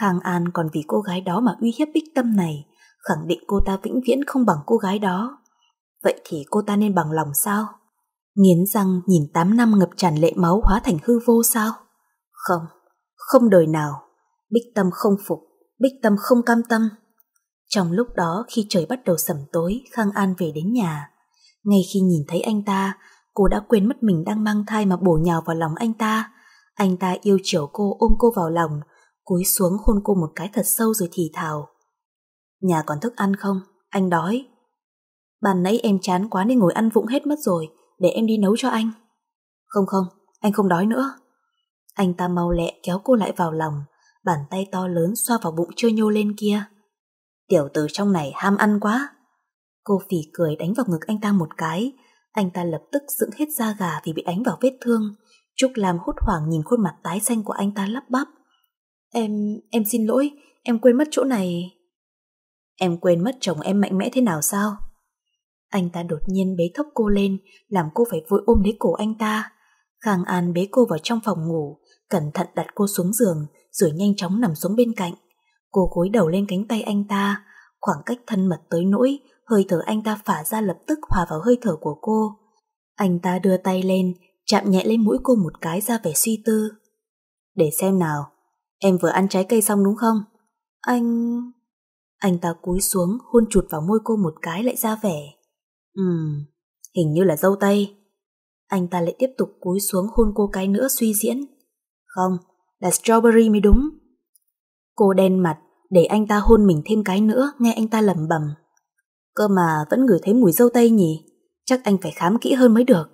Khang An còn vì cô gái đó mà uy hiếp bích tâm này, khẳng định cô ta vĩnh viễn không bằng cô gái đó. Vậy thì cô ta nên bằng lòng sao? Nghiến răng nhìn 8 năm ngập tràn lệ máu hóa thành hư vô sao? Không, không đời nào. Bích Tâm không phục, Bích Tâm không cam tâm. Trong lúc đó khi trời bắt đầu sẩm tối, Khang An về đến nhà. Ngay khi nhìn thấy anh ta, cô đã quên mất mình đang mang thai mà bổ nhào vào lòng anh ta. Anh ta yêu chiều cô ôm cô vào lòng, cúi xuống hôn cô một cái thật sâu rồi thì thào. Nhà còn thức ăn không? Anh đói. Bàn nãy em chán quá nên ngồi ăn vũng hết mất rồi, để em đi nấu cho anh. Không không, anh không đói nữa. Anh ta mau lẹ kéo cô lại vào lòng, bàn tay to lớn xoa vào bụng chưa nhô lên kia. Tiểu tử trong này ham ăn quá. Cô phỉ cười đánh vào ngực anh ta một cái, anh ta lập tức dựng hết da gà vì bị đánh vào vết thương. Trúc Lam hốt hoảng nhìn khuôn mặt tái xanh của anh ta lắp bắp. Em, em xin lỗi, em quên mất chỗ này. Em quên mất chồng em mạnh mẽ thế nào sao? Anh ta đột nhiên bế thốc cô lên, làm cô phải vội ôm lấy cổ anh ta. Khang An bế cô vào trong phòng ngủ, cẩn thận đặt cô xuống giường, rồi nhanh chóng nằm xuống bên cạnh. Cô cúi đầu lên cánh tay anh ta, khoảng cách thân mật tới nỗi, hơi thở anh ta phả ra lập tức hòa vào hơi thở của cô. Anh ta đưa tay lên, chạm nhẹ lên mũi cô một cái ra vẻ suy tư. Để xem nào, Em vừa ăn trái cây xong đúng không? Anh... Anh ta cúi xuống, hôn chụt vào môi cô một cái lại ra vẻ. Ừm, hình như là dâu tây. Anh ta lại tiếp tục cúi xuống hôn cô cái nữa suy diễn. Không, là strawberry mới đúng. Cô đen mặt, để anh ta hôn mình thêm cái nữa, nghe anh ta lẩm bẩm. Cơ mà vẫn ngửi thấy mùi dâu tây nhỉ? Chắc anh phải khám kỹ hơn mới được.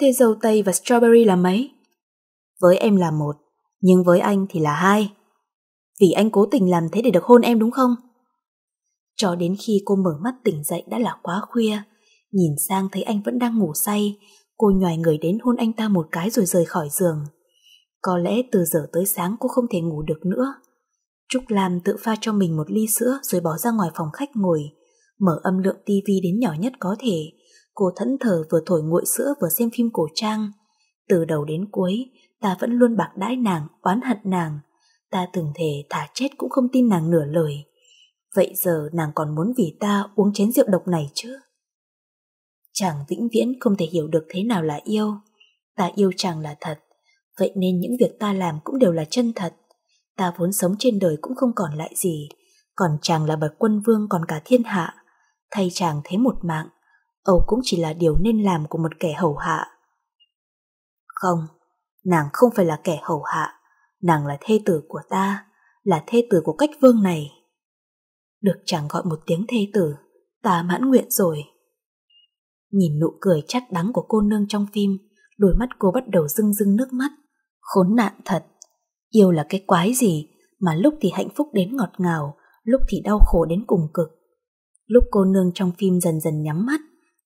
Thế dâu tây và strawberry là mấy? Với em là một, nhưng với anh thì là hai. Vì anh cố tình làm thế để được hôn em đúng không? Cho đến khi cô mở mắt tỉnh dậy đã là quá khuya, nhìn sang thấy anh vẫn đang ngủ say, cô nhòi người đến hôn anh ta một cái rồi rời khỏi giường. Có lẽ từ giờ tới sáng cô không thể ngủ được nữa. Trúc Lam tự pha cho mình một ly sữa rồi bỏ ra ngoài phòng khách ngồi, mở âm lượng tivi đến nhỏ nhất có thể. Cô thẫn thờ vừa thổi nguội sữa vừa xem phim cổ trang. Từ đầu đến cuối, ta vẫn luôn bạc đãi nàng, oán hận nàng. Ta từng thề thả chết cũng không tin nàng nửa lời. Vậy giờ nàng còn muốn vì ta uống chén rượu độc này chứ? Chàng vĩnh viễn không thể hiểu được thế nào là yêu. Ta yêu chàng là thật, vậy nên những việc ta làm cũng đều là chân thật. Ta vốn sống trên đời cũng không còn lại gì, còn chàng là bậc quân vương còn cả thiên hạ. Thay chàng thế một mạng, âu cũng chỉ là điều nên làm của một kẻ hầu hạ. Không, Nàng không phải là kẻ hầu hạ, nàng là thê tử của ta, là thê tử của cách vương này. Được chàng gọi một tiếng thê tử, ta mãn nguyện rồi. Nhìn nụ cười chắt đắng của cô nương trong phim, đôi mắt cô bắt đầu rưng rưng nước mắt. Khốn nạn thật, yêu là cái quái gì mà lúc thì hạnh phúc đến ngọt ngào, lúc thì đau khổ đến cùng cực. Lúc cô nương trong phim dần dần nhắm mắt,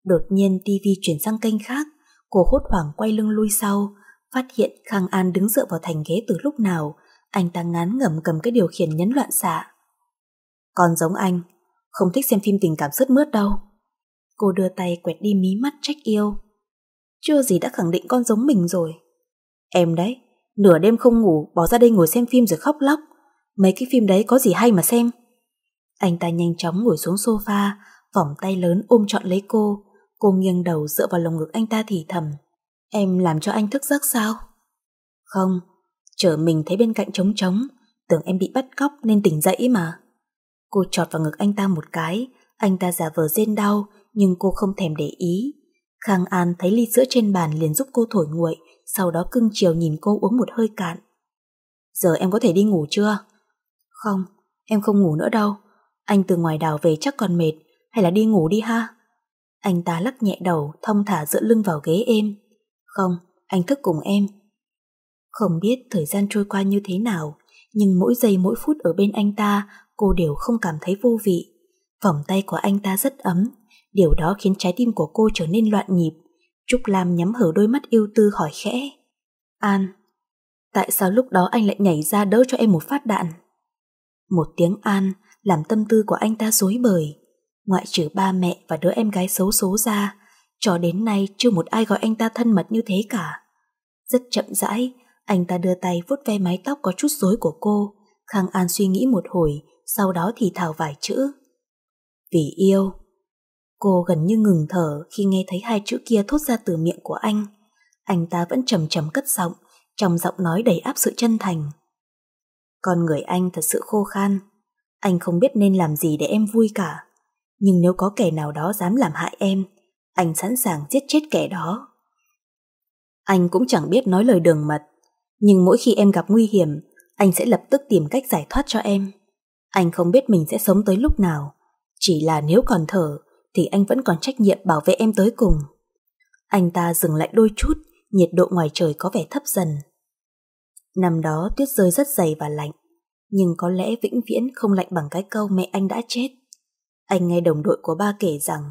đột nhiên tivi chuyển sang kênh khác, cô hốt hoảng quay lưng lui sau, Phát hiện Khang An đứng dựa vào thành ghế từ lúc nào, anh ta ngán ngẩm cầm cái điều khiển nhấn loạn xạ. Còn giống anh, không thích xem phim tình cảm sướt mướt đâu. Cô đưa tay quẹt đi mí mắt trách yêu. Chưa gì đã khẳng định con giống mình rồi. Em đấy, nửa đêm không ngủ, bỏ ra đây ngồi xem phim rồi khóc lóc. Mấy cái phim đấy có gì hay mà xem. Anh ta nhanh chóng ngồi xuống sofa, vòng tay lớn ôm trọn lấy cô. Cô nghiêng đầu dựa vào lồng ngực anh ta thì thầm. Em làm cho anh thức giấc sao? Không, chờ mình thấy bên cạnh trống trống, tưởng em bị bắt cóc nên tỉnh dậy mà. Cô chọt vào ngực anh ta một cái, anh ta giả vờ rên đau, nhưng cô không thèm để ý. Khang An thấy ly sữa trên bàn liền giúp cô thổi nguội, sau đó cưng chiều nhìn cô uống một hơi cạn. Giờ em có thể đi ngủ chưa? Không, em không ngủ nữa đâu. Anh từ ngoài đảo về chắc còn mệt, hay là đi ngủ đi ha? Anh ta lắc nhẹ đầu, thong thả dựa lưng vào ghế êm. Không, anh thức cùng em. Không biết thời gian trôi qua như thế nào, nhưng mỗi giây mỗi phút ở bên anh ta, cô đều không cảm thấy vô vị. Vòng tay của anh ta rất ấm, điều đó khiến trái tim của cô trở nên loạn nhịp. Trúc Lam nhắm hở đôi mắt yêu tư hỏi khẽ. An, tại sao lúc đó anh lại nhảy ra đỡ cho em một phát đạn? Một tiếng an làm tâm tư của anh ta rối bời. Ngoại trừ ba mẹ và đứa em gái xấu số ra, cho đến nay chưa một ai gọi anh ta thân mật như thế cả. Rất chậm rãi, anh ta đưa tay vuốt ve mái tóc có chút rối của cô. Khang An suy nghĩ một hồi, sau đó thì thào vài chữ. Vì yêu. Cô gần như ngừng thở khi nghe thấy hai chữ kia thốt ra từ miệng của anh. Anh ta vẫn trầm trầm cất giọng, trong giọng nói đầy áp sự chân thành. Con người anh thật sự khô khan. Anh không biết nên làm gì để em vui cả. Nhưng nếu có kẻ nào đó dám làm hại em, anh sẵn sàng giết chết kẻ đó. Anh cũng chẳng biết nói lời đường mật, nhưng mỗi khi em gặp nguy hiểm, anh sẽ lập tức tìm cách giải thoát cho em. Anh không biết mình sẽ sống tới lúc nào, chỉ là nếu còn thở thì anh vẫn còn trách nhiệm bảo vệ em tới cùng. Anh ta dừng lại đôi chút, nhiệt độ ngoài trời có vẻ thấp dần. Năm đó tuyết rơi rất dày và lạnh, nhưng có lẽ vĩnh viễn không lạnh bằng cái câu mẹ anh đã chết. Anh nghe đồng đội của ba kể rằng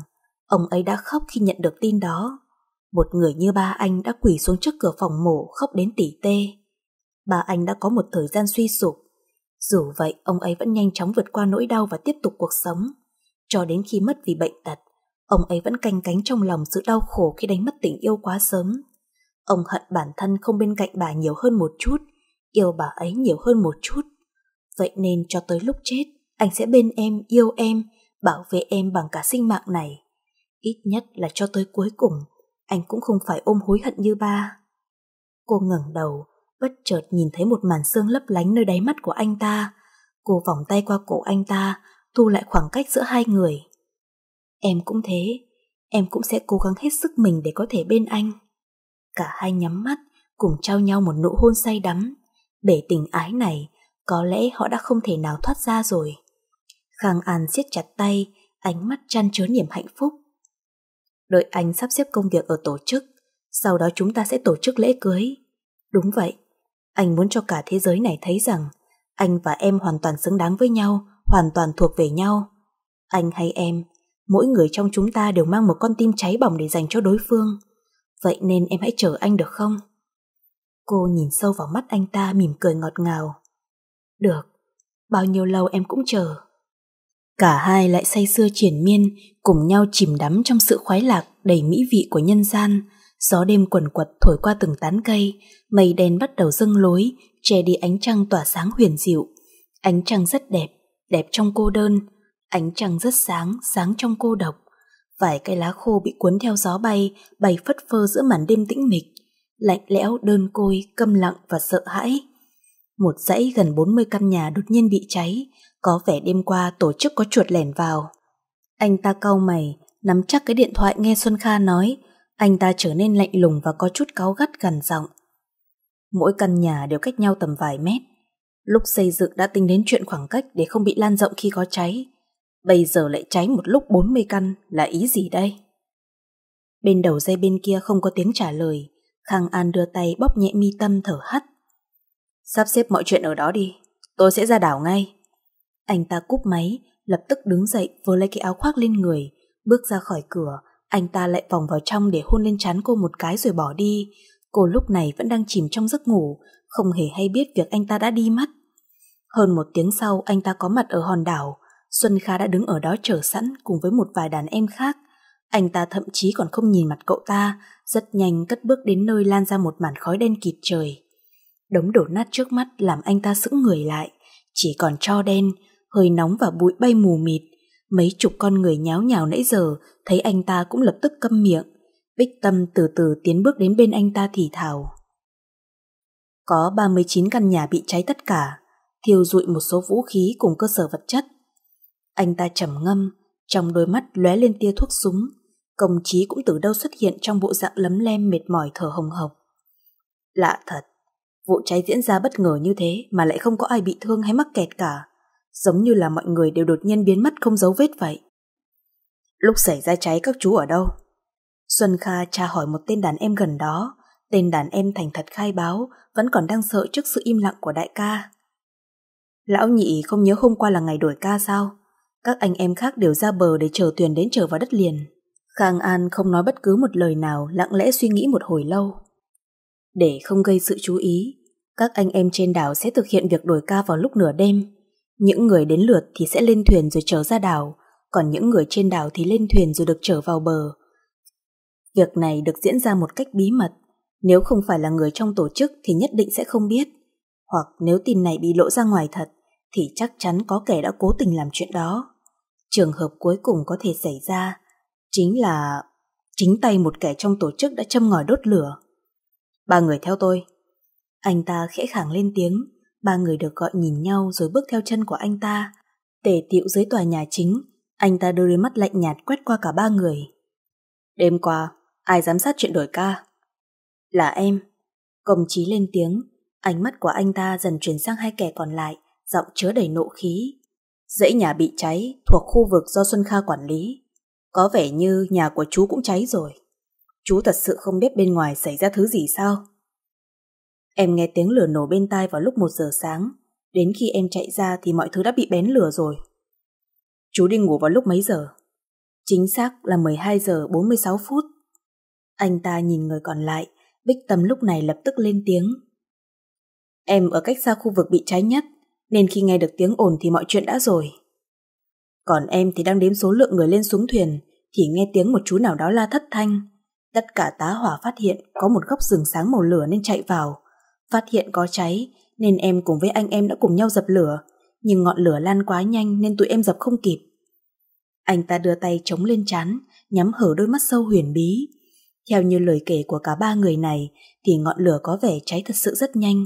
Ông ấy đã khóc khi nhận được tin đó. Một người như ba anh đã quỳ xuống trước cửa phòng mổ khóc đến tỉ tê. Ba anh đã có một thời gian suy sụp. Dù vậy, ông ấy vẫn nhanh chóng vượt qua nỗi đau và tiếp tục cuộc sống. Cho đến khi mất vì bệnh tật, ông ấy vẫn canh cánh trong lòng sự đau khổ khi đánh mất tình yêu quá sớm. Ông hận bản thân không bên cạnh bà nhiều hơn một chút, yêu bà ấy nhiều hơn một chút. Vậy nên cho tới lúc chết, anh sẽ bên em, yêu em, bảo vệ em bằng cả sinh mạng này. Ít nhất là cho tới cuối cùng, anh cũng không phải ôm hối hận như ba. Cô ngẩng đầu, bất chợt nhìn thấy một màn xương lấp lánh nơi đáy mắt của anh ta. Cô vòng tay qua cổ anh ta, thu lại khoảng cách giữa hai người. Em cũng thế, em cũng sẽ cố gắng hết sức mình để có thể bên anh. Cả hai nhắm mắt, cùng trao nhau một nụ hôn say đắm. Bể tình ái này, có lẽ họ đã không thể nào thoát ra rồi. Khang An siết chặt tay, ánh mắt chăn chứa niềm hạnh phúc đợi anh sắp xếp công việc ở tổ chức, sau đó chúng ta sẽ tổ chức lễ cưới. Đúng vậy, anh muốn cho cả thế giới này thấy rằng anh và em hoàn toàn xứng đáng với nhau, hoàn toàn thuộc về nhau. Anh hay em, mỗi người trong chúng ta đều mang một con tim cháy bỏng để dành cho đối phương. Vậy nên em hãy chờ anh được không? Cô nhìn sâu vào mắt anh ta mỉm cười ngọt ngào. Được, bao nhiêu lâu em cũng chờ. Cả hai lại say sưa triển miên, cùng nhau chìm đắm trong sự khoái lạc đầy mỹ vị của nhân gian. Gió đêm quần quật thổi qua từng tán cây, mây đen bắt đầu dâng lối, che đi ánh trăng tỏa sáng huyền diệu. Ánh trăng rất đẹp, đẹp trong cô đơn. Ánh trăng rất sáng, sáng trong cô độc. Vài cây lá khô bị cuốn theo gió bay, bay phất phơ giữa màn đêm tĩnh mịch. Lạnh lẽo, đơn côi, câm lặng và sợ hãi. Một dãy gần 40 căn nhà đột nhiên bị cháy, có vẻ đêm qua tổ chức có chuột lẻn vào. Anh ta cau mày, nắm chắc cái điện thoại nghe Xuân Kha nói. Anh ta trở nên lạnh lùng và có chút cáu gắt gần giọng. Mỗi căn nhà đều cách nhau tầm vài mét. Lúc xây dựng đã tính đến chuyện khoảng cách để không bị lan rộng khi có cháy. Bây giờ lại cháy một lúc 40 căn là ý gì đây? Bên đầu dây bên kia không có tiếng trả lời. Khang An đưa tay bóp nhẹ mi tâm thở hắt. Sắp xếp mọi chuyện ở đó đi. Tôi sẽ ra đảo ngay. Anh ta cúp máy, lập tức đứng dậy vừa lấy cái áo khoác lên người. Bước ra khỏi cửa, anh ta lại vòng vào trong để hôn lên trán cô một cái rồi bỏ đi. Cô lúc này vẫn đang chìm trong giấc ngủ, không hề hay biết việc anh ta đã đi mất. Hơn một tiếng sau, anh ta có mặt ở hòn đảo. Xuân Kha đã đứng ở đó chờ sẵn cùng với một vài đàn em khác. Anh ta thậm chí còn không nhìn mặt cậu ta, rất nhanh cất bước đến nơi lan ra một màn khói đen kịt trời. Đống đổ nát trước mắt làm anh ta sững người lại, chỉ còn cho đen, hơi nóng và bụi bay mù mịt. Mấy chục con người nháo nhào nãy giờ thấy anh ta cũng lập tức câm miệng. Bích Tâm từ từ tiến bước đến bên anh ta thì thào. Có 39 căn nhà bị cháy tất cả, thiêu rụi một số vũ khí cùng cơ sở vật chất. Anh ta trầm ngâm, trong đôi mắt lóe lên tia thuốc súng, công chí cũng từ đâu xuất hiện trong bộ dạng lấm lem mệt mỏi thở hồng hộc. Lạ thật, vụ cháy diễn ra bất ngờ như thế mà lại không có ai bị thương hay mắc kẹt cả giống như là mọi người đều đột nhiên biến mất không dấu vết vậy. Lúc xảy ra cháy các chú ở đâu? Xuân Kha tra hỏi một tên đàn em gần đó, tên đàn em thành thật khai báo, vẫn còn đang sợ trước sự im lặng của đại ca. Lão nhị không nhớ hôm qua là ngày đổi ca sao? Các anh em khác đều ra bờ để chờ thuyền đến trở vào đất liền. Khang An không nói bất cứ một lời nào, lặng lẽ suy nghĩ một hồi lâu. Để không gây sự chú ý, các anh em trên đảo sẽ thực hiện việc đổi ca vào lúc nửa đêm. Những người đến lượt thì sẽ lên thuyền rồi trở ra đảo, còn những người trên đảo thì lên thuyền rồi được trở vào bờ. Việc này được diễn ra một cách bí mật, nếu không phải là người trong tổ chức thì nhất định sẽ không biết. Hoặc nếu tin này bị lộ ra ngoài thật, thì chắc chắn có kẻ đã cố tình làm chuyện đó. Trường hợp cuối cùng có thể xảy ra chính là chính tay một kẻ trong tổ chức đã châm ngòi đốt lửa. Ba người theo tôi. Anh ta khẽ khàng lên tiếng, Ba người được gọi nhìn nhau rồi bước theo chân của anh ta. Tề tiệu dưới tòa nhà chính, anh ta đôi mắt lạnh nhạt quét qua cả ba người. Đêm qua, ai giám sát chuyện đổi ca? Là em. Công chí lên tiếng, ánh mắt của anh ta dần chuyển sang hai kẻ còn lại, giọng chứa đầy nộ khí. Dãy nhà bị cháy, thuộc khu vực do Xuân Kha quản lý. Có vẻ như nhà của chú cũng cháy rồi. Chú thật sự không biết bên ngoài xảy ra thứ gì sao? Em nghe tiếng lửa nổ bên tai vào lúc 1 giờ sáng, đến khi em chạy ra thì mọi thứ đã bị bén lửa rồi. Chú đi ngủ vào lúc mấy giờ? Chính xác là 12 giờ 46 phút. Anh ta nhìn người còn lại, Bích Tâm lúc này lập tức lên tiếng. Em ở cách xa khu vực bị cháy nhất, nên khi nghe được tiếng ồn thì mọi chuyện đã rồi. Còn em thì đang đếm số lượng người lên xuống thuyền, thì nghe tiếng một chú nào đó la thất thanh. Tất cả tá hỏa phát hiện có một góc rừng sáng màu lửa nên chạy vào, Phát hiện có cháy nên em cùng với anh em đã cùng nhau dập lửa, nhưng ngọn lửa lan quá nhanh nên tụi em dập không kịp. Anh ta đưa tay chống lên chán, nhắm hở đôi mắt sâu huyền bí. Theo như lời kể của cả ba người này thì ngọn lửa có vẻ cháy thật sự rất nhanh.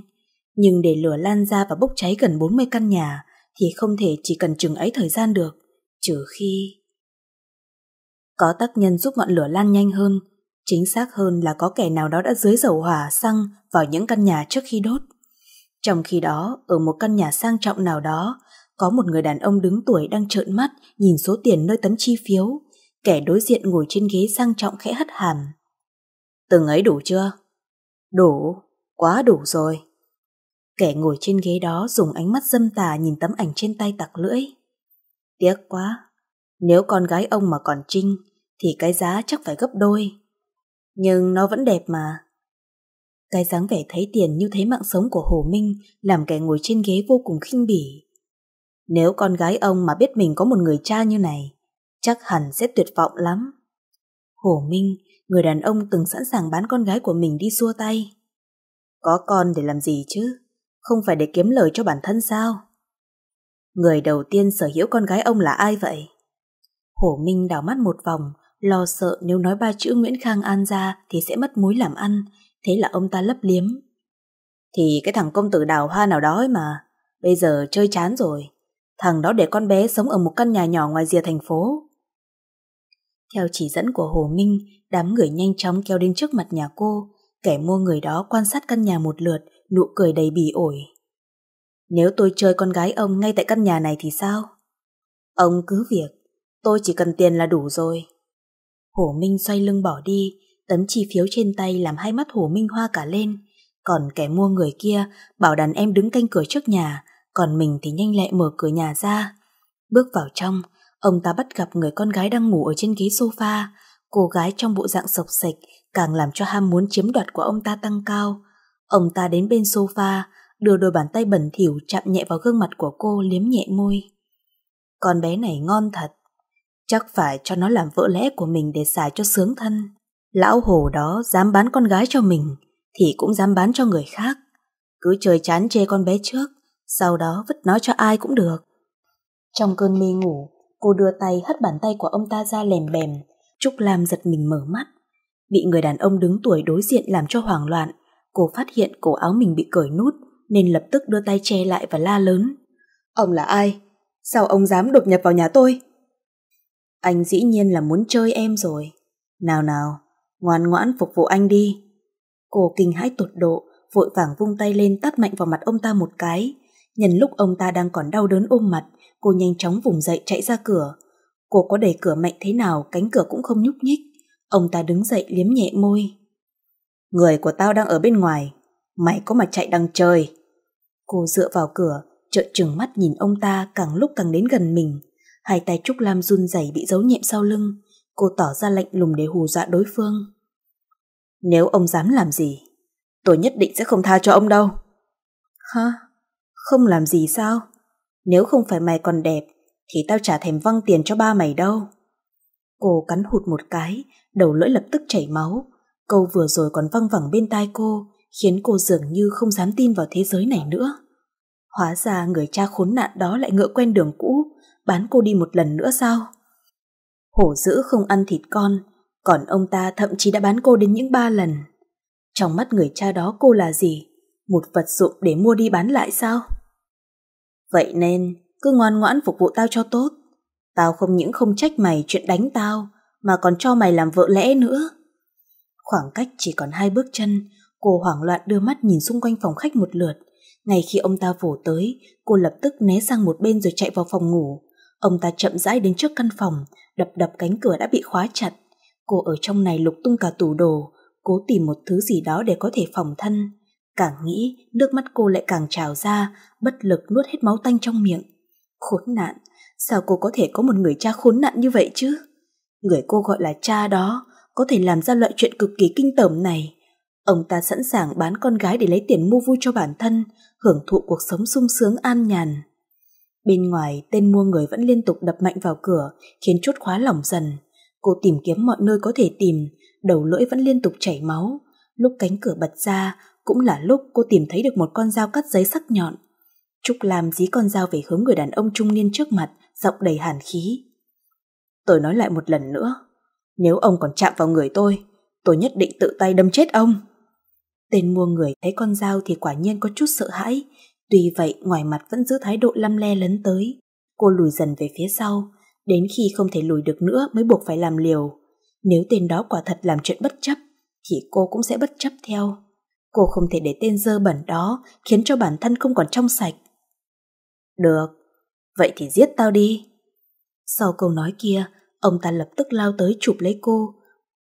Nhưng để lửa lan ra và bốc cháy gần 40 căn nhà thì không thể chỉ cần chừng ấy thời gian được, trừ khi... Có tác nhân giúp ngọn lửa lan nhanh hơn, Chính xác hơn là có kẻ nào đó đã dưới dầu hỏa xăng vào những căn nhà trước khi đốt. Trong khi đó, ở một căn nhà sang trọng nào đó, có một người đàn ông đứng tuổi đang trợn mắt nhìn số tiền nơi tấm chi phiếu. Kẻ đối diện ngồi trên ghế sang trọng khẽ hất hàm. Từng ấy đủ chưa? Đủ, quá đủ rồi. Kẻ ngồi trên ghế đó dùng ánh mắt dâm tà nhìn tấm ảnh trên tay tặc lưỡi. Tiếc quá, nếu con gái ông mà còn trinh, thì cái giá chắc phải gấp đôi nhưng nó vẫn đẹp mà. Cái dáng vẻ thấy tiền như thấy mạng sống của Hồ Minh làm kẻ ngồi trên ghế vô cùng khinh bỉ. Nếu con gái ông mà biết mình có một người cha như này, chắc hẳn sẽ tuyệt vọng lắm. Hồ Minh, người đàn ông từng sẵn sàng bán con gái của mình đi xua tay. Có con để làm gì chứ? Không phải để kiếm lời cho bản thân sao? Người đầu tiên sở hữu con gái ông là ai vậy? Hổ Minh đảo mắt một vòng, lo sợ nếu nói ba chữ Nguyễn Khang An ra thì sẽ mất mối làm ăn, thế là ông ta lấp liếm. Thì cái thằng công tử đào hoa nào đó ấy mà, bây giờ chơi chán rồi. Thằng đó để con bé sống ở một căn nhà nhỏ ngoài rìa thành phố. Theo chỉ dẫn của Hồ Minh, đám người nhanh chóng kéo đến trước mặt nhà cô, kẻ mua người đó quan sát căn nhà một lượt, nụ cười đầy bỉ ổi. Nếu tôi chơi con gái ông ngay tại căn nhà này thì sao? Ông cứ việc, tôi chỉ cần tiền là đủ rồi. Hồ Minh xoay lưng bỏ đi, tấm chi phiếu trên tay làm hai mắt Hồ Minh hoa cả lên. Còn kẻ mua người kia bảo đàn em đứng canh cửa trước nhà, còn mình thì nhanh lẹ mở cửa nhà ra. Bước vào trong, ông ta bắt gặp người con gái đang ngủ ở trên ghế sofa. Cô gái trong bộ dạng sộc sạch càng làm cho ham muốn chiếm đoạt của ông ta tăng cao. Ông ta đến bên sofa, đưa đôi bàn tay bẩn thỉu chạm nhẹ vào gương mặt của cô liếm nhẹ môi. Con bé này ngon thật. Chắc phải cho nó làm vợ lẽ của mình để xài cho sướng thân. Lão hồ đó dám bán con gái cho mình thì cũng dám bán cho người khác. Cứ chơi chán chê con bé trước, sau đó vứt nó cho ai cũng được. Trong cơn mê ngủ, cô đưa tay hất bàn tay của ông ta ra lèm bèm. Trúc Lam giật mình mở mắt. Bị người đàn ông đứng tuổi đối diện làm cho hoảng loạn. Cô phát hiện cổ áo mình bị cởi nút nên lập tức đưa tay che lại và la lớn. Ông là ai? Sao ông dám đột nhập vào nhà tôi? Anh dĩ nhiên là muốn chơi em rồi. Nào nào, ngoan ngoãn phục vụ anh đi. Cô kinh hãi tột độ, vội vàng vung tay lên tát mạnh vào mặt ông ta một cái. Nhân lúc ông ta đang còn đau đớn ôm mặt, cô nhanh chóng vùng dậy chạy ra cửa. Cô có đẩy cửa mạnh thế nào, cánh cửa cũng không nhúc nhích. Ông ta đứng dậy liếm nhẹ môi. Người của tao đang ở bên ngoài, mày có mà chạy đằng trời. Cô dựa vào cửa, trợn trừng mắt nhìn ông ta càng lúc càng đến gần mình. Hai tay Trúc Lam run rẩy bị giấu nhẹm sau lưng, cô tỏ ra lạnh lùng để hù dọa đối phương. Nếu ông dám làm gì, tôi nhất định sẽ không tha cho ông đâu. Hả? Không làm gì sao? Nếu không phải mày còn đẹp, thì tao trả thèm văng tiền cho ba mày đâu. Cô cắn hụt một cái, đầu lưỡi lập tức chảy máu. Câu vừa rồi còn văng vẳng bên tai cô, khiến cô dường như không dám tin vào thế giới này nữa. Hóa ra người cha khốn nạn đó lại ngựa quen đường cũ, bán cô đi một lần nữa sao? Hổ dữ không ăn thịt con, còn ông ta thậm chí đã bán cô đến những ba lần. Trong mắt người cha đó cô là gì? Một vật dụng để mua đi bán lại sao? Vậy nên, cứ ngoan ngoãn phục vụ tao cho tốt. Tao không những không trách mày chuyện đánh tao, mà còn cho mày làm vợ lẽ nữa. Khoảng cách chỉ còn hai bước chân, cô hoảng loạn đưa mắt nhìn xung quanh phòng khách một lượt. Ngay khi ông ta vồ tới, cô lập tức né sang một bên rồi chạy vào phòng ngủ. Ông ta chậm rãi đến trước căn phòng, đập đập cánh cửa đã bị khóa chặt. Cô ở trong này lục tung cả tủ đồ, cố tìm một thứ gì đó để có thể phòng thân. Càng nghĩ, nước mắt cô lại càng trào ra, bất lực nuốt hết máu tanh trong miệng. Khốn nạn, sao cô có thể có một người cha khốn nạn như vậy chứ? Người cô gọi là cha đó, có thể làm ra loại chuyện cực kỳ kinh tởm này. Ông ta sẵn sàng bán con gái để lấy tiền mua vui cho bản thân, hưởng thụ cuộc sống sung sướng an nhàn. Bên ngoài, tên mua người vẫn liên tục đập mạnh vào cửa, khiến chốt khóa lỏng dần. Cô tìm kiếm mọi nơi có thể tìm, đầu lưỡi vẫn liên tục chảy máu. Lúc cánh cửa bật ra, cũng là lúc cô tìm thấy được một con dao cắt giấy sắc nhọn. Trúc Lam dí con dao về hướng người đàn ông trung niên trước mặt, giọng đầy hàn khí. Tôi nói lại một lần nữa, nếu ông còn chạm vào người tôi, tôi nhất định tự tay đâm chết ông. Tên mua người thấy con dao thì quả nhiên có chút sợ hãi, Tuy vậy ngoài mặt vẫn giữ thái độ lăm le lấn tới. Cô lùi dần về phía sau, đến khi không thể lùi được nữa mới buộc phải làm liều. Nếu tên đó quả thật làm chuyện bất chấp, thì cô cũng sẽ bất chấp theo. Cô không thể để tên dơ bẩn đó khiến cho bản thân không còn trong sạch. Được, vậy thì giết tao đi. Sau câu nói kia, ông ta lập tức lao tới chụp lấy cô.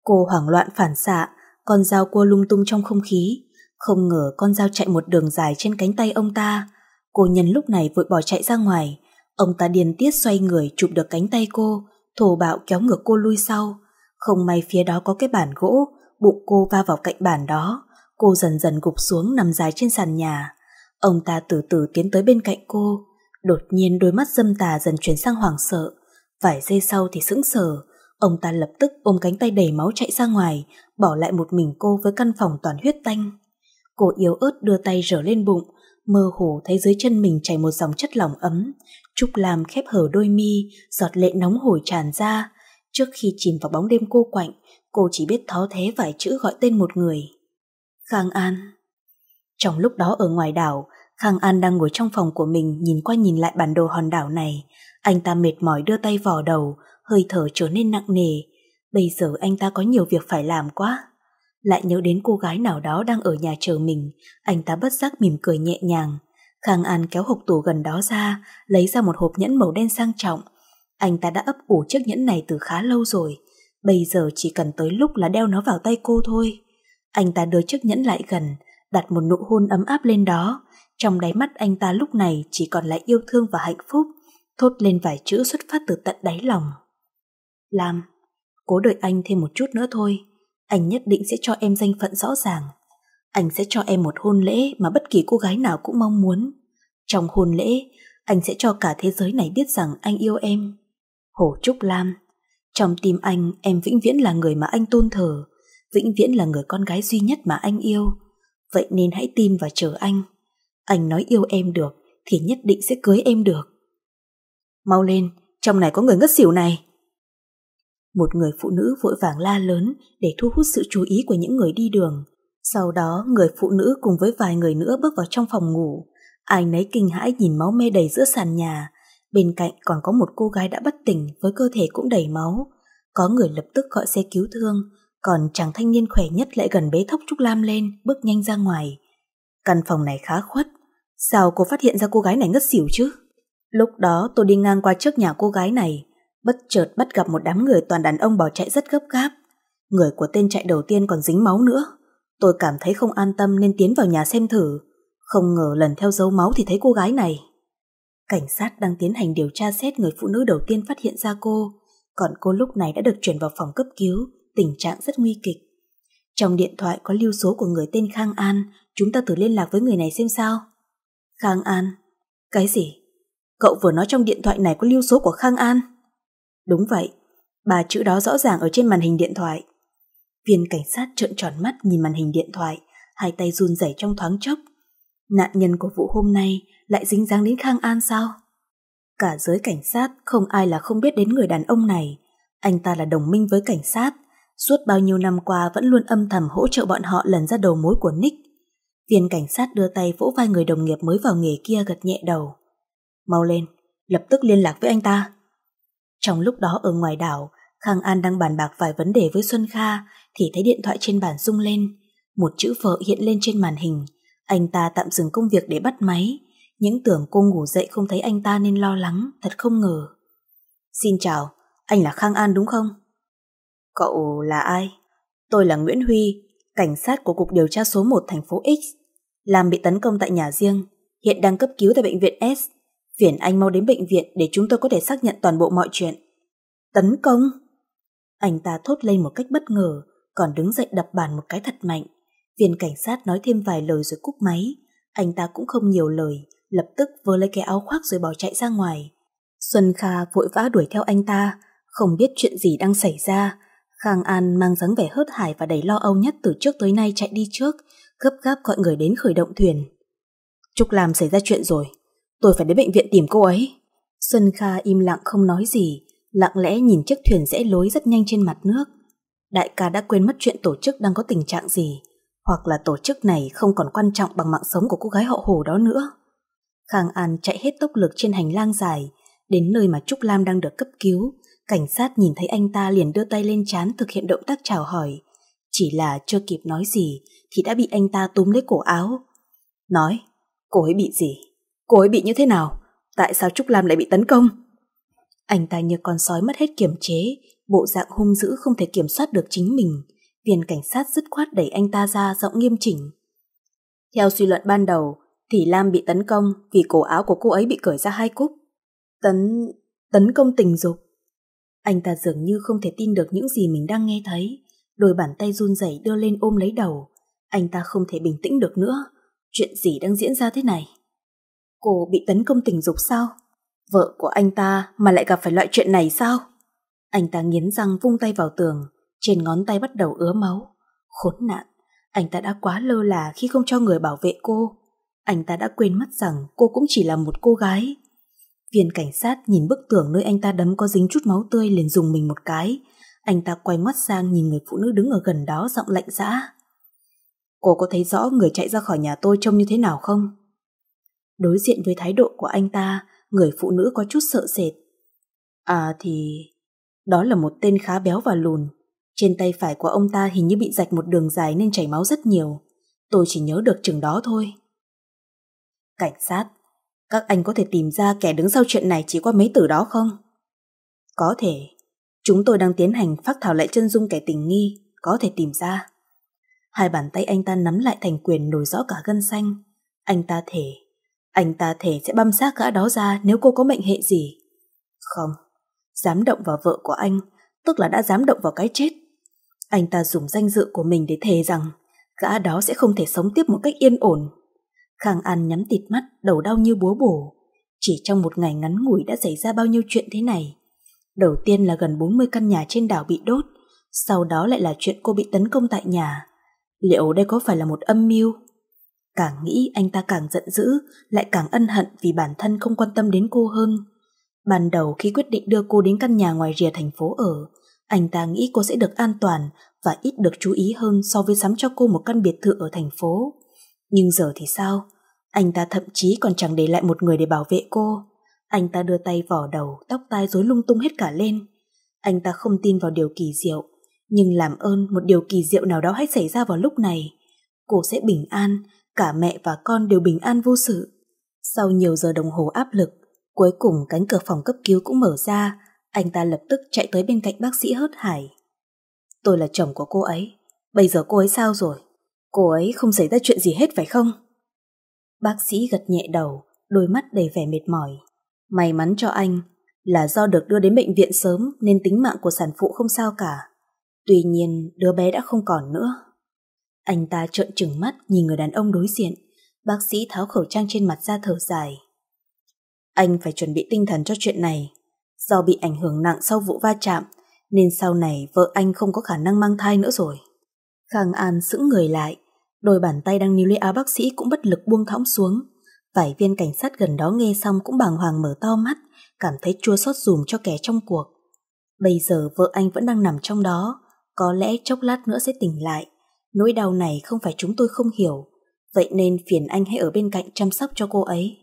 Cô hoảng loạn phản xạ, con dao cua lung tung trong không khí. Không ngờ con dao chạy một đường dài trên cánh tay ông ta. Cô nhân lúc này vội bỏ chạy ra ngoài. Ông ta điền tiết xoay người chụp được cánh tay cô, thổ bạo kéo ngược cô lui sau. Không may phía đó có cái bàn gỗ, bụng cô va vào cạnh bàn đó. Cô dần dần gục xuống nằm dài trên sàn nhà. Ông ta từ từ tiến tới bên cạnh cô. Đột nhiên đôi mắt dâm tà dần chuyển sang hoảng sợ. Vài giây sau thì sững sờ. Ông ta lập tức ôm cánh tay đầy máu chạy ra ngoài, bỏ lại một mình cô với căn phòng toàn huyết tanh. Cô yếu ớt đưa tay rở lên bụng, mơ hồ thấy dưới chân mình chảy một dòng chất lỏng ấm. Trúc Lam khép hở đôi mi, giọt lệ nóng hổi tràn ra. Trước khi chìm vào bóng đêm cô quạnh, cô chỉ biết thó thế vài chữ gọi tên một người. Khang An. Trong lúc đó ở ngoài đảo, Khang An đang ngồi trong phòng của mình nhìn qua nhìn lại bản đồ hòn đảo này. Anh ta mệt mỏi đưa tay vò đầu, hơi thở trở nên nặng nề. Bây giờ anh ta có nhiều việc phải làm quá lại nhớ đến cô gái nào đó đang ở nhà chờ mình, anh ta bất giác mỉm cười nhẹ nhàng. Khang An kéo hộp tủ gần đó ra, lấy ra một hộp nhẫn màu đen sang trọng. Anh ta đã ấp ủ chiếc nhẫn này từ khá lâu rồi, bây giờ chỉ cần tới lúc là đeo nó vào tay cô thôi. Anh ta đưa chiếc nhẫn lại gần, đặt một nụ hôn ấm áp lên đó. Trong đáy mắt anh ta lúc này chỉ còn lại yêu thương và hạnh phúc, thốt lên vài chữ xuất phát từ tận đáy lòng. Làm, cố đợi anh thêm một chút nữa thôi anh nhất định sẽ cho em danh phận rõ ràng. Anh sẽ cho em một hôn lễ mà bất kỳ cô gái nào cũng mong muốn. Trong hôn lễ, anh sẽ cho cả thế giới này biết rằng anh yêu em. Hồ Trúc Lam, trong tim anh em vĩnh viễn là người mà anh tôn thờ, vĩnh viễn là người con gái duy nhất mà anh yêu. Vậy nên hãy tin và chờ anh. Anh nói yêu em được thì nhất định sẽ cưới em được. Mau lên, trong này có người ngất xỉu này. Một người phụ nữ vội vàng la lớn để thu hút sự chú ý của những người đi đường. Sau đó, người phụ nữ cùng với vài người nữa bước vào trong phòng ngủ. Ai nấy kinh hãi nhìn máu mê đầy giữa sàn nhà. Bên cạnh còn có một cô gái đã bất tỉnh với cơ thể cũng đầy máu. Có người lập tức gọi xe cứu thương, còn chàng thanh niên khỏe nhất lại gần bế thốc Trúc Lam lên, bước nhanh ra ngoài. Căn phòng này khá khuất. Sao cô phát hiện ra cô gái này ngất xỉu chứ? Lúc đó tôi đi ngang qua trước nhà cô gái này, bất chợt bắt gặp một đám người toàn đàn ông bỏ chạy rất gấp gáp. Người của tên chạy đầu tiên còn dính máu nữa. Tôi cảm thấy không an tâm nên tiến vào nhà xem thử. Không ngờ lần theo dấu máu thì thấy cô gái này. Cảnh sát đang tiến hành điều tra xét người phụ nữ đầu tiên phát hiện ra cô, còn cô lúc này đã được chuyển vào phòng cấp cứu, tình trạng rất nguy kịch. Trong điện thoại có lưu số của người tên Khang An, chúng ta thử liên lạc với người này xem sao. Khang An? Cái gì? Cậu vừa nói trong điện thoại này có lưu số của Khang An? Đúng vậy, ba chữ đó rõ ràng ở trên màn hình điện thoại. Viên cảnh sát trợn tròn mắt nhìn màn hình điện thoại, hai tay run rẩy trong thoáng chốc. Nạn nhân của vụ hôm nay lại dính dáng đến Khang An sao? Cả giới cảnh sát không ai là không biết đến người đàn ông này. Anh ta là đồng minh với cảnh sát, suốt bao nhiêu năm qua vẫn luôn âm thầm hỗ trợ bọn họ lần ra đầu mối của Nick. Viên cảnh sát đưa tay vỗ vai người đồng nghiệp mới vào nghề kia gật nhẹ đầu. Mau lên, lập tức liên lạc với anh ta. Trong lúc đó ở ngoài đảo, Khang An đang bàn bạc vài vấn đề với Xuân Kha thì thấy điện thoại trên bàn rung lên. Một chữ vợ hiện lên trên màn hình. Anh ta tạm dừng công việc để bắt máy. Những tưởng cô ngủ dậy không thấy anh ta nên lo lắng, thật không ngờ. Xin chào, anh là Khang An đúng không? Cậu là ai? Tôi là Nguyễn Huy, cảnh sát của Cục Điều tra số 1 thành phố X. Làm bị tấn công tại nhà riêng, hiện đang cấp cứu tại bệnh viện S. Phiền anh mau đến bệnh viện để chúng tôi có thể xác nhận toàn bộ mọi chuyện. Tấn công! Anh ta thốt lên một cách bất ngờ, còn đứng dậy đập bàn một cái thật mạnh. Viên cảnh sát nói thêm vài lời rồi cúp máy. Anh ta cũng không nhiều lời, lập tức vơ lấy cái áo khoác rồi bỏ chạy ra ngoài. Xuân Kha vội vã đuổi theo anh ta, không biết chuyện gì đang xảy ra. Khang An mang dáng vẻ hớt hải và đầy lo âu nhất từ trước tới nay chạy đi trước, gấp gáp gọi người đến khởi động thuyền. Trúc Lam xảy ra chuyện rồi, tôi phải đến bệnh viện tìm cô ấy. Xuân Kha im lặng không nói gì, lặng lẽ nhìn chiếc thuyền rẽ lối rất nhanh trên mặt nước. Đại ca đã quên mất chuyện tổ chức đang có tình trạng gì, hoặc là tổ chức này không còn quan trọng bằng mạng sống của cô gái họ hồ đó nữa. Khang An chạy hết tốc lực trên hành lang dài, đến nơi mà Trúc Lam đang được cấp cứu. Cảnh sát nhìn thấy anh ta liền đưa tay lên chán thực hiện động tác chào hỏi. Chỉ là chưa kịp nói gì thì đã bị anh ta túm lấy cổ áo. Nói, cô ấy bị gì? cô ấy bị như thế nào? Tại sao Trúc Lam lại bị tấn công? Anh ta như con sói mất hết kiểm chế, bộ dạng hung dữ không thể kiểm soát được chính mình. Viên cảnh sát dứt khoát đẩy anh ta ra giọng nghiêm chỉnh. Theo suy luận ban đầu, thì Lam bị tấn công vì cổ áo của cô ấy bị cởi ra hai cúc. Tấn... tấn công tình dục. Anh ta dường như không thể tin được những gì mình đang nghe thấy. Đôi bàn tay run rẩy đưa lên ôm lấy đầu. Anh ta không thể bình tĩnh được nữa. Chuyện gì đang diễn ra thế này? Cô bị tấn công tình dục sao? Vợ của anh ta mà lại gặp phải loại chuyện này sao? Anh ta nghiến răng vung tay vào tường, trên ngón tay bắt đầu ứa máu. Khốn nạn, anh ta đã quá lơ là khi không cho người bảo vệ cô. Anh ta đã quên mất rằng cô cũng chỉ là một cô gái. Viên cảnh sát nhìn bức tường nơi anh ta đấm có dính chút máu tươi liền dùng mình một cái. Anh ta quay mắt sang nhìn người phụ nữ đứng ở gần đó giọng lạnh giã. Cô có thấy rõ người chạy ra khỏi nhà tôi trông như thế nào không? Đối diện với thái độ của anh ta, người phụ nữ có chút sợ sệt. À thì... Đó là một tên khá béo và lùn. Trên tay phải của ông ta hình như bị rạch một đường dài nên chảy máu rất nhiều. Tôi chỉ nhớ được chừng đó thôi. Cảnh sát, các anh có thể tìm ra kẻ đứng sau chuyện này chỉ qua mấy từ đó không? Có thể. Chúng tôi đang tiến hành phát thảo lại chân dung kẻ tình nghi, có thể tìm ra. Hai bàn tay anh ta nắm lại thành quyền nổi rõ cả gân xanh. Anh ta thể anh ta thể sẽ băm xác gã đó ra nếu cô có mệnh hệ gì. Không, dám động vào vợ của anh, tức là đã dám động vào cái chết. Anh ta dùng danh dự của mình để thề rằng gã đó sẽ không thể sống tiếp một cách yên ổn. Khang An nhắm tịt mắt, đầu đau như búa bổ. Chỉ trong một ngày ngắn ngủi đã xảy ra bao nhiêu chuyện thế này. Đầu tiên là gần 40 căn nhà trên đảo bị đốt, sau đó lại là chuyện cô bị tấn công tại nhà. Liệu đây có phải là một âm mưu? Càng nghĩ anh ta càng giận dữ, lại càng ân hận vì bản thân không quan tâm đến cô hơn. Ban đầu khi quyết định đưa cô đến căn nhà ngoài rìa thành phố ở, anh ta nghĩ cô sẽ được an toàn và ít được chú ý hơn so với sắm cho cô một căn biệt thự ở thành phố. Nhưng giờ thì sao? Anh ta thậm chí còn chẳng để lại một người để bảo vệ cô. Anh ta đưa tay vỏ đầu, tóc tai rối lung tung hết cả lên. Anh ta không tin vào điều kỳ diệu, nhưng làm ơn một điều kỳ diệu nào đó hãy xảy ra vào lúc này. Cô sẽ bình an, cả mẹ và con đều bình an vô sự. Sau nhiều giờ đồng hồ áp lực, cuối cùng cánh cửa phòng cấp cứu cũng mở ra, anh ta lập tức chạy tới bên cạnh bác sĩ hớt hải. Tôi là chồng của cô ấy, bây giờ cô ấy sao rồi? Cô ấy không xảy ra chuyện gì hết phải không? Bác sĩ gật nhẹ đầu, đôi mắt đầy vẻ mệt mỏi. May mắn cho anh là do được đưa đến bệnh viện sớm nên tính mạng của sản phụ không sao cả. Tuy nhiên, đứa bé đã không còn nữa. Anh ta trợn trừng mắt nhìn người đàn ông đối diện. Bác sĩ tháo khẩu trang trên mặt ra thở dài. Anh phải chuẩn bị tinh thần cho chuyện này. Do bị ảnh hưởng nặng sau vụ va chạm, nên sau này vợ anh không có khả năng mang thai nữa rồi. Khang An sững người lại, đôi bàn tay đang níu lấy áo bác sĩ cũng bất lực buông thõng xuống. Vài viên cảnh sát gần đó nghe xong cũng bàng hoàng mở to mắt, cảm thấy chua xót dùm cho kẻ trong cuộc. Bây giờ vợ anh vẫn đang nằm trong đó, có lẽ chốc lát nữa sẽ tỉnh lại. Nỗi đau này không phải chúng tôi không hiểu, vậy nên phiền anh hãy ở bên cạnh chăm sóc cho cô ấy.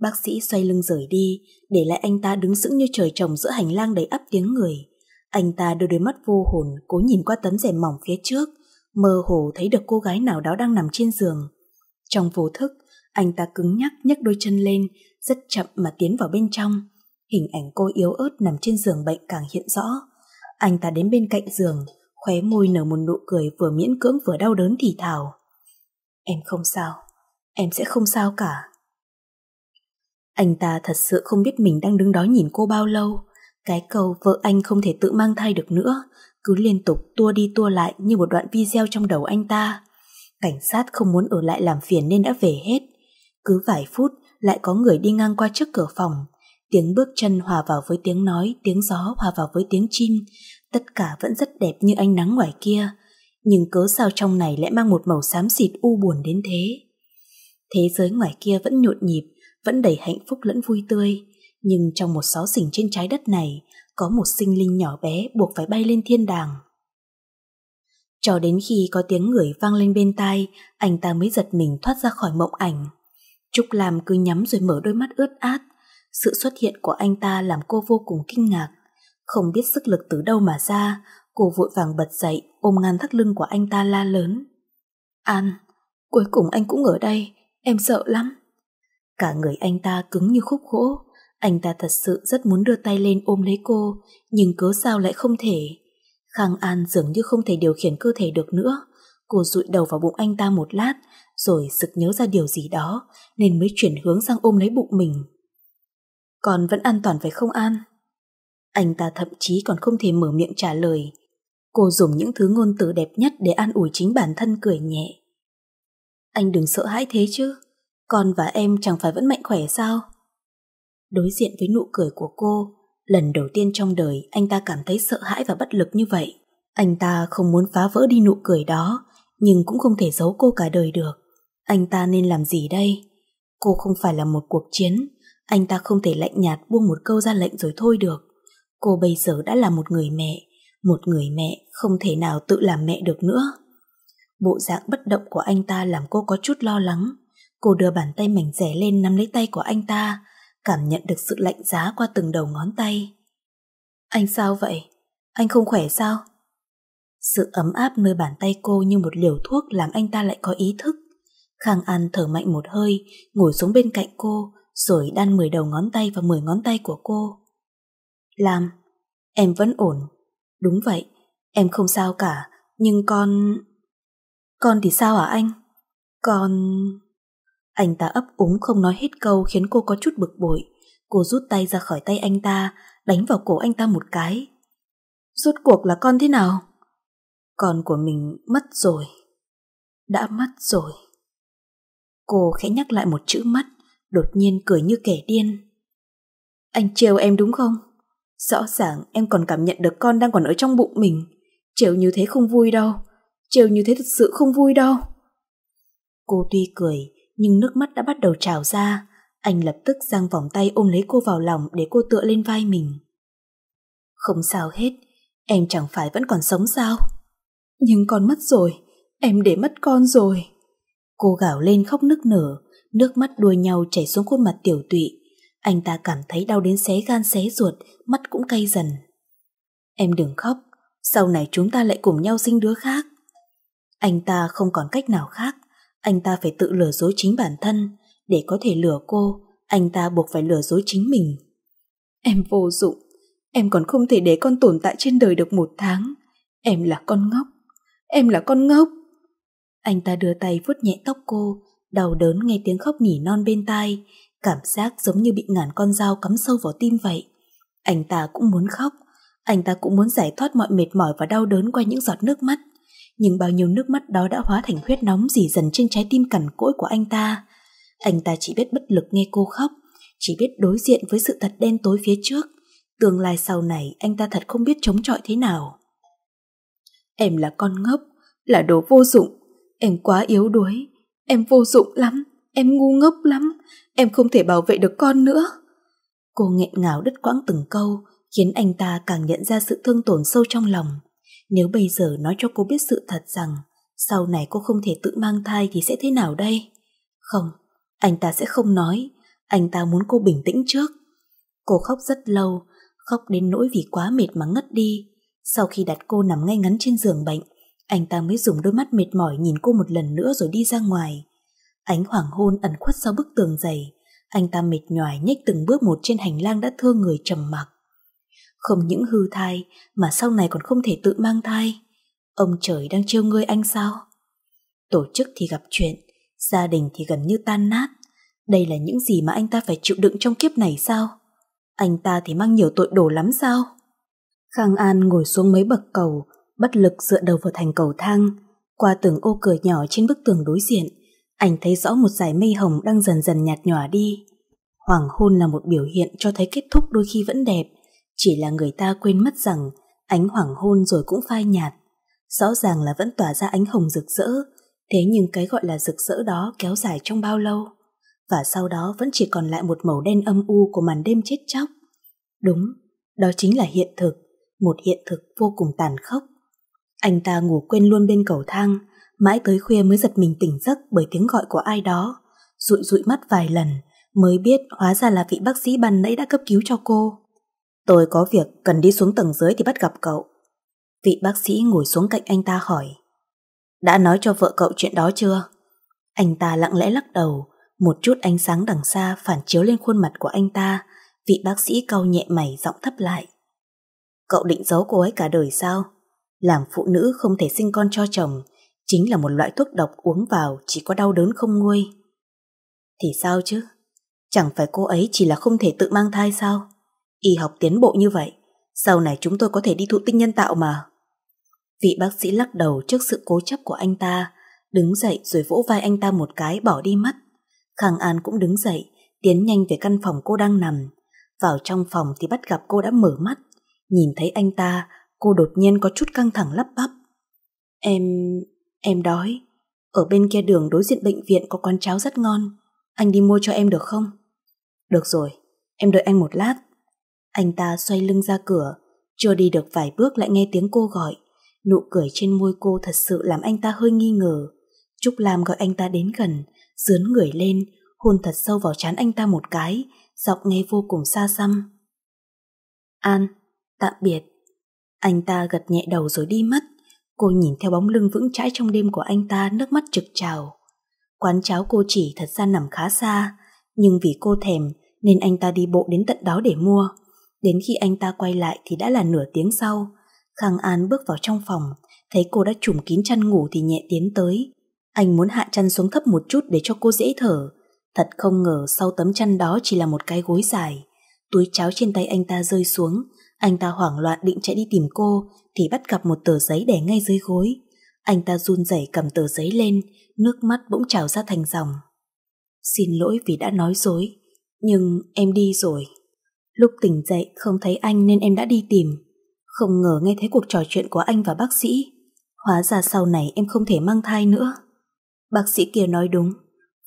Bác sĩ xoay lưng rời đi, để lại anh ta đứng sững như trời trồng giữa hành lang đầy ấp tiếng người. Anh ta đưa đôi mắt vô hồn, cố nhìn qua tấm rèm mỏng phía trước, mơ hồ thấy được cô gái nào đó đang nằm trên giường. Trong vô thức, anh ta cứng nhắc nhấc đôi chân lên, rất chậm mà tiến vào bên trong. Hình ảnh cô yếu ớt nằm trên giường bệnh càng hiện rõ. Anh ta đến bên cạnh giường, khóe môi nở một nụ cười vừa miễn cưỡng vừa đau đớn thì thào. Em không sao, em sẽ không sao cả. Anh ta thật sự không biết mình đang đứng đó nhìn cô bao lâu. Cái câu vợ anh không thể tự mang thai được nữa, cứ liên tục tua đi tua lại như một đoạn video trong đầu anh ta. Cảnh sát không muốn ở lại làm phiền nên đã về hết. Cứ vài phút lại có người đi ngang qua trước cửa phòng. Tiếng bước chân hòa vào với tiếng nói, tiếng gió hòa vào với tiếng chim, tất cả vẫn rất đẹp như ánh nắng ngoài kia, nhưng cớ sao trong này lại mang một màu xám xịt u buồn đến thế. Thế giới ngoài kia vẫn nhộn nhịp, vẫn đầy hạnh phúc lẫn vui tươi, nhưng trong một xó xỉnh trên trái đất này có một sinh linh nhỏ bé buộc phải bay lên thiên đàng. Cho đến khi có tiếng người vang lên bên tai, anh ta mới giật mình thoát ra khỏi mộng ảnh. Trúc Lam cứ nhắm rồi mở đôi mắt ướt át. Sự xuất hiện của anh ta làm cô vô cùng kinh ngạc. Không biết sức lực từ đâu mà ra, cô vội vàng bật dậy, ôm ngang thắt lưng của anh ta la lớn. An, cuối cùng anh cũng ở đây, em sợ lắm. Cả người anh ta cứng như khúc gỗ, anh ta thật sự rất muốn đưa tay lên ôm lấy cô, nhưng cớ sao lại không thể. Khang An dường như không thể điều khiển cơ thể được nữa. Cô rụi đầu vào bụng anh ta một lát, rồi sực nhớ ra điều gì đó, nên mới chuyển hướng sang ôm lấy bụng mình. Còn vẫn an toàn phải không An? anh ta thậm chí còn không thể mở miệng trả lời. Cô dùng những thứ ngôn từ đẹp nhất để an ủi chính bản thân cười nhẹ. Anh đừng sợ hãi thế chứ, con và em chẳng phải vẫn mạnh khỏe sao? Đối diện với nụ cười của cô, lần đầu tiên trong đời anh ta cảm thấy sợ hãi và bất lực như vậy. Anh ta không muốn phá vỡ đi nụ cười đó, nhưng cũng không thể giấu cô cả đời được. Anh ta nên làm gì đây? Cô không phải là một cuộc chiến, anh ta không thể lạnh nhạt buông một câu ra lệnh rồi thôi được. Cô bây giờ đã là một người mẹ, một người mẹ không thể nào tự làm mẹ được nữa. Bộ dạng bất động của anh ta làm cô có chút lo lắng. Cô đưa bàn tay mảnh rẻ lên nắm lấy tay của anh ta, cảm nhận được sự lạnh giá qua từng đầu ngón tay. Anh sao vậy? Anh không khỏe sao? Sự ấm áp nơi bàn tay cô như một liều thuốc làm anh ta lại có ý thức. Khang An thở mạnh một hơi, ngồi xuống bên cạnh cô, rồi đan mười đầu ngón tay vào mười ngón tay của cô. Lam, em vẫn ổn. Đúng vậy, em không sao cả, nhưng con... Con thì sao hả anh? Con... Anh ta ấp úng không nói hết câu khiến cô có chút bực bội. Cô rút tay ra khỏi tay anh ta, đánh vào cổ anh ta một cái. Rốt cuộc là con thế nào? Con của mình mất rồi. Đã mất rồi. Cô khẽ nhắc lại một chữ mất, đột nhiên cười như kẻ điên. Anh trêu em đúng không? Rõ ràng em còn cảm nhận được con đang còn ở trong bụng mình. Trêu như thế không vui đâu. Trêu như thế thật sự không vui đâu. Cô tuy cười, nhưng nước mắt đã bắt đầu trào ra. Anh lập tức giang vòng tay ôm lấy cô vào lòng để cô tựa lên vai mình. Không sao hết, em chẳng phải vẫn còn sống sao? Nhưng con mất rồi, em để mất con rồi. Cô gào lên khóc nức nở, nước mắt đua nhau chảy xuống khuôn mặt tiểu tụy, anh ta cảm thấy đau đến xé gan xé ruột, mắt cũng cay dần. Em đừng khóc, sau này chúng ta lại cùng nhau sinh đứa khác. Anh ta không còn cách nào khác, anh ta phải tự lừa dối chính bản thân. Để có thể lừa cô, anh ta buộc phải lừa dối chính mình. Em vô dụng, em còn không thể để con tồn tại trên đời được một tháng. Em là con ngốc, em là con ngốc. Anh ta đưa tay vuốt nhẹ tóc cô, đau đớn nghe tiếng khóc nỉ non bên tai, Cảm giác giống như bị ngàn con dao cắm sâu vào tim vậy. Anh ta cũng muốn khóc, anh ta cũng muốn giải thoát mọi mệt mỏi và đau đớn qua những giọt nước mắt. Nhưng bao nhiêu nước mắt đó đã hóa thành huyết nóng dì dần trên trái tim cằn cỗi của anh ta. Anh ta chỉ biết bất lực nghe cô khóc, chỉ biết đối diện với sự thật đen tối phía trước. Tương lai sau này anh ta thật không biết chống chọi thế nào. Em là con ngốc, là đồ vô dụng, em quá yếu đuối, em vô dụng lắm. Em ngu ngốc lắm, em không thể bảo vệ được con nữa. Cô nghẹn ngào đứt quãng từng câu, khiến anh ta càng nhận ra sự thương tổn sâu trong lòng. Nếu bây giờ nói cho cô biết sự thật rằng sau này cô không thể tự mang thai thì sẽ thế nào đây? Không, anh ta sẽ không nói, anh ta muốn cô bình tĩnh trước. Cô khóc rất lâu, khóc đến nỗi vì quá mệt mà ngất đi. Sau khi đặt cô nằm ngay ngắn trên giường bệnh, anh ta mới dùng đôi mắt mệt mỏi nhìn cô một lần nữa rồi đi ra ngoài. Ánh hoàng hôn ẩn khuất sau bức tường dày, anh ta mệt nhoài nhích từng bước một trên hành lang đã thương người trầm mặc. Không những hư thai mà sau này còn không thể tự mang thai. Ông trời đang trêu ngươi anh sao? Tổ chức thì gặp chuyện, gia đình thì gần như tan nát. Đây là những gì mà anh ta phải chịu đựng trong kiếp này sao? Anh ta thì mang nhiều tội đồ lắm sao? Khang An ngồi xuống mấy bậc cầu, bất lực dựa đầu vào thành cầu thang, qua từng ô cửa nhỏ trên bức tường đối diện. Anh thấy rõ một dải mây hồng đang dần dần nhạt nhòa đi. Hoàng hôn là một biểu hiện cho thấy kết thúc đôi khi vẫn đẹp, chỉ là người ta quên mất rằng ánh hoàng hôn rồi cũng phai nhạt. Rõ ràng là vẫn tỏa ra ánh hồng rực rỡ, thế nhưng cái gọi là rực rỡ đó kéo dài trong bao lâu? Và sau đó vẫn chỉ còn lại một màu đen âm u của màn đêm chết chóc. Đúng, đó chính là hiện thực, một hiện thực vô cùng tàn khốc. Anh ta ngủ quên luôn bên cầu thang, mãi tới khuya mới giật mình tỉnh giấc bởi tiếng gọi của ai đó. Rụi rụi mắt vài lần, mới biết hóa ra là vị bác sĩ ban nãy đã cấp cứu cho cô. Tôi có việc cần đi xuống tầng dưới thì bắt gặp cậu. Vị bác sĩ ngồi xuống cạnh anh ta hỏi. Đã nói cho vợ cậu chuyện đó chưa? Anh ta lặng lẽ lắc đầu, một chút ánh sáng đằng xa phản chiếu lên khuôn mặt của anh ta, vị bác sĩ cau nhẹ mày giọng thấp lại. Cậu định giấu cô ấy cả đời sao? Làm phụ nữ không thể sinh con cho chồng, chính là một loại thuốc độc uống vào chỉ có đau đớn không nguôi. Thì sao chứ? Chẳng phải cô ấy chỉ là không thể tự mang thai sao? Y học tiến bộ như vậy, sau này chúng tôi có thể đi thụ tinh nhân tạo mà. Vị bác sĩ lắc đầu trước sự cố chấp của anh ta, đứng dậy rồi vỗ vai anh ta một cái bỏ đi mất. Khang An cũng đứng dậy, tiến nhanh về căn phòng cô đang nằm. Vào trong phòng thì bắt gặp cô đã mở mắt. Nhìn thấy anh ta, cô đột nhiên có chút căng thẳng lắp bắp. Em... Em đói. Ở bên kia đường đối diện bệnh viện có quán cháo rất ngon. Anh đi mua cho em được không? Được rồi, em đợi anh một lát. Anh ta xoay lưng ra cửa, chưa đi được vài bước lại nghe tiếng cô gọi. Nụ cười trên môi cô thật sự làm anh ta hơi nghi ngờ. Trúc Lam gọi anh ta đến gần, dướn người lên, hôn thật sâu vào trán anh ta một cái, giọng nghe vô cùng xa xăm. An, tạm biệt. Anh ta gật nhẹ đầu rồi đi mất. Cô nhìn theo bóng lưng vững chãi trong đêm của anh ta nước mắt trực trào. Quán cháo cô chỉ thật ra nằm khá xa, nhưng vì cô thèm nên anh ta đi bộ đến tận đó để mua. Đến khi anh ta quay lại thì đã là nửa tiếng sau. Khang An bước vào trong phòng, thấy cô đã trùm kín chăn ngủ thì nhẹ tiến tới. Anh muốn hạ chăn xuống thấp một chút để cho cô dễ thở. Thật không ngờ sau tấm chăn đó chỉ là một cái gối dài. Túi cháo trên tay anh ta rơi xuống, anh ta hoảng loạn định chạy đi tìm cô thì bắt gặp một tờ giấy để ngay dưới gối. Anh ta run rẩy cầm tờ giấy lên, nước mắt bỗng trào ra thành dòng. Xin lỗi vì đã nói dối, nhưng em đi rồi. Lúc tỉnh dậy không thấy anh nên em đã đi tìm. Không ngờ nghe thấy cuộc trò chuyện của anh và bác sĩ. Hóa ra sau này em không thể mang thai nữa. Bác sĩ kia nói đúng,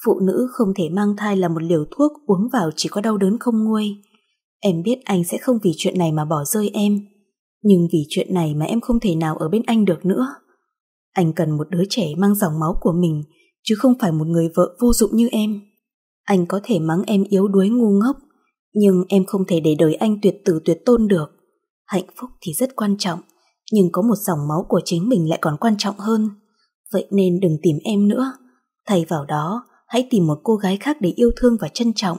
phụ nữ không thể mang thai là một liều thuốc uống vào chỉ có đau đớn không nguôi. Em biết anh sẽ không vì chuyện này mà bỏ rơi em, nhưng vì chuyện này mà em không thể nào ở bên anh được nữa. Anh cần một đứa trẻ mang dòng máu của mình, chứ không phải một người vợ vô dụng như em. Anh có thể mắng em yếu đuối ngu ngốc, nhưng em không thể để đời anh tuyệt tử tuyệt tôn được. Hạnh phúc thì rất quan trọng, nhưng có một dòng máu của chính mình lại còn quan trọng hơn. Vậy nên đừng tìm em nữa. Thay vào đó, hãy tìm một cô gái khác để yêu thương và trân trọng.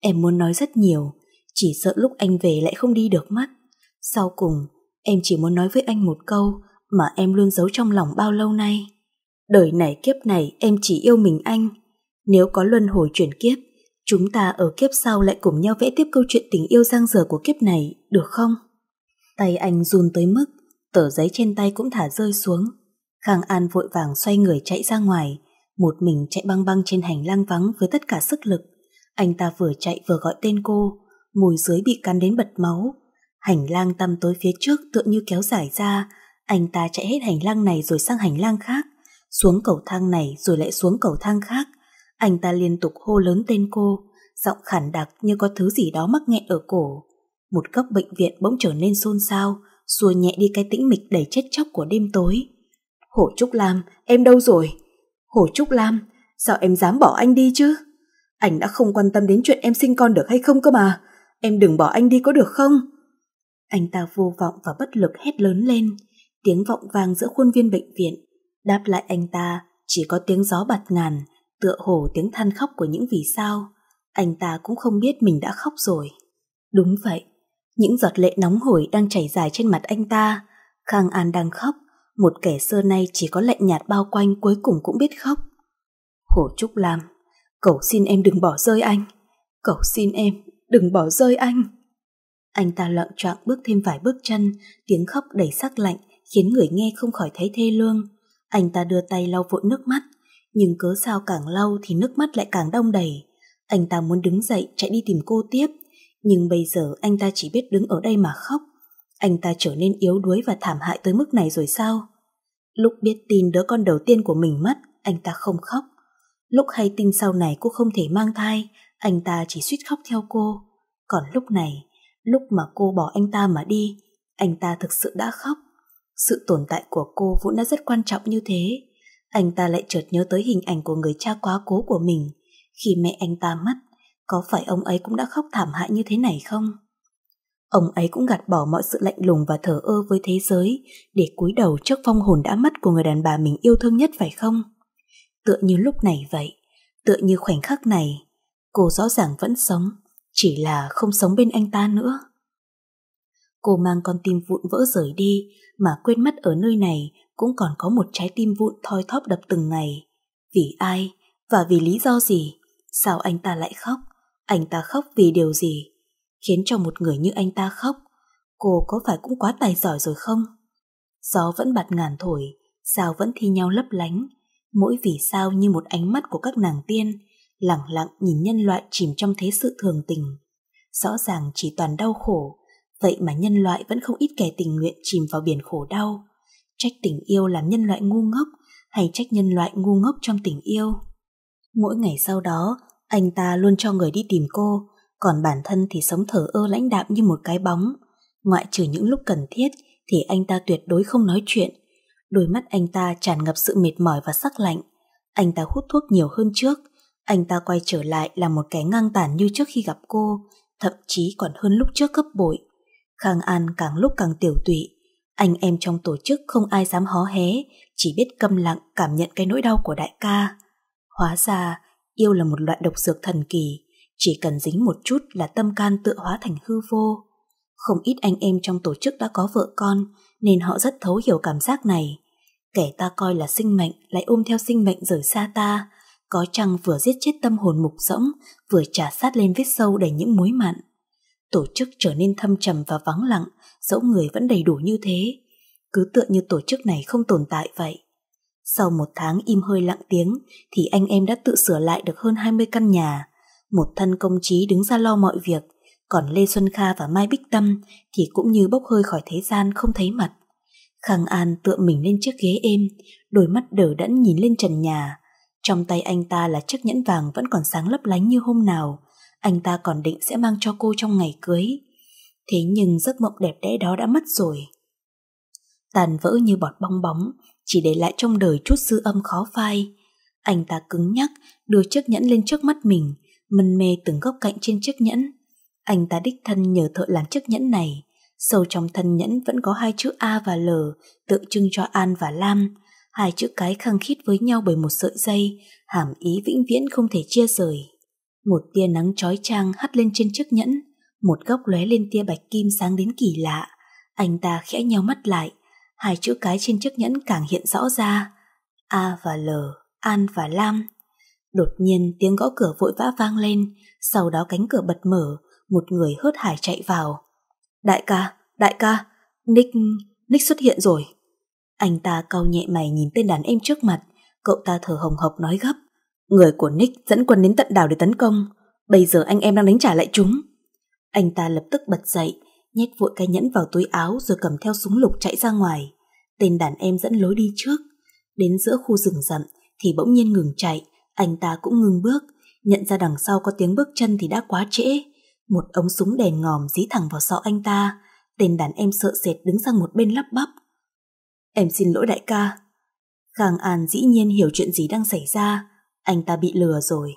Em muốn nói rất nhiều, chỉ sợ lúc anh về lại không đi được mất. Sau cùng, em chỉ muốn nói với anh một câu mà em luôn giấu trong lòng bao lâu nay. Đời này kiếp này em chỉ yêu mình anh. Nếu có luân hồi chuyển kiếp, chúng ta ở kiếp sau lại cùng nhau vẽ tiếp câu chuyện tình yêu giang dở của kiếp này, được không? Tay anh run tới mức, tờ giấy trên tay cũng thả rơi xuống. Khang An vội vàng xoay người chạy ra ngoài, một mình chạy băng băng trên hành lang vắng với tất cả sức lực. Anh ta vừa chạy vừa gọi tên cô, môi dưới bị cắn đến bật máu. Hành lang tăm tối phía trước tựa như kéo dài ra, anh ta chạy hết hành lang này rồi sang hành lang khác, xuống cầu thang này rồi lại xuống cầu thang khác. Anh ta liên tục hô lớn tên cô, giọng khản đặc như có thứ gì đó mắc nghẹn ở cổ. Một góc bệnh viện bỗng trở nên xôn xao, xua nhẹ đi cái tĩnh mịch đầy chết chóc của đêm tối. Hổ Trúc Lam, em đâu rồi? Hổ Trúc Lam, sao em dám bỏ anh đi chứ? Anh đã không quan tâm đến chuyện em sinh con được hay không cơ mà em đừng bỏ anh đi có được không? Anh ta vô vọng và bất lực hét lớn lên, tiếng vọng vang giữa khuôn viên bệnh viện. Đáp lại anh ta chỉ có tiếng gió bạt ngàn, tựa hồ tiếng than khóc của những vì sao. Anh ta cũng không biết mình đã khóc rồi. Đúng vậy, những giọt lệ nóng hổi đang chảy dài trên mặt anh ta. Khang An đang khóc, một kẻ xưa nay chỉ có lạnh nhạt bao quanh cuối cùng cũng biết khóc. Hồ Trúc Lam, cậu xin em đừng bỏ rơi anh. cậu xin em, đừng bỏ rơi anh. Anh ta loạn trọng bước thêm vài bước chân, tiếng khóc đầy sắc lạnh khiến người nghe không khỏi thấy thê lương. Anh ta đưa tay lau vội nước mắt, nhưng cớ sao càng lau thì nước mắt lại càng đông đầy. Anh ta muốn đứng dậy chạy đi tìm cô tiếp, nhưng bây giờ anh ta chỉ biết đứng ở đây mà khóc. Anh ta trở nên yếu đuối và thảm hại tới mức này rồi sao? Lúc biết tin đứa con đầu tiên của mình mất, anh ta không khóc. Lúc hay tin sau này cô không thể mang thai, anh ta chỉ suýt khóc theo cô. Còn lúc này, lúc mà cô bỏ anh ta mà đi, anh ta thực sự đã khóc. Sự tồn tại của cô vốn đã rất quan trọng như thế. Anh ta lại chợt nhớ tới hình ảnh của người cha quá cố của mình. Khi mẹ anh ta mất, có phải ông ấy cũng đã khóc thảm hại như thế này không? Ông ấy cũng gạt bỏ mọi sự lạnh lùng và thở ơ với thế giới để cúi đầu trước phong hồn đã mất của người đàn bà mình yêu thương nhất phải không? Tựa như lúc này vậy, tựa như khoảnh khắc này, Cô rõ ràng vẫn sống, chỉ là không sống bên anh ta nữa. Cô mang con tim vụn vỡ rời đi mà quên mất ở nơi này cũng còn có một trái tim vụn thoi thóp đập từng ngày. Vì ai và vì lý do gì? Sao anh ta lại khóc? Anh ta khóc vì điều gì? Khiến cho một người như anh ta khóc, cô có phải cũng quá tài giỏi rồi không? Gió vẫn bạt ngàn thổi, sao vẫn thi nhau lấp lánh, mỗi vì sao như một ánh mắt của các nàng tiên lặng lặng nhìn nhân loại chìm trong thế sự thường tình. Rõ ràng chỉ toàn đau khổ, vậy mà nhân loại vẫn không ít kẻ tình nguyện chìm vào biển khổ đau. Trách tình yêu làm nhân loại ngu ngốc, hay trách nhân loại ngu ngốc trong tình yêu. Mỗi ngày sau đó, anh ta luôn cho người đi tìm cô, còn bản thân thì sống thở ơ lãnh đạm như một cái bóng. Ngoại trừ những lúc cần thiết thì anh ta tuyệt đối không nói chuyện. Đôi mắt anh ta tràn ngập sự mệt mỏi và sắc lạnh. Anh ta hút thuốc nhiều hơn trước, anh ta quay trở lại là một kẻ ngang tàn như trước khi gặp cô, thậm chí còn hơn lúc trước gấp bội. Khang An càng lúc càng tiểu tụy, anh em trong tổ chức không ai dám hó hé, chỉ biết câm lặng cảm nhận cái nỗi đau của đại ca. Hóa ra, yêu là một loại độc dược thần kỳ, chỉ cần dính một chút là tâm can tự hóa thành hư vô. Không ít anh em trong tổ chức đã có vợ con, nên họ rất thấu hiểu cảm giác này. Kẻ ta coi là sinh mệnh lại ôm theo sinh mệnh rời xa ta, có chăng vừa giết chết tâm hồn mục rỗng, vừa trả sát lên vết sâu đầy những mối mặn. Tổ chức trở nên thâm trầm và vắng lặng, dẫu người vẫn đầy đủ như thế. Cứ tựa như tổ chức này không tồn tại vậy. Sau một tháng im hơi lặng tiếng thì anh em đã tự sửa lại được hơn 20 căn nhà. Một thân công trí đứng ra lo mọi việc, còn Lê Xuân Kha và Mai Bích Tâm thì cũng như bốc hơi khỏi thế gian không thấy mặt. Khang An tựa mình lên chiếc ghế êm, đôi mắt đờ đẫn nhìn lên trần nhà, trong tay anh ta là chiếc nhẫn vàng vẫn còn sáng lấp lánh như hôm nào, anh ta còn định sẽ mang cho cô trong ngày cưới. Thế nhưng giấc mộng đẹp đẽ đó đã mất rồi. Tàn vỡ như bọt bong bóng, chỉ để lại trong đời chút dư âm khó phai. Anh ta cứng nhắc, đưa chiếc nhẫn lên trước mắt mình, mân mê từng góc cạnh trên chiếc nhẫn. Anh ta đích thân nhờ thợ làm chiếc nhẫn này, sâu trong thân nhẫn vẫn có hai chữ A và L tượng trưng cho An và Lam, hai chữ cái khăng khít với nhau bởi một sợi dây, hàm ý vĩnh viễn không thể chia rời. Một tia nắng chói chang hắt lên trên chiếc nhẫn, một góc lóe lên tia bạch kim sáng đến kỳ lạ. Anh ta khẽ nhau mắt lại, hai chữ cái trên chiếc nhẫn càng hiện rõ ra. A và L, An và Lam. Đột nhiên tiếng gõ cửa vội vã vang lên, sau đó cánh cửa bật mở, một người hớt hải chạy vào. Đại ca, đại ca, Nick, Nick xuất hiện rồi. Anh ta cau nhẹ mày nhìn tên đàn em trước mặt, cậu ta thở hồng hộc nói gấp. Người của Nick dẫn quân đến tận đảo để tấn công, bây giờ anh em đang đánh trả lại chúng. Anh ta lập tức bật dậy, nhét vội cái nhẫn vào túi áo rồi cầm theo súng lục chạy ra ngoài. Tên đàn em dẫn lối đi trước. Đến giữa khu rừng rậm thì bỗng nhiên ngừng chạy, anh ta cũng ngừng bước, nhận ra đằng sau có tiếng bước chân thì đã quá trễ. Một ống súng đèn ngòm dí thẳng vào sọ anh ta, tên đàn em sợ sệt đứng sang một bên lắp bắp. Em xin lỗi đại ca. Khang An dĩ nhiên hiểu chuyện gì đang xảy ra. Anh ta bị lừa rồi.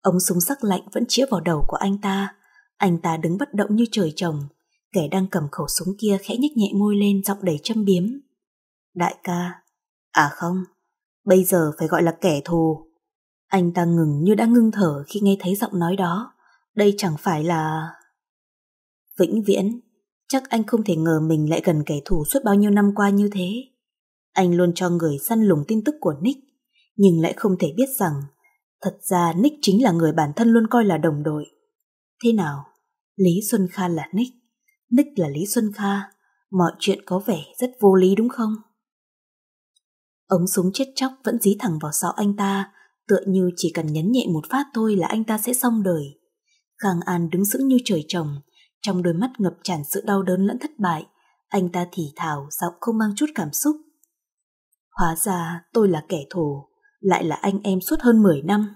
Ống súng sắc lạnh vẫn chĩa vào đầu của anh ta. Anh ta đứng bất động như trời trồng. Kẻ đang cầm khẩu súng kia khẽ nhếch nhẹ môi lên giọng đầy châm biếm. Đại ca. À không, bây giờ phải gọi là kẻ thù. Anh ta ngừng như đã ngưng thở khi nghe thấy giọng nói đó. Đây chẳng phải là... Vĩnh viễn Chắc anh không thể ngờ mình lại gần kẻ thù suốt bao nhiêu năm qua như thế. Anh luôn cho người săn lùng tin tức của Nick, nhưng lại không thể biết rằng thật ra Nick chính là người bản thân luôn coi là đồng đội. Thế nào? Lý Xuân Kha là Nick, Nick là Lý Xuân Kha, mọi chuyện có vẻ rất vô lý đúng không? Ống súng chết chóc vẫn dí thẳng vào sọ anh ta, tựa như chỉ cần nhấn nhẹ một phát thôi là anh ta sẽ xong đời. Khang An đứng sững như trời trồng, trong đôi mắt ngập tràn sự đau đớn lẫn thất bại, anh ta thì thào giọng không mang chút cảm xúc. Hóa ra tôi là kẻ thù, lại là anh em suốt hơn 10 năm.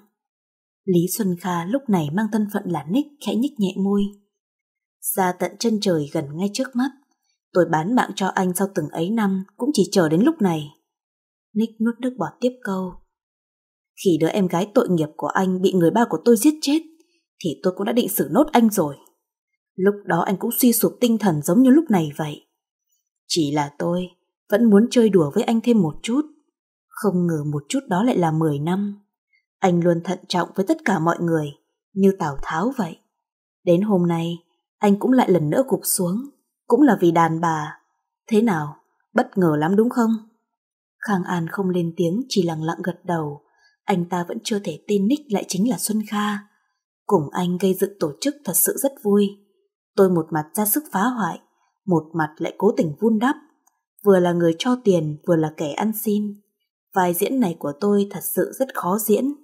Lý Xuân Kha lúc này mang thân phận là Nick khẽ nhích nhẹ môi. Ra tận chân trời gần ngay trước mắt, tôi bán mạng cho anh sau từng ấy năm cũng chỉ chờ đến lúc này. Nick nuốt nước bọt tiếp câu. Khi đứa em gái tội nghiệp của anh bị người ba của tôi giết chết, thì tôi cũng đã định xử nốt anh rồi. Lúc đó anh cũng suy sụp tinh thần giống như lúc này vậy. Chỉ là tôi vẫn muốn chơi đùa với anh thêm một chút. Không ngờ một chút đó lại là 10 năm. Anh luôn thận trọng với tất cả mọi người, như Tào Tháo vậy. Đến hôm nay, anh cũng lại lần nữa gục xuống, cũng là vì đàn bà. Thế nào, bất ngờ lắm đúng không? Khang An không lên tiếng chỉ lặng lặng gật đầu. Anh ta vẫn chưa thể tin Nick lại chính là Xuân Kha. Cùng anh gây dựng tổ chức thật sự rất vui. Tôi một mặt ra sức phá hoại, một mặt lại cố tình vun đắp, vừa là người cho tiền, vừa là kẻ ăn xin. Vai diễn này của tôi thật sự rất khó diễn.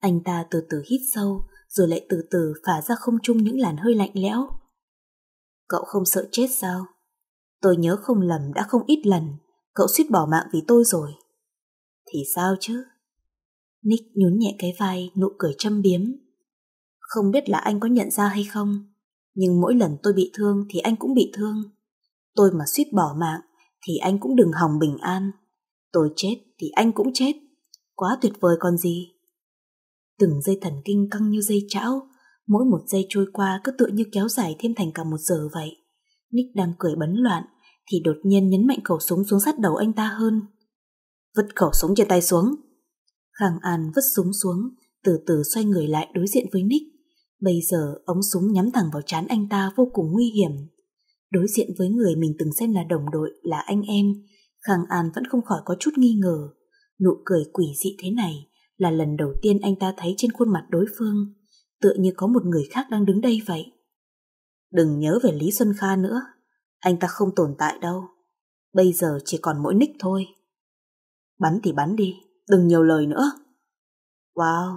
Anh ta từ từ hít sâu, rồi lại từ từ phả ra không trung những làn hơi lạnh lẽo. Cậu không sợ chết sao? Tôi nhớ không lầm đã không ít lần, cậu suýt bỏ mạng vì tôi rồi. Thì sao chứ? Nick nhún nhẹ cái vai, nụ cười châm biếm. Không biết là anh có nhận ra hay không, nhưng mỗi lần tôi bị thương thì anh cũng bị thương. Tôi mà suýt bỏ mạng thì anh cũng đừng hòng bình an. Tôi chết thì anh cũng chết. Quá tuyệt vời còn gì. Từng dây thần kinh căng như dây chảo, mỗi một giây trôi qua cứ tựa như kéo dài thêm thành cả một giờ vậy. Nick đang cười bấn loạn thì đột nhiên nhấn mạnh khẩu súng xuống sát đầu anh ta hơn. Vứt khẩu súng trên tay xuống. Khang An vứt súng xuống, từ từ xoay người lại đối diện với Nick. Bây giờ ống súng nhắm thẳng vào trán anh ta vô cùng nguy hiểm. Đối diện với người mình từng xem là đồng đội, là anh em, Khang An vẫn không khỏi có chút nghi ngờ. Nụ cười quỷ dị thế này là lần đầu tiên anh ta thấy trên khuôn mặt đối phương, tựa như có một người khác đang đứng đây vậy. Đừng nhớ về Lý Xuân Kha nữa, anh ta không tồn tại đâu. Bây giờ chỉ còn mỗi nick thôi. Bắn thì bắn đi, đừng nhiều lời nữa. Wow,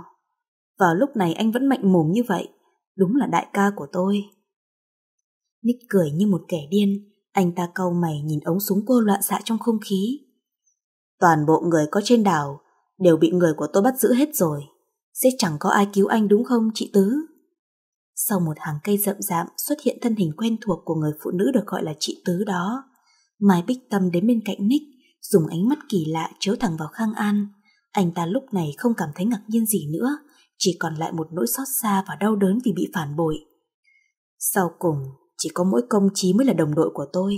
vào lúc này anh vẫn mạnh mồm như vậy, đúng là đại ca của tôi. Nick cười như một kẻ điên, anh ta cau mày nhìn ống súng cô loạn xạ trong không khí. Toàn bộ người có trên đảo đều bị người của tôi bắt giữ hết rồi. Sẽ chẳng có ai cứu anh đúng không chị Tứ? Sau một hàng cây rậm rạp xuất hiện thân hình quen thuộc của người phụ nữ được gọi là chị Tứ đó. Mai Bích Tâm đến bên cạnh Nick, dùng ánh mắt kỳ lạ chiếu thẳng vào Khang An. Anh ta lúc này không cảm thấy ngạc nhiên gì nữa, chỉ còn lại một nỗi xót xa và đau đớn vì bị phản bội. Sau cùng, chỉ có mỗi công chí mới là đồng đội của tôi.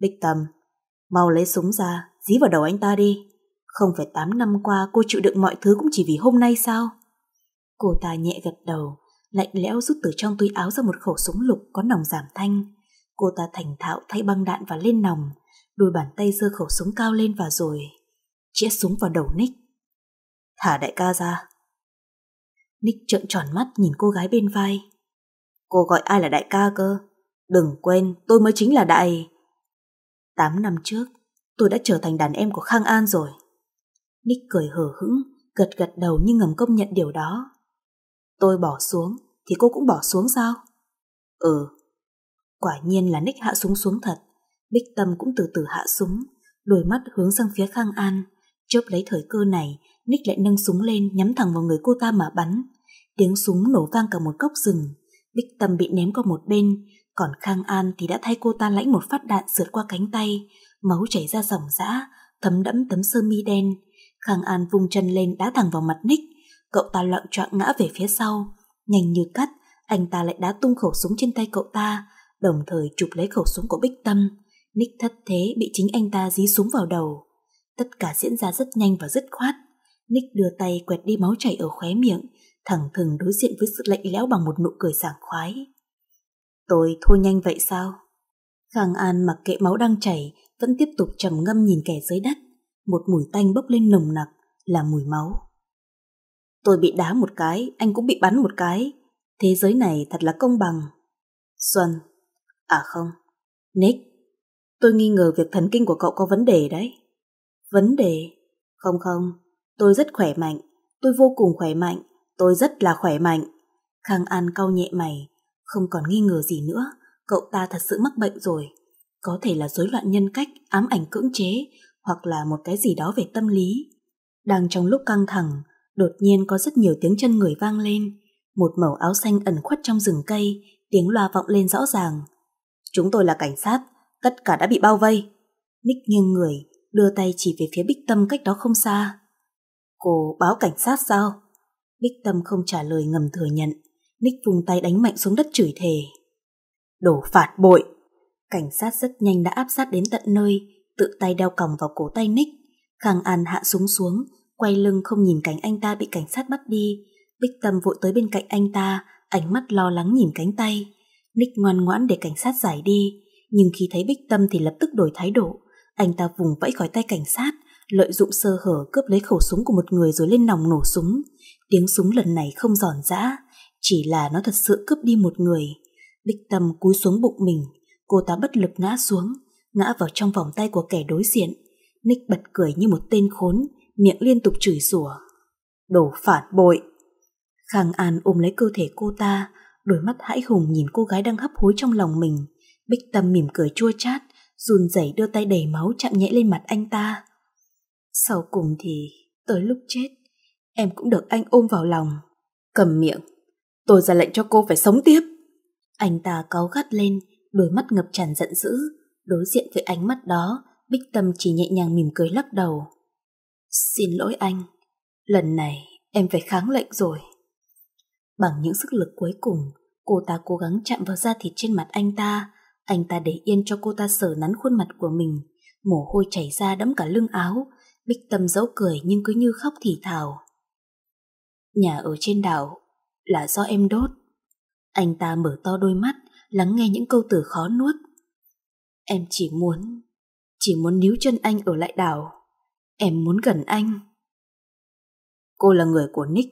Bích Tâm, mau lấy súng ra, dí vào đầu anh ta đi. Không phải 8 năm qua cô chịu đựng mọi thứ cũng chỉ vì hôm nay sao? Cô ta nhẹ gật đầu, lạnh lẽo rút từ trong túi áo ra một khẩu súng lục có nòng giảm thanh. Cô ta thành thạo thay băng đạn và lên nòng, đôi bàn tay giơ khẩu súng cao lên và rồi chĩa súng vào đầu Nick. Thả đại ca ra, Nick trợn tròn mắt nhìn cô gái bên vai. Cô gọi ai là đại ca cơ? Đừng quên, tôi mới chính là đại... Tám năm trước, tôi đã trở thành đàn em của Khang An rồi. Nick cười hở hững, gật gật đầu như ngầm công nhận điều đó. Tôi bỏ xuống, thì cô cũng bỏ xuống sao? Ừ. Quả nhiên là Nick hạ súng xuống thật. Bích Tâm cũng từ từ hạ súng, đôi mắt hướng sang phía Khang An, chớp lấy thời cơ này Nick lại nâng súng lên nhắm thẳng vào người cô ta mà bắn. Tiếng súng nổ vang cả một cốc rừng. Bích Tâm bị ném qua một bên, còn Khang An thì đã thay cô ta lãnh một phát đạn sượt qua cánh tay, máu chảy ra ròng rã thấm đẫm tấm sơ mi đen. Khang An vung chân lên đá thẳng vào mặt Nick, cậu ta loạn choạng ngã về phía sau. Nhanh như cắt, anh ta lại đá tung khẩu súng trên tay cậu ta, đồng thời chụp lấy khẩu súng của Bích Tâm. Nick thất thế bị chính anh ta dí súng vào đầu. Tất cả diễn ra rất nhanh và dứt khoát. Nick đưa tay quẹt đi máu chảy ở khóe miệng, thẳng thừng đối diện với sự lạnh lẽo bằng một nụ cười sảng khoái. Tôi thua nhanh vậy sao? Khang An mặc kệ máu đang chảy, vẫn tiếp tục trầm ngâm nhìn kẻ dưới đất. Một mùi tanh bốc lên nồng nặc, là mùi máu. Tôi bị đá một cái, anh cũng bị bắn một cái. Thế giới này thật là công bằng. Xuân. À không. Nick. Tôi nghi ngờ việc thần kinh của cậu có vấn đề đấy. Vấn đề? Không không, Tôi rất khỏe mạnh, tôi vô cùng khỏe mạnh, tôi rất là khỏe mạnh. Khang An cau nhẹ mày, không còn nghi ngờ gì nữa, cậu ta thật sự mắc bệnh rồi. Có thể là rối loạn nhân cách, ám ảnh cưỡng chế, hoặc là một cái gì đó về tâm lý. Đang trong lúc căng thẳng, đột nhiên có rất nhiều tiếng chân người vang lên. Một mẩu áo xanh ẩn khuất trong rừng cây, tiếng loa vọng lên rõ ràng. Chúng tôi là cảnh sát, tất cả đã bị bao vây. Nick nghiêng người, đưa tay chỉ về phía bích tâm cách đó không xa. Cô báo cảnh sát sao? Bích Tâm không trả lời ngầm thừa nhận. Nick vùng tay đánh mạnh xuống đất chửi thề. Đổ phạt bội! Cảnh sát rất nhanh đã áp sát đến tận nơi, tự tay đeo còng vào cổ tay Nick. Khang An hạ súng xuống, quay lưng không nhìn cảnh anh ta bị cảnh sát bắt đi. Bích Tâm vội tới bên cạnh anh ta, ánh mắt lo lắng nhìn cánh tay. Nick ngoan ngoãn để cảnh sát giải đi, nhưng khi thấy Bích Tâm thì lập tức đổi thái độ. Anh ta vùng vẫy khỏi tay cảnh sát, lợi dụng sơ hở cướp lấy khẩu súng của một người rồi lên nòng nổ súng. Tiếng súng lần này không giòn giã, chỉ là nó thật sự cướp đi một người. Bích Tâm cúi xuống bụng mình, cô ta bất lực ngã xuống, ngã vào trong vòng tay của kẻ đối diện. Nick bật cười như một tên khốn, miệng liên tục chửi rủa. Đồ phản bội! Khang An ôm lấy cơ thể cô ta, đôi mắt hãi hùng nhìn cô gái đang hấp hối trong lòng mình. Bích Tâm mỉm cười chua chát, run rẩy đưa tay đầy máu chạm nhẹ lên mặt anh ta. Sau cùng thì tới lúc chết Em cũng được anh ôm vào lòng Cầm miệng Tôi ra lệnh cho cô phải sống tiếp Anh ta cáu gắt lên Đôi mắt ngập tràn giận dữ Đối diện với ánh mắt đó Bích Tâm chỉ nhẹ nhàng mỉm cười lắc đầu Xin lỗi anh Lần này em phải kháng lệnh rồi Bằng những sức lực cuối cùng Cô ta cố gắng chạm vào da thịt trên mặt anh ta Anh ta để yên cho cô ta sờ nắn khuôn mặt của mình Mồ hôi chảy ra đẫm cả lưng áo Bích Tâm dẫu cười nhưng cứ như khóc thì thào. Nhà ở trên đảo là do em đốt. Anh ta mở to đôi mắt, lắng nghe những câu từ khó nuốt. Em chỉ muốn, chỉ muốn níu chân anh ở lại đảo. Em muốn gần anh. Cô là người của Nick,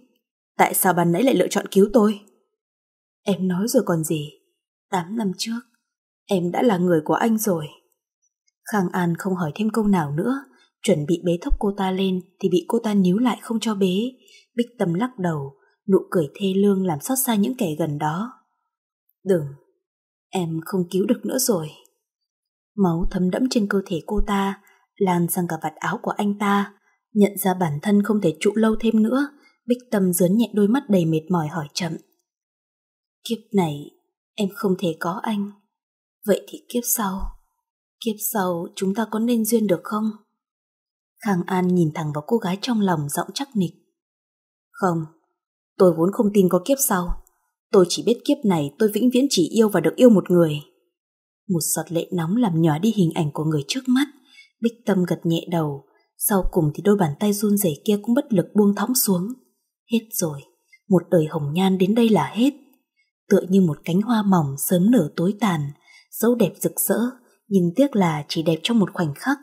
tại sao ban nãy lại lựa chọn cứu tôi? Em nói rồi còn gì, 8 năm trước, em đã là người của anh rồi. Khang An không hỏi thêm câu nào nữa, Chuẩn bị bế thốc cô ta lên thì bị cô ta níu lại không cho bế. Bích Tâm lắc đầu, nụ cười thê lương làm xót xa những kẻ gần đó. Đừng, em không cứu được nữa rồi. Máu thấm đẫm trên cơ thể cô ta, lan sang cả vạt áo của anh ta. Nhận ra bản thân không thể trụ lâu thêm nữa, Bích Tâm dướn nhẹ đôi mắt đầy mệt mỏi hỏi chậm. Kiếp này, em không thể có anh. Vậy thì kiếp sau, kiếp sau chúng ta có nên duyên được không? Khang An nhìn thẳng vào cô gái trong lòng giọng chắc nịch. Không, tôi vốn không tin có kiếp sau. Tôi chỉ biết kiếp này tôi vĩnh viễn chỉ yêu và được yêu một người. Một giọt lệ nóng làm nhỏ đi hình ảnh của người trước mắt. Bích Tâm gật nhẹ đầu. Sau cùng thì đôi bàn tay run rẩy kia cũng bất lực buông thõng xuống. Hết rồi, một đời hồng nhan đến đây là hết. Tựa như một cánh hoa mỏng sớm nở tối tàn, dấu đẹp rực rỡ, nhưng tiếc là chỉ đẹp trong một khoảnh khắc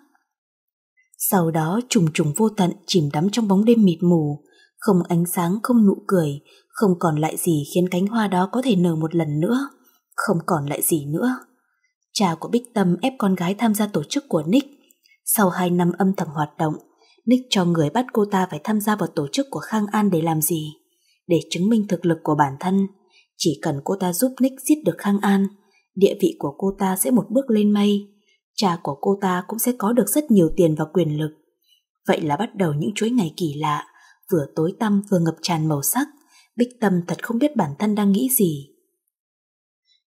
sau đó trùng trùng vô tận chìm đắm trong bóng đêm mịt mù, không ánh sáng, không nụ cười, không còn lại gì khiến cánh hoa đó có thể nở một lần nữa, không còn lại gì nữa. Cha của Bích Tâm ép con gái tham gia tổ chức của Nick. Sau hai năm âm thầm hoạt động, Nick cho người bắt cô ta phải tham gia vào tổ chức của Khang An để làm gì? Để chứng minh thực lực của bản thân. Chỉ cần cô ta giúp Nick giết được Khang An, địa vị của cô ta sẽ một bước lên mây cha của cô ta cũng sẽ có được rất nhiều tiền và quyền lực. Vậy là bắt đầu những chuỗi ngày kỳ lạ, vừa tối tăm vừa ngập tràn màu sắc, Bích Tâm thật không biết bản thân đang nghĩ gì.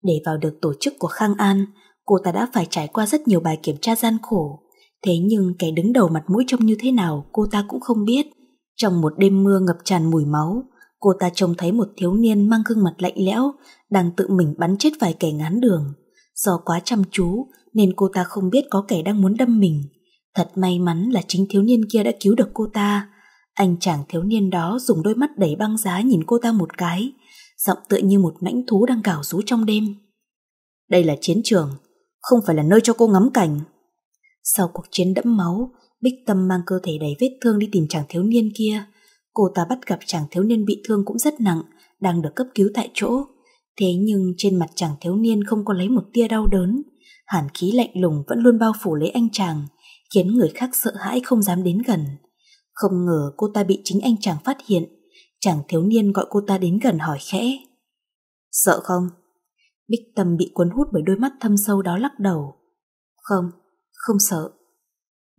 Để vào được tổ chức của Khang An, cô ta đã phải trải qua rất nhiều bài kiểm tra gian khổ. Thế nhưng cái đứng đầu mặt mũi trông như thế nào cô ta cũng không biết. Trong một đêm mưa ngập tràn mùi máu, cô ta trông thấy một thiếu niên mang gương mặt lạnh lẽo đang tự mình bắn chết vài kẻ ngán đường. Do quá chăm chú nên cô ta không biết có kẻ đang muốn đâm mình. Thật may mắn là chính thiếu niên kia đã cứu được cô ta. Anh chàng thiếu niên đó dùng đôi mắt đầy băng giá nhìn cô ta một cái, giọng tựa như một mãnh thú đang gào rú trong đêm. Đây là chiến trường, không phải là nơi cho cô ngắm cảnh. Sau cuộc chiến đẫm máu, Bích Tâm mang cơ thể đầy vết thương đi tìm chàng thiếu niên kia. Cô ta bắt gặp chàng thiếu niên bị thương cũng rất nặng, đang được cấp cứu tại chỗ. Thế nhưng trên mặt chàng thiếu niên không có lấy một tia đau đớn, hàn khí lạnh lùng vẫn luôn bao phủ lấy anh chàng, khiến người khác sợ hãi không dám đến gần. Không ngờ cô ta bị chính anh chàng phát hiện, chàng thiếu niên gọi cô ta đến gần hỏi khẽ. Sợ không? Bích Tâm bị cuốn hút bởi đôi mắt thâm sâu đó lắc đầu. Không, không sợ.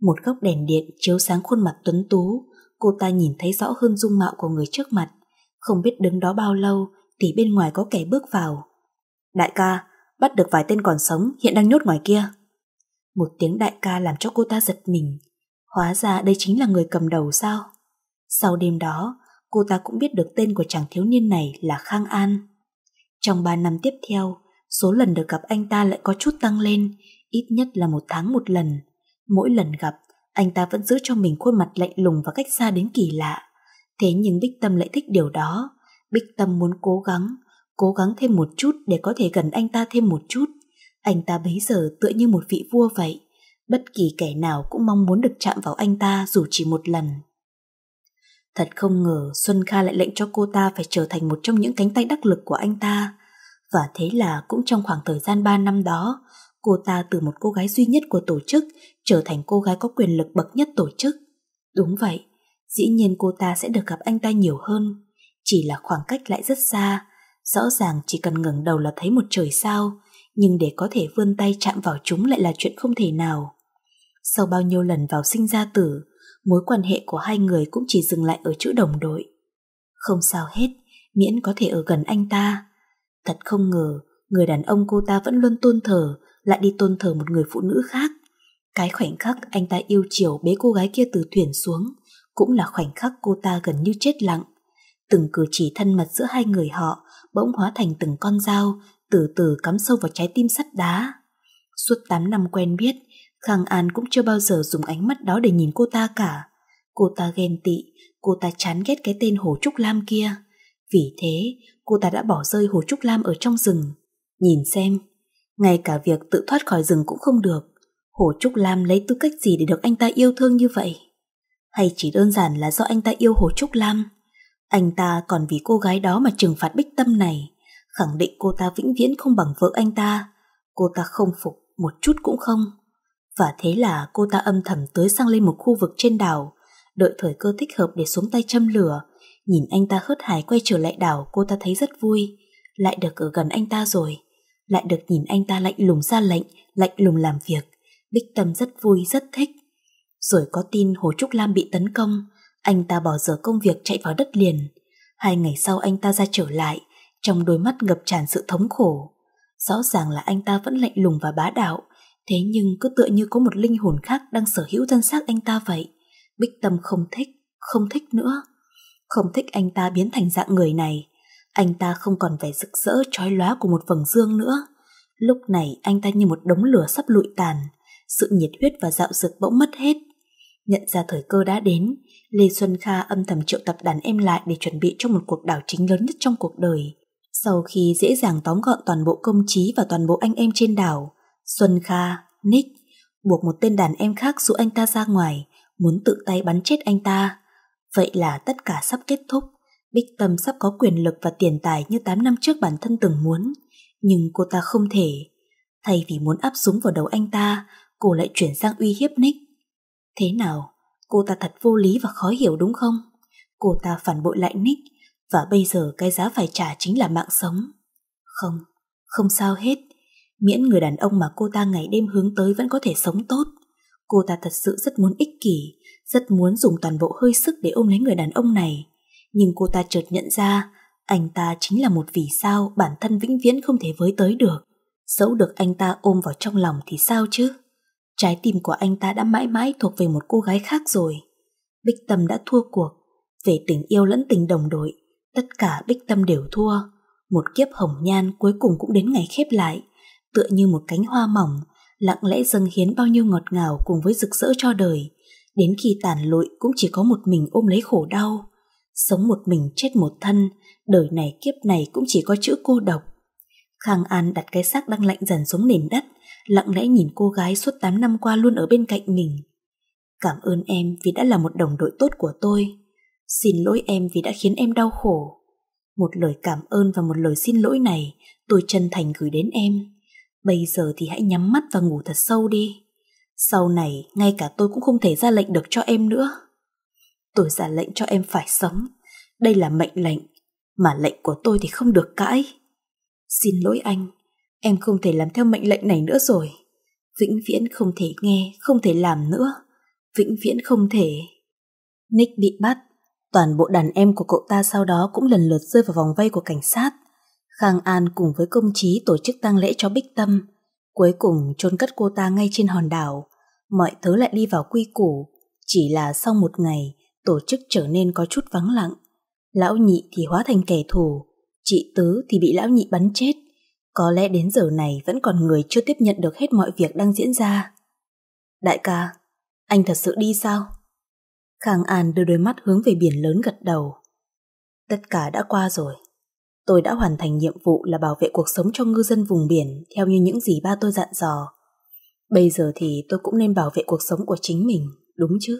Một góc đèn điện chiếu sáng khuôn mặt tuấn tú, cô ta nhìn thấy rõ hơn dung mạo của người trước mặt. Không biết đứng đó bao lâu thì bên ngoài có kẻ bước vào. Đại ca, bắt được vài tên còn sống hiện đang nhốt ngoài kia. Một tiếng đại ca làm cho cô ta giật mình. Hóa ra đây chính là người cầm đầu sao? Sau đêm đó, cô ta cũng biết được tên của chàng thiếu niên này là Khang An. Trong 3 năm tiếp theo, số lần được gặp anh ta lại có chút tăng lên, ít nhất là một tháng một lần. Mỗi lần gặp, anh ta vẫn giữ cho mình khuôn mặt lạnh lùng và cách xa đến kỳ lạ. Thế nhưng Bích Tâm lại thích điều đó. Bích Tâm muốn cố gắng, cố gắng thêm một chút để có thể gần anh ta thêm một chút. Anh ta bấy giờ tựa như một vị vua vậy, bất kỳ kẻ nào cũng mong muốn được chạm vào anh ta dù chỉ một lần. Thật không ngờ Xuân Kha lại lệnh cho cô ta phải trở thành một trong những cánh tay đắc lực của anh ta. Và thế là cũng trong khoảng thời gian 3 năm đó, cô ta từ một cô gái duy nhất của tổ chức trở thành cô gái có quyền lực bậc nhất tổ chức. Đúng vậy, dĩ nhiên cô ta sẽ được gặp anh ta nhiều hơn. Chỉ là khoảng cách lại rất xa, Rõ ràng chỉ cần ngẩng đầu là thấy một trời sao, nhưng để có thể vươn tay chạm vào chúng lại là chuyện không thể nào. Sau bao nhiêu lần vào sinh ra tử, mối quan hệ của hai người cũng chỉ dừng lại ở chữ đồng đội. Không sao hết, miễn có thể ở gần anh ta. Thật không ngờ, người đàn ông cô ta vẫn luôn tôn thờ, lại đi tôn thờ một người phụ nữ khác. Cái khoảnh khắc anh ta yêu chiều bế cô gái kia từ thuyền xuống, cũng là khoảnh khắc cô ta gần như chết lặng. Từng cử chỉ thân mật giữa hai người họ bỗng hóa thành từng con dao, từ từ cắm sâu vào trái tim sắt đá. Suốt 8 năm quen biết, Khang An cũng chưa bao giờ dùng ánh mắt đó để nhìn cô ta cả. Cô ta ghen tị, cô ta chán ghét cái tên Hồ Trúc Lam kia. Vì thế, cô ta đã bỏ rơi Hồ Trúc Lam ở trong rừng. Nhìn xem, ngay cả việc tự thoát khỏi rừng cũng không được. Hồ Trúc Lam lấy tư cách gì để được anh ta yêu thương như vậy? Hay chỉ đơn giản là do anh ta yêu Hồ Trúc Lam? Anh ta còn vì cô gái đó mà trừng phạt bích tâm này, khẳng định cô ta vĩnh viễn không bằng vợ anh ta. Cô ta không phục, một chút cũng không. Và thế là cô ta âm thầm tới sang lên một khu vực trên đảo, đợi thời cơ thích hợp để xuống tay châm lửa. Nhìn anh ta hớt hải quay trở lại đảo cô ta thấy rất vui, lại được ở gần anh ta rồi. Lại được nhìn anh ta lạnh lùng ra lệnh, lạnh lùng làm việc. Bích Tâm rất vui, rất thích. Rồi có tin Hồ Trúc Lam bị tấn công, anh ta bỏ dở công việc chạy vào đất liền. Hai ngày sau anh ta ra trở lại, trong đôi mắt ngập tràn sự thống khổ. Rõ ràng là anh ta vẫn lạnh lùng và bá đạo, thế nhưng cứ tựa như có một linh hồn khác đang sở hữu thân xác anh ta vậy. Bích Tâm không thích, không thích nữa. Không thích anh ta biến thành dạng người này. Anh ta không còn vẻ rực rỡ trói lóa của một vầng dương nữa. Lúc này anh ta như một đống lửa sắp lụi tàn, sự nhiệt huyết và dạo dực bỗng mất hết. Nhận ra thời cơ đã đến, Lê Xuân Kha âm thầm triệu tập đàn em lại để chuẩn bị cho một cuộc đảo chính lớn nhất trong cuộc đời. Sau khi dễ dàng tóm gọn toàn bộ công trí và toàn bộ anh em trên đảo, Xuân Kha, Nick, buộc một tên đàn em khác rủ anh ta ra ngoài, muốn tự tay bắn chết anh ta. Vậy là tất cả sắp kết thúc. Bích Tâm sắp có quyền lực và tiền tài như 8 năm trước bản thân từng muốn, nhưng cô ta không thể. Thay vì muốn áp súng vào đầu anh ta, cô lại chuyển sang uy hiếp Nick. Thế nào, Cô ta thật vô lý và khó hiểu đúng không? Cô ta phản bội lại Nick và bây giờ cái giá phải trả chính là mạng sống. Không, không sao hết. Miễn người đàn ông mà cô ta ngày đêm hướng tới vẫn có thể sống tốt. Cô ta thật sự rất muốn ích kỷ, rất muốn dùng toàn bộ hơi sức để ôm lấy người đàn ông này. Nhưng cô ta chợt nhận ra anh ta chính là một vì sao bản thân vĩnh viễn không thể với tới được. Dẫu được anh ta ôm vào trong lòng thì sao chứ? Trái tim của anh ta đã mãi mãi thuộc về một cô gái khác rồi. Bích Tâm đã thua cuộc, về tình yêu lẫn tình đồng đội, tất cả Bích Tâm đều thua. Một kiếp hồng nhan cuối cùng cũng đến ngày khép lại, tựa như một cánh hoa mỏng, lặng lẽ dâng hiến bao nhiêu ngọt ngào cùng với rực rỡ cho đời. Đến khi tàn lụi cũng chỉ có một mình ôm lấy khổ đau. Sống một mình chết một thân, đời này kiếp này cũng chỉ có chữ cô độc. Khang An đặt cái xác đang lạnh dần xuống nền đất, lặng lẽ nhìn cô gái suốt 8 năm qua luôn ở bên cạnh mình. Cảm ơn em vì đã là một đồng đội tốt của tôi. Xin lỗi em vì đã khiến em đau khổ. Một lời cảm ơn và một lời xin lỗi này tôi chân thành gửi đến em. Bây giờ thì hãy nhắm mắt và ngủ thật sâu đi. Sau này, ngay cả tôi cũng không thể ra lệnh được cho em nữa. Tôi ra lệnh cho em phải sống. Đây là mệnh lệnh, mà lệnh của tôi thì không được cãi. Xin lỗi anh, Em không thể làm theo mệnh lệnh này nữa rồi. Vĩnh viễn không thể nghe, không thể làm nữa. Vĩnh viễn không thể. Nick bị bắt. Toàn bộ đàn em của cậu ta sau đó cũng lần lượt rơi vào vòng vây của cảnh sát. Khang An cùng với công chí tổ chức tang lễ cho Bích Tâm. Cuối cùng chôn cất cô ta ngay trên hòn đảo. Mọi thứ lại đi vào quy củ. Chỉ là sau một ngày, tổ chức trở nên có chút vắng lặng. Lão nhị thì hóa thành kẻ thù, chị Tứ thì bị lão nhị bắn chết. Có lẽ đến giờ này vẫn còn người chưa tiếp nhận được hết mọi việc đang diễn ra. Đại ca, anh thật sự đi sao? Khang An đưa đôi mắt hướng về biển lớn gật đầu. Tất cả đã qua rồi. Tôi đã hoàn thành nhiệm vụ là bảo vệ cuộc sống cho ngư dân vùng biển theo như những gì ba tôi dặn dò. Bây giờ thì tôi cũng nên bảo vệ cuộc sống của chính mình, đúng chứ?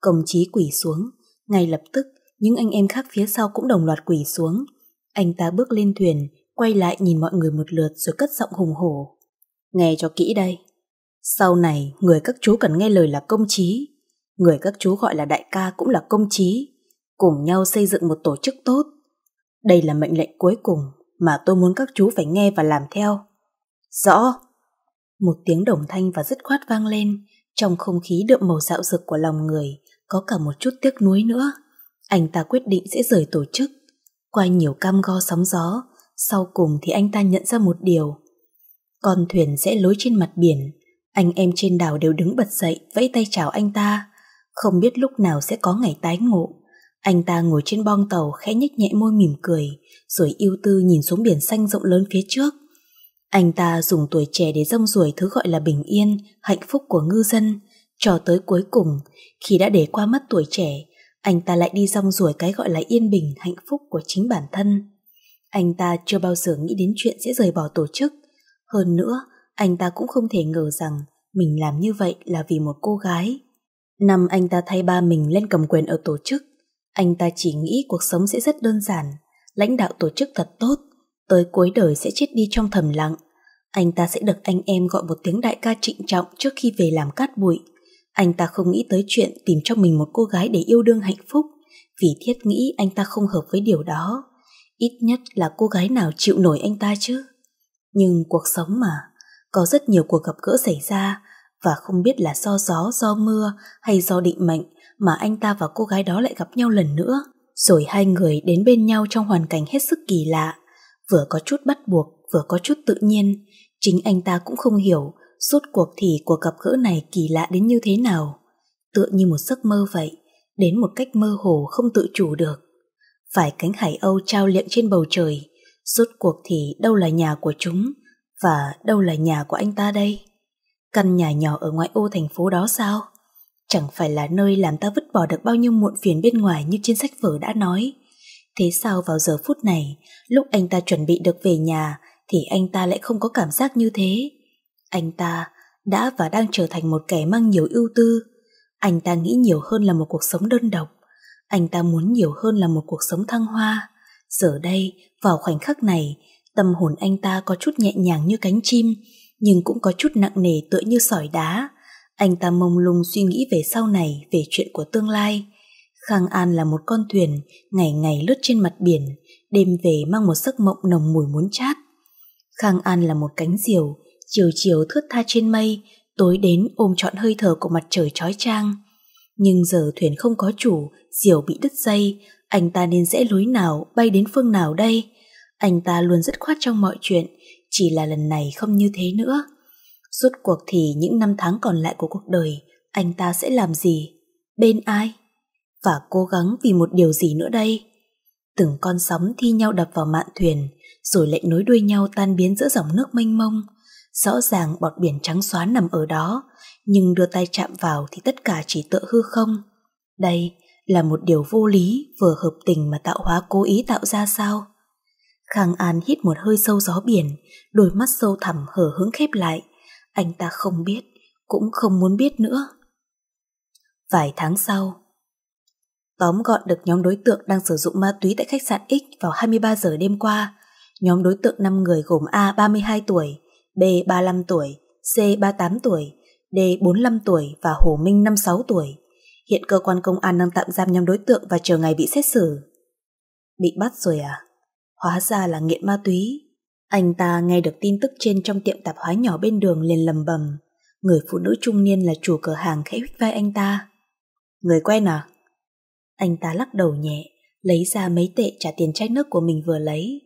Công chí quỷ xuống, ngay lập tức những anh em khác phía sau cũng đồng loạt quỷ xuống. Anh ta bước lên thuyền, quay lại nhìn mọi người một lượt rồi cất giọng hùng hổ. Nghe cho kỹ đây. Sau này, người các chú cần nghe lời là công chí Người các chú gọi là đại ca cũng là công chí Cùng nhau xây dựng một tổ chức tốt. Đây là mệnh lệnh cuối cùng mà tôi muốn các chú phải nghe và làm theo. Rõ. Một tiếng đồng thanh và dứt khoát vang lên, trong không khí đượm màu dạo dực của lòng người, có cả một chút tiếc nuối nữa. Anh ta quyết định sẽ rời tổ chức. Qua nhiều cam go sóng gió, sau cùng thì anh ta nhận ra một điều Con thuyền sẽ lối trên mặt biển Anh em trên đảo đều đứng bật dậy Vẫy tay chào anh ta Không biết lúc nào sẽ có ngày tái ngộ Anh ta ngồi trên bong tàu Khẽ nhếch nhẹ môi mỉm cười Rồi yêu tư nhìn xuống biển xanh rộng lớn phía trước Anh ta dùng tuổi trẻ để rong ruổi Thứ gọi là bình yên Hạnh phúc của ngư dân Cho tới cuối cùng Khi đã để qua mất tuổi trẻ Anh ta lại đi rong ruổi cái gọi là yên bình Hạnh phúc của chính bản thân anh ta chưa bao giờ nghĩ đến chuyện sẽ rời bỏ tổ chức. Hơn nữa, anh ta cũng không thể ngờ rằng mình làm như vậy là vì một cô gái. Năm anh ta thay ba mình lên cầm quyền ở tổ chức, anh ta chỉ nghĩ cuộc sống sẽ rất đơn giản, lãnh đạo tổ chức thật tốt, tới cuối đời sẽ chết đi trong thầm lặng. Anh ta sẽ được anh em gọi một tiếng đại ca trịnh trọng trước khi về làm cát bụi. Anh ta không nghĩ tới chuyện tìm cho mình một cô gái để yêu đương hạnh phúc, vì thiết nghĩ anh ta không hợp với điều đó. Ít nhất là cô gái nào chịu nổi anh ta chứ. Nhưng cuộc sống mà, có rất nhiều cuộc gặp gỡ xảy ra và không biết là do gió, do mưa hay do định mệnh mà anh ta và cô gái đó lại gặp nhau lần nữa. Rồi hai người đến bên nhau trong hoàn cảnh hết sức kỳ lạ, vừa có chút bắt buộc, vừa có chút tự nhiên. Chính anh ta cũng không hiểu suốt cuộc thì cuộc gặp gỡ này kỳ lạ đến như thế nào. Tựa như một giấc mơ vậy, đến một cách mơ hồ không tự chủ được vài cánh hải âu trao liệng trên bầu trời. Rốt cuộc thì đâu là nhà của chúng và đâu là nhà của anh ta đây? Căn nhà nhỏ ở ngoại ô thành phố đó sao? Chẳng phải là nơi làm ta vứt bỏ được bao nhiêu muộn phiền bên ngoài như trên sách vở đã nói. Thế sao vào giờ phút này, lúc anh ta chuẩn bị được về nhà thì anh ta lại không có cảm giác như thế? Anh ta đã và đang trở thành một kẻ mang nhiều ưu tư. Anh ta nghĩ nhiều hơn là một cuộc sống đơn độc. Anh ta muốn nhiều hơn là một cuộc sống thăng hoa. Giờ đây, vào khoảnh khắc này, tâm hồn anh ta có chút nhẹ nhàng như cánh chim, nhưng cũng có chút nặng nề tựa như sỏi đá. Anh ta mông lung suy nghĩ về sau này, về chuyện của tương lai. Khang An là một con thuyền, ngày ngày lướt trên mặt biển, đêm về mang một giấc mộng nồng mùi muốn chát. Khang An là một cánh diều, chiều chiều thướt tha trên mây, tối đến ôm trọn hơi thở của mặt trời trói trang. Nhưng giờ thuyền không có chủ, diều bị đứt dây, anh ta nên rẽ lối nào, bay đến phương nào đây? Anh ta luôn rất khoát trong mọi chuyện, chỉ là lần này không như thế nữa. Rốt cuộc thì những năm tháng còn lại của cuộc đời, anh ta sẽ làm gì? Bên ai? Và cố gắng vì một điều gì nữa đây? Từng con sóng thi nhau đập vào mạn thuyền, rồi lại nối đuôi nhau tan biến giữa dòng nước mênh mông. Rõ ràng bọt biển trắng xóa nằm ở đó, nhưng đưa tay chạm vào thì tất cả chỉ tựa hư không. Đây là một điều vô lý vừa hợp tình mà tạo hóa cố ý tạo ra sao? Khang An hít một hơi sâu gió biển, đôi mắt sâu thẳm hở hướng khép lại. Anh ta không biết, cũng không muốn biết nữa. Vài tháng sau, tóm gọn được nhóm đối tượng đang sử dụng ma túy tại khách sạn X vào 23 giờ đêm qua. Nhóm đối tượng 5 người gồm A 32 tuổi, B 35 tuổi, C 38 tuổi, D 45 tuổi và Hồ Minh 56 tuổi. Hiện cơ quan công an đang tạm giam nhóm đối tượng và chờ ngày bị xét xử. Bị bắt rồi à? Hóa ra là nghiện ma túy. Anh ta nghe được tin tức trên trong tiệm tạp hóa nhỏ bên đường liền lầm bầm. Người phụ nữ trung niên là chủ cửa hàng khẽ huyết vai anh ta. Người quen à? Anh ta lắc đầu nhẹ, lấy ra mấy tệ trả tiền chai nước của mình vừa lấy.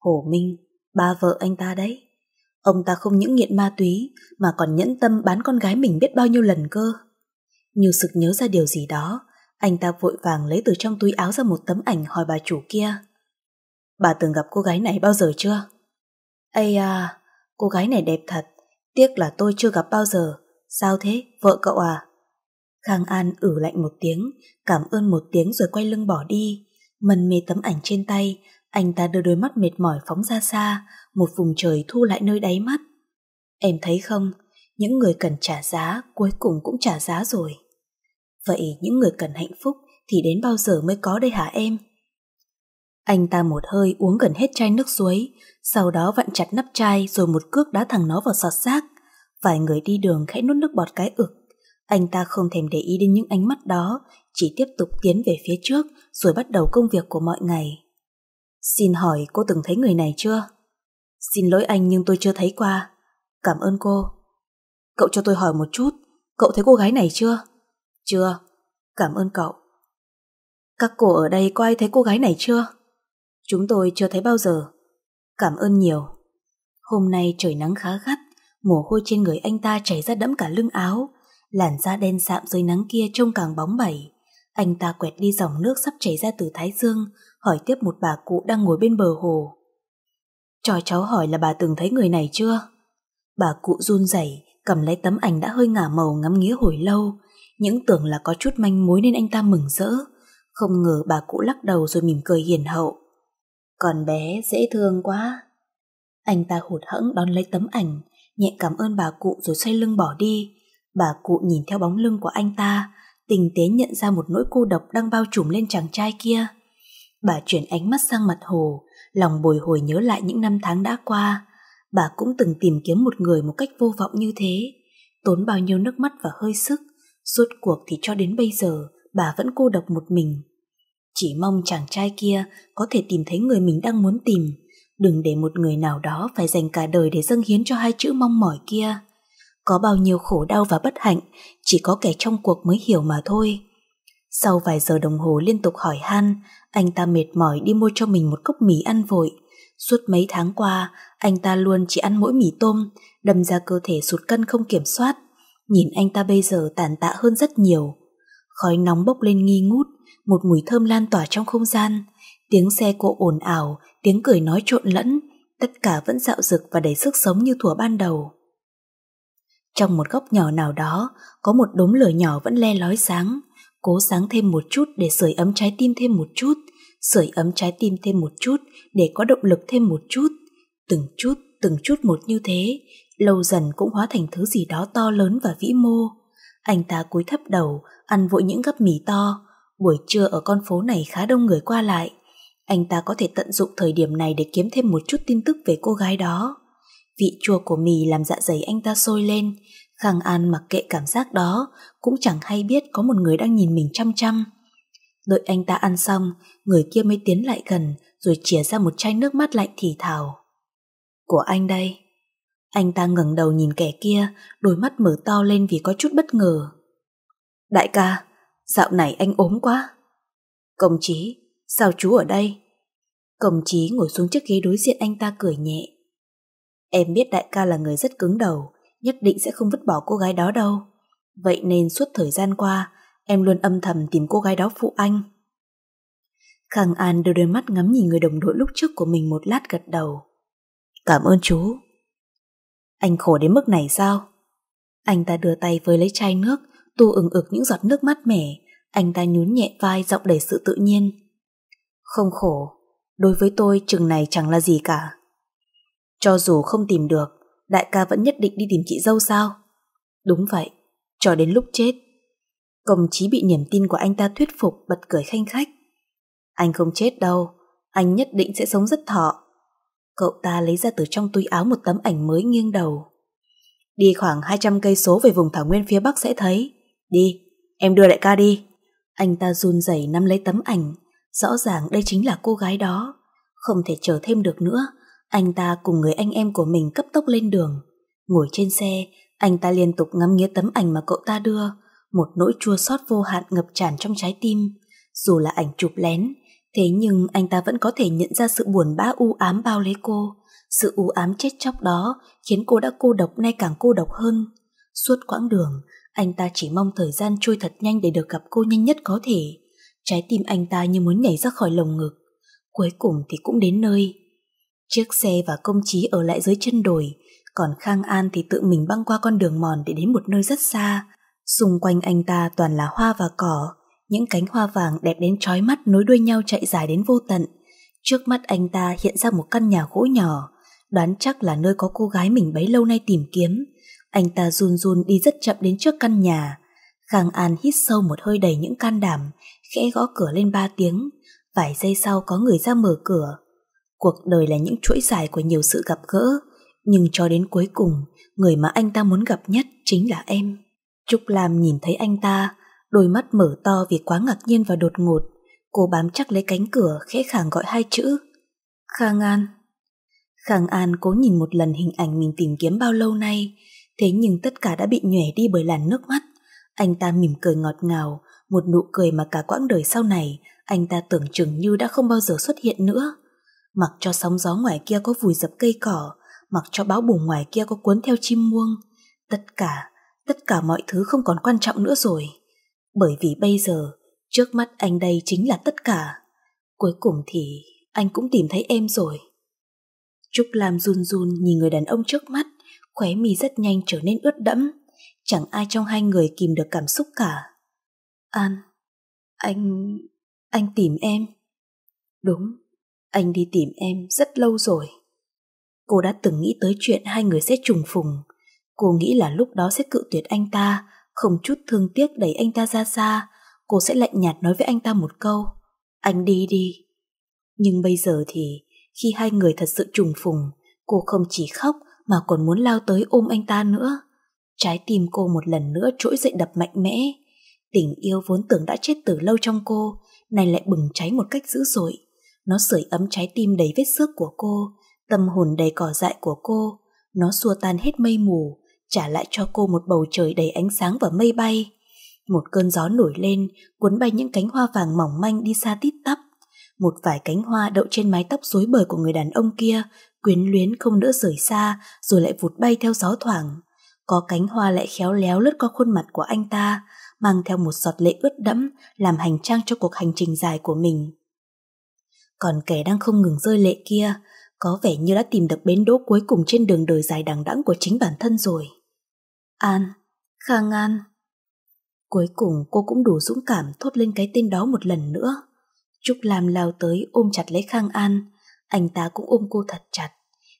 Hồ Minh, ba vợ anh ta đấy. Ông ta không những nghiện ma túy mà còn nhẫn tâm bán con gái mình biết bao nhiêu lần cơ. Như sực nhớ ra điều gì đó, anh ta vội vàng lấy từ trong túi áo ra một tấm ảnh hỏi bà chủ kia. Bà từng gặp cô gái này bao giờ chưa? Ây à, cô gái này đẹp thật, tiếc là tôi chưa gặp bao giờ. Sao thế, vợ cậu à? Khang An ử lạnh một tiếng, cảm ơn một tiếng rồi quay lưng bỏ đi. Mần mê tấm ảnh trên tay, anh ta đưa đôi mắt mệt mỏi phóng ra xa, một vùng trời thu lại nơi đáy mắt. Em thấy không, những người cần trả giá cuối cùng cũng trả giá rồi. Vậy những người cần hạnh phúc thì đến bao giờ mới có đây hả em? Anh ta một hơi uống gần hết chai nước suối, sau đó vặn chặt nắp chai rồi một cước đá thẳng nó vào sọt xác. Vài người đi đường khẽ nuốt nước bọt cái ực. Anh ta không thèm để ý đến những ánh mắt đó, chỉ tiếp tục tiến về phía trước rồi bắt đầu công việc của mọi ngày. Xin hỏi cô từng thấy người này chưa? Xin lỗi anh nhưng tôi chưa thấy qua. Cảm ơn cô. Cậu cho tôi hỏi một chút, cậu thấy cô gái này chưa? Chưa. Cảm ơn cậu. Các cô ở đây có ai thấy cô gái này chưa? Chúng tôi chưa thấy bao giờ. Cảm ơn nhiều. Hôm nay trời nắng khá gắt, mồ hôi trên người anh ta chảy ra đẫm cả lưng áo, làn da đen sạm dưới nắng kia trông càng bóng bẩy. Anh ta quẹt đi dòng nước sắp chảy ra từ thái dương, hỏi tiếp một bà cụ đang ngồi bên bờ hồ. Cho cháu hỏi là bà từng thấy người này chưa? Bà cụ run rẩy cầm lấy tấm ảnh đã hơi ngả màu ngắm nghía hồi lâu. Những tưởng là có chút manh mối nên anh ta mừng rỡ. Không ngờ bà cụ lắc đầu rồi mỉm cười hiền hậu. Còn bé dễ thương quá. Anh ta hụt hẫng đón lấy tấm ảnh, nhẹ cảm ơn bà cụ rồi xoay lưng bỏ đi. Bà cụ nhìn theo bóng lưng của anh ta, tình tế nhận ra một nỗi cô độc đang bao trùm lên chàng trai kia. Bà chuyển ánh mắt sang mặt hồ, Lòng bồi hồi nhớ lại những năm tháng đã qua, bà cũng từng tìm kiếm một người một cách vô vọng như thế, tốn bao nhiêu nước mắt và hơi sức, rốt cuộc thì cho đến bây giờ bà vẫn cô độc một mình. Chỉ mong chàng trai kia có thể tìm thấy người mình đang muốn tìm, đừng để một người nào đó phải dành cả đời để dâng hiến cho hai chữ mong mỏi kia. Có bao nhiêu khổ đau và bất hạnh, chỉ có kẻ trong cuộc mới hiểu mà thôi. Sau vài giờ đồng hồ liên tục hỏi han, anh ta mệt mỏi đi mua cho mình một cốc mì ăn vội. Suốt mấy tháng qua, anh ta luôn chỉ ăn mỗi mì tôm, đâm ra cơ thể sụt cân không kiểm soát. Nhìn anh ta bây giờ tàn tạ hơn rất nhiều. Khói nóng bốc lên nghi ngút, một mùi thơm lan tỏa trong không gian. Tiếng xe cộ ồn ào, tiếng cười nói trộn lẫn, tất cả vẫn dạo rực và đầy sức sống như thuở ban đầu. Trong một góc nhỏ nào đó, có một đốm lửa nhỏ vẫn le lói sáng cố sáng thêm một chút để sưởi ấm trái tim thêm một chút, sưởi ấm trái tim thêm một chút để có động lực thêm một chút. Từng chút, từng chút một như thế, lâu dần cũng hóa thành thứ gì đó to lớn và vĩ mô. Anh ta cúi thấp đầu, ăn vội những gấp mì to. Buổi trưa ở con phố này khá đông người qua lại. Anh ta có thể tận dụng thời điểm này để kiếm thêm một chút tin tức về cô gái đó. Vị chua của mì làm dạ dày anh ta sôi lên, Khang An mặc kệ cảm giác đó, cũng chẳng hay biết có một người đang nhìn mình chăm chăm. Đợi anh ta ăn xong, người kia mới tiến lại gần rồi chìa ra một chai nước mắt lạnh thì thào. Của anh đây. Anh ta ngẩng đầu nhìn kẻ kia, đôi mắt mở to lên vì có chút bất ngờ. Đại ca, dạo này anh ốm quá. Công chí, sao chú ở đây? Công chí ngồi xuống chiếc ghế đối diện anh ta cười nhẹ. Em biết đại ca là người rất cứng đầu, nhất định sẽ không vứt bỏ cô gái đó đâu. Vậy nên suốt thời gian qua, em luôn âm thầm tìm cô gái đó phụ anh. Khang An đưa đôi mắt ngắm nhìn người đồng đội lúc trước của mình một lát gật đầu. Cảm ơn chú. Anh khổ đến mức này sao? Anh ta đưa tay với lấy chai nước, tu ứng ực những giọt nước mắt mẻ. Anh ta nhún nhẹ vai giọng đầy sự tự nhiên. Không khổ, đối với tôi chừng này chẳng là gì cả. Cho dù không tìm được, đại ca vẫn nhất định đi tìm chị dâu sao? Đúng vậy, cho đến lúc chết. Công chí bị niềm tin của anh ta thuyết phục bật cười khanh khách. Anh không chết đâu, anh nhất định sẽ sống rất thọ. Cậu ta lấy ra từ trong túi áo một tấm ảnh mới nghiêng đầu. Đi khoảng 200 cây số về vùng thảo nguyên phía bắc sẽ thấy. Đi, em đưa đại ca đi. Anh ta run rẩy nắm lấy tấm ảnh, rõ ràng đây chính là cô gái đó, không thể chờ thêm được nữa anh ta cùng người anh em của mình cấp tốc lên đường. Ngồi trên xe, anh ta liên tục ngắm nghía tấm ảnh mà cậu ta đưa, một nỗi chua xót vô hạn ngập tràn trong trái tim. Dù là ảnh chụp lén, thế nhưng anh ta vẫn có thể nhận ra sự buồn bã u ám bao lấy cô. Sự u ám chết chóc đó khiến cô đã cô độc nay càng cô độc hơn. Suốt quãng đường, anh ta chỉ mong thời gian trôi thật nhanh để được gặp cô nhanh nhất có thể. Trái tim anh ta như muốn nhảy ra khỏi lồng ngực. Cuối cùng thì cũng đến nơi. Chiếc xe và công chí ở lại dưới chân đồi, còn Khang An thì tự mình băng qua con đường mòn để đến một nơi rất xa. Xung quanh anh ta toàn là hoa và cỏ, những cánh hoa vàng đẹp đến trói mắt nối đuôi nhau chạy dài đến vô tận. Trước mắt anh ta hiện ra một căn nhà gỗ nhỏ, đoán chắc là nơi có cô gái mình bấy lâu nay tìm kiếm. Anh ta run run đi rất chậm đến trước căn nhà. Khang An hít sâu một hơi đầy những can đảm, khẽ gõ cửa lên ba tiếng. Vài giây sau có người ra mở cửa. Cuộc đời là những chuỗi dài của nhiều sự gặp gỡ, nhưng cho đến cuối cùng, người mà anh ta muốn gặp nhất chính là em. Trúc Lam nhìn thấy anh ta, đôi mắt mở to vì quá ngạc nhiên và đột ngột. Cô bám chắc lấy cánh cửa khẽ khàng gọi hai chữ. Khang An. Khang An cố nhìn một lần hình ảnh mình tìm kiếm bao lâu nay, thế nhưng tất cả đã bị nhòe đi bởi làn nước mắt. Anh ta mỉm cười ngọt ngào, một nụ cười mà cả quãng đời sau này anh ta tưởng chừng như đã không bao giờ xuất hiện nữa mặc cho sóng gió ngoài kia có vùi dập cây cỏ, mặc cho bão bùng ngoài kia có cuốn theo chim muông. Tất cả, tất cả mọi thứ không còn quan trọng nữa rồi. Bởi vì bây giờ, trước mắt anh đây chính là tất cả. Cuối cùng thì anh cũng tìm thấy em rồi. Trúc Lam run run nhìn người đàn ông trước mắt, khóe mi rất nhanh trở nên ướt đẫm. Chẳng ai trong hai người kìm được cảm xúc cả. An, anh, anh tìm em. Đúng, anh đi tìm em rất lâu rồi. Cô đã từng nghĩ tới chuyện hai người sẽ trùng phùng. Cô nghĩ là lúc đó sẽ cự tuyệt anh ta, không chút thương tiếc đẩy anh ta ra xa. Cô sẽ lạnh nhạt nói với anh ta một câu. Anh đi đi. Nhưng bây giờ thì, khi hai người thật sự trùng phùng, cô không chỉ khóc mà còn muốn lao tới ôm anh ta nữa. Trái tim cô một lần nữa trỗi dậy đập mạnh mẽ. Tình yêu vốn tưởng đã chết từ lâu trong cô, nay lại bừng cháy một cách dữ dội. Nó sưởi ấm trái tim đầy vết xước của cô, tâm hồn đầy cỏ dại của cô. Nó xua tan hết mây mù, trả lại cho cô một bầu trời đầy ánh sáng và mây bay. Một cơn gió nổi lên, cuốn bay những cánh hoa vàng mỏng manh đi xa tít tắp. Một vài cánh hoa đậu trên mái tóc rối bời của người đàn ông kia, quyến luyến không đỡ rời xa, rồi lại vụt bay theo gió thoảng. Có cánh hoa lại khéo léo lướt qua khuôn mặt của anh ta, mang theo một giọt lệ ướt đẫm, làm hành trang cho cuộc hành trình dài của mình. Còn kẻ đang không ngừng rơi lệ kia có vẻ như đã tìm được bến đỗ cuối cùng trên đường đời dài đằng đẵng của chính bản thân rồi. An, Khang An. Cuối cùng cô cũng đủ dũng cảm thốt lên cái tên đó một lần nữa. Trúc Lam lao tới ôm chặt lấy Khang An, anh ta cũng ôm cô thật chặt.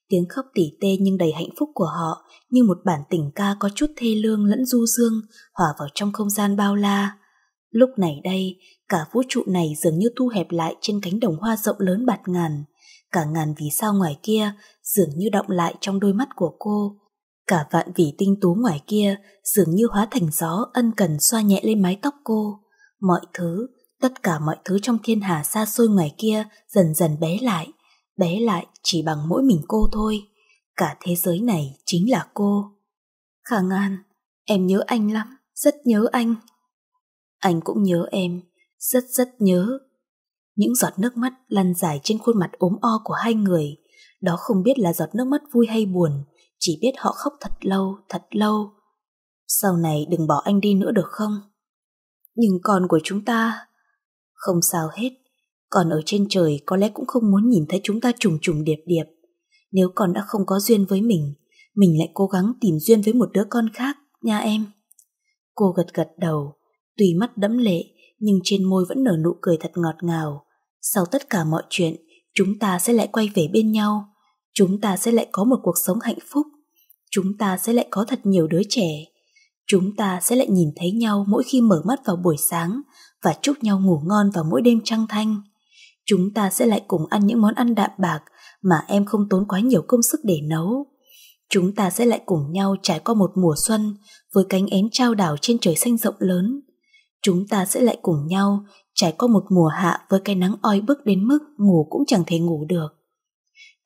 Tiếng khóc tỉ tê nhưng đầy hạnh phúc của họ như một bản tình ca có chút thê lương lẫn du dương hòa vào trong không gian bao la. Lúc này đây, Cả vũ trụ này dường như thu hẹp lại trên cánh đồng hoa rộng lớn bạt ngàn. Cả ngàn vì sao ngoài kia dường như động lại trong đôi mắt của cô. Cả vạn vì tinh tú ngoài kia dường như hóa thành gió ân cần xoa nhẹ lên mái tóc cô. Mọi thứ, tất cả mọi thứ trong thiên hà xa xôi ngoài kia dần dần bé lại. Bé lại chỉ bằng mỗi mình cô thôi. Cả thế giới này chính là cô. Khả Ngàn, em nhớ anh lắm, rất nhớ anh. Anh cũng nhớ em, rất rất nhớ. Những giọt nước mắt lăn dài trên khuôn mặt ốm o của hai người, đó không biết là giọt nước mắt vui hay buồn, chỉ biết họ khóc thật lâu, thật lâu. Sau này đừng bỏ anh đi nữa được không? Nhưng con của chúng ta... Không sao hết, còn ở trên trời có lẽ cũng không muốn nhìn thấy chúng ta trùng trùng điệp điệp. Nếu con đã không có duyên với mình, mình lại cố gắng tìm duyên với một đứa con khác, nha em. Cô gật gật đầu, tùy mắt đẫm lệ, nhưng trên môi vẫn nở nụ cười thật ngọt ngào. Sau tất cả mọi chuyện, chúng ta sẽ lại quay về bên nhau. Chúng ta sẽ lại có một cuộc sống hạnh phúc. Chúng ta sẽ lại có thật nhiều đứa trẻ. Chúng ta sẽ lại nhìn thấy nhau mỗi khi mở mắt vào buổi sáng và chúc nhau ngủ ngon vào mỗi đêm trăng thanh. Chúng ta sẽ lại cùng ăn những món ăn đạm bạc mà em không tốn quá nhiều công sức để nấu. Chúng ta sẽ lại cùng nhau trải qua một mùa xuân với cánh én trao đảo trên trời xanh rộng lớn Chúng ta sẽ lại cùng nhau trải qua một mùa hạ với cái nắng oi bức đến mức ngủ cũng chẳng thể ngủ được.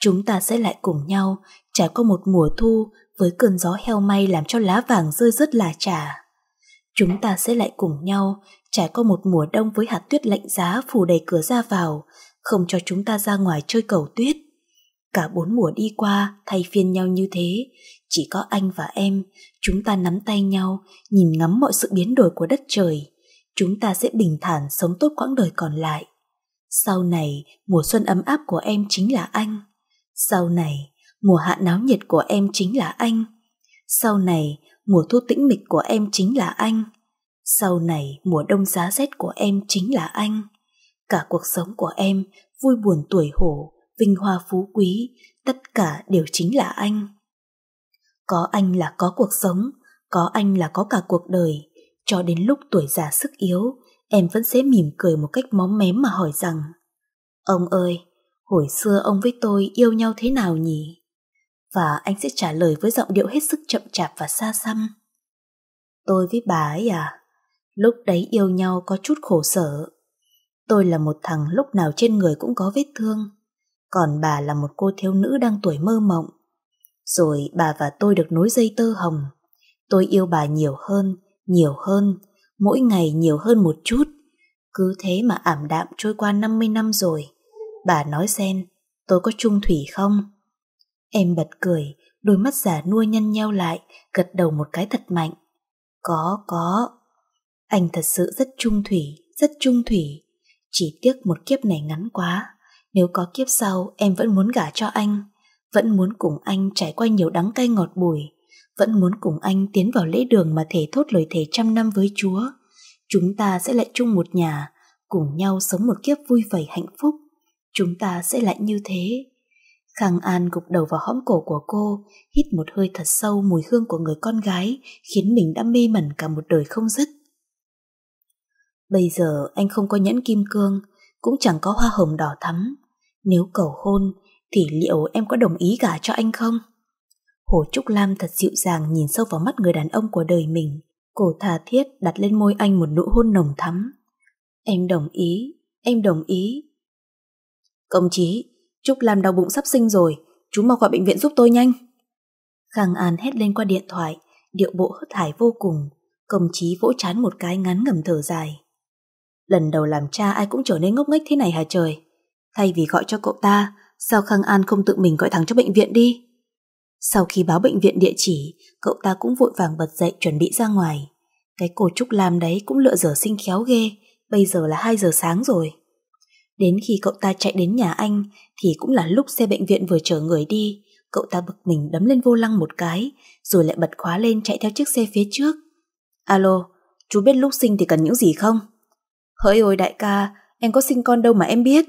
Chúng ta sẽ lại cùng nhau trải qua một mùa thu với cơn gió heo may làm cho lá vàng rơi rất là trà. Chúng ta sẽ lại cùng nhau trải qua một mùa đông với hạt tuyết lạnh giá phủ đầy cửa ra vào, không cho chúng ta ra ngoài chơi cầu tuyết. Cả bốn mùa đi qua thay phiên nhau như thế, chỉ có anh và em, chúng ta nắm tay nhau, nhìn ngắm mọi sự biến đổi của đất trời, chúng ta sẽ bình thản sống tốt quãng đời còn lại. Sau này, mùa xuân ấm áp của em chính là anh. Sau này, mùa hạ náo nhiệt của em chính là anh. Sau này, mùa thu tĩnh mịch của em chính là anh. Sau này, mùa đông giá rét của em chính là anh. Cả cuộc sống của em, vui buồn tuổi hổ, vinh hoa phú quý, tất cả đều chính là anh. Có anh là có cuộc sống, có anh là có cả cuộc đời. Cho đến lúc tuổi già sức yếu, em vẫn sẽ mỉm cười một cách móm mém mà hỏi rằng Ông ơi, hồi xưa ông với tôi yêu nhau thế nào nhỉ? Và anh sẽ trả lời với giọng điệu hết sức chậm chạp và xa xăm. Tôi với bà ấy à? Lúc đấy yêu nhau có chút khổ sở. Tôi là một thằng lúc nào trên người cũng có vết thương. Còn bà là một cô thiếu nữ đang tuổi mơ mộng. Rồi bà và tôi được nối dây tơ hồng. Tôi yêu bà nhiều hơn nhiều hơn, mỗi ngày nhiều hơn một chút. Cứ thế mà ảm đạm trôi qua 50 năm rồi. Bà nói xen, tôi có trung thủy không? Em bật cười, đôi mắt giả nuôi nhăn nheo lại, gật đầu một cái thật mạnh. Có, có. Anh thật sự rất trung thủy, rất trung thủy. Chỉ tiếc một kiếp này ngắn quá. Nếu có kiếp sau, em vẫn muốn gả cho anh. Vẫn muốn cùng anh trải qua nhiều đắng cay ngọt bùi vẫn muốn cùng anh tiến vào lễ đường mà thể thốt lời thề trăm năm với Chúa. Chúng ta sẽ lại chung một nhà, cùng nhau sống một kiếp vui vẻ hạnh phúc. Chúng ta sẽ lại như thế. Khang An gục đầu vào hõm cổ của cô, hít một hơi thật sâu mùi hương của người con gái, khiến mình đã mê mẩn cả một đời không dứt. Bây giờ anh không có nhẫn kim cương, cũng chẳng có hoa hồng đỏ thắm. Nếu cầu hôn, thì liệu em có đồng ý gả cho anh không? Hồ Trúc Lam thật dịu dàng nhìn sâu vào mắt người đàn ông của đời mình. cổ thà thiết đặt lên môi anh một nụ hôn nồng thắm. Em đồng ý, em đồng ý. Công chí, Trúc Lam đau bụng sắp sinh rồi, chú mau gọi bệnh viện giúp tôi nhanh. Khang An hét lên qua điện thoại, điệu bộ hớt hải vô cùng. Công chí vỗ chán một cái ngắn ngầm thở dài. Lần đầu làm cha ai cũng trở nên ngốc nghếch thế này hả trời? Thay vì gọi cho cậu ta, sao Khang An không tự mình gọi thẳng cho bệnh viện đi? Sau khi báo bệnh viện địa chỉ, cậu ta cũng vội vàng bật dậy chuẩn bị ra ngoài. Cái cô Trúc làm đấy cũng lựa giờ sinh khéo ghê, bây giờ là 2 giờ sáng rồi. Đến khi cậu ta chạy đến nhà anh thì cũng là lúc xe bệnh viện vừa chở người đi, cậu ta bực mình đấm lên vô lăng một cái, rồi lại bật khóa lên chạy theo chiếc xe phía trước. Alo, chú biết lúc sinh thì cần những gì không? Hỡi ôi đại ca, em có sinh con đâu mà em biết.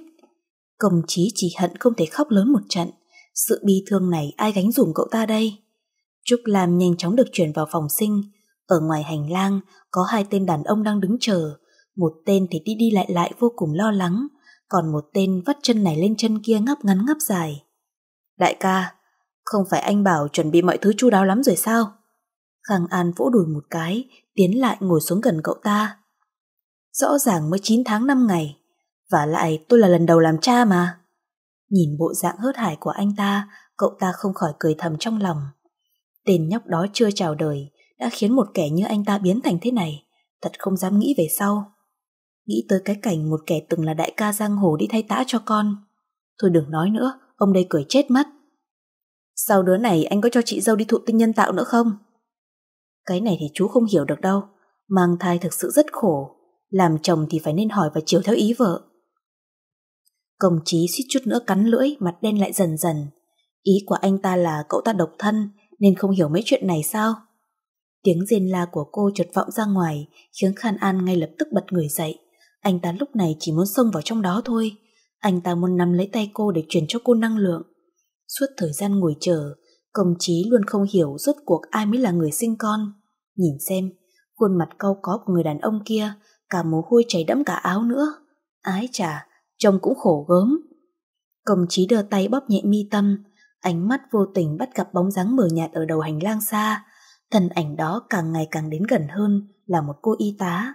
Công chí chỉ hận không thể khóc lớn một trận, sự bi thương này ai gánh dùm cậu ta đây? Trúc Lam nhanh chóng được chuyển vào phòng sinh. Ở ngoài hành lang có hai tên đàn ông đang đứng chờ. Một tên thì đi đi lại lại vô cùng lo lắng. Còn một tên vắt chân này lên chân kia ngắp ngắn ngắp dài. Đại ca, không phải anh bảo chuẩn bị mọi thứ chu đáo lắm rồi sao? Khang An vỗ đùi một cái, tiến lại ngồi xuống gần cậu ta. Rõ ràng mới 9 tháng 5 ngày, và lại tôi là lần đầu làm cha mà. Nhìn bộ dạng hớt hải của anh ta, cậu ta không khỏi cười thầm trong lòng. Tên nhóc đó chưa chào đời, đã khiến một kẻ như anh ta biến thành thế này, thật không dám nghĩ về sau. Nghĩ tới cái cảnh một kẻ từng là đại ca giang hồ đi thay tã cho con. Thôi đừng nói nữa, ông đây cười chết mất. Sau đứa này anh có cho chị dâu đi thụ tinh nhân tạo nữa không? Cái này thì chú không hiểu được đâu. Mang thai thực sự rất khổ. Làm chồng thì phải nên hỏi và chiều theo ý vợ. Công chí suýt chút nữa cắn lưỡi, mặt đen lại dần dần. Ý của anh ta là cậu ta độc thân, nên không hiểu mấy chuyện này sao? Tiếng rên la của cô trượt vọng ra ngoài, khiến Khan An ngay lập tức bật người dậy. Anh ta lúc này chỉ muốn xông vào trong đó thôi. Anh ta muốn nắm lấy tay cô để truyền cho cô năng lượng. Suốt thời gian ngồi chờ, công chí luôn không hiểu rốt cuộc ai mới là người sinh con. Nhìn xem, khuôn mặt cau có của người đàn ông kia, cả mồ hôi chảy đẫm cả áo nữa. Ái chà, trông cũng khổ gớm. Công chí đưa tay bóp nhẹ mi tâm, ánh mắt vô tình bắt gặp bóng dáng mờ nhạt ở đầu hành lang xa. Thân ảnh đó càng ngày càng đến gần hơn là một cô y tá.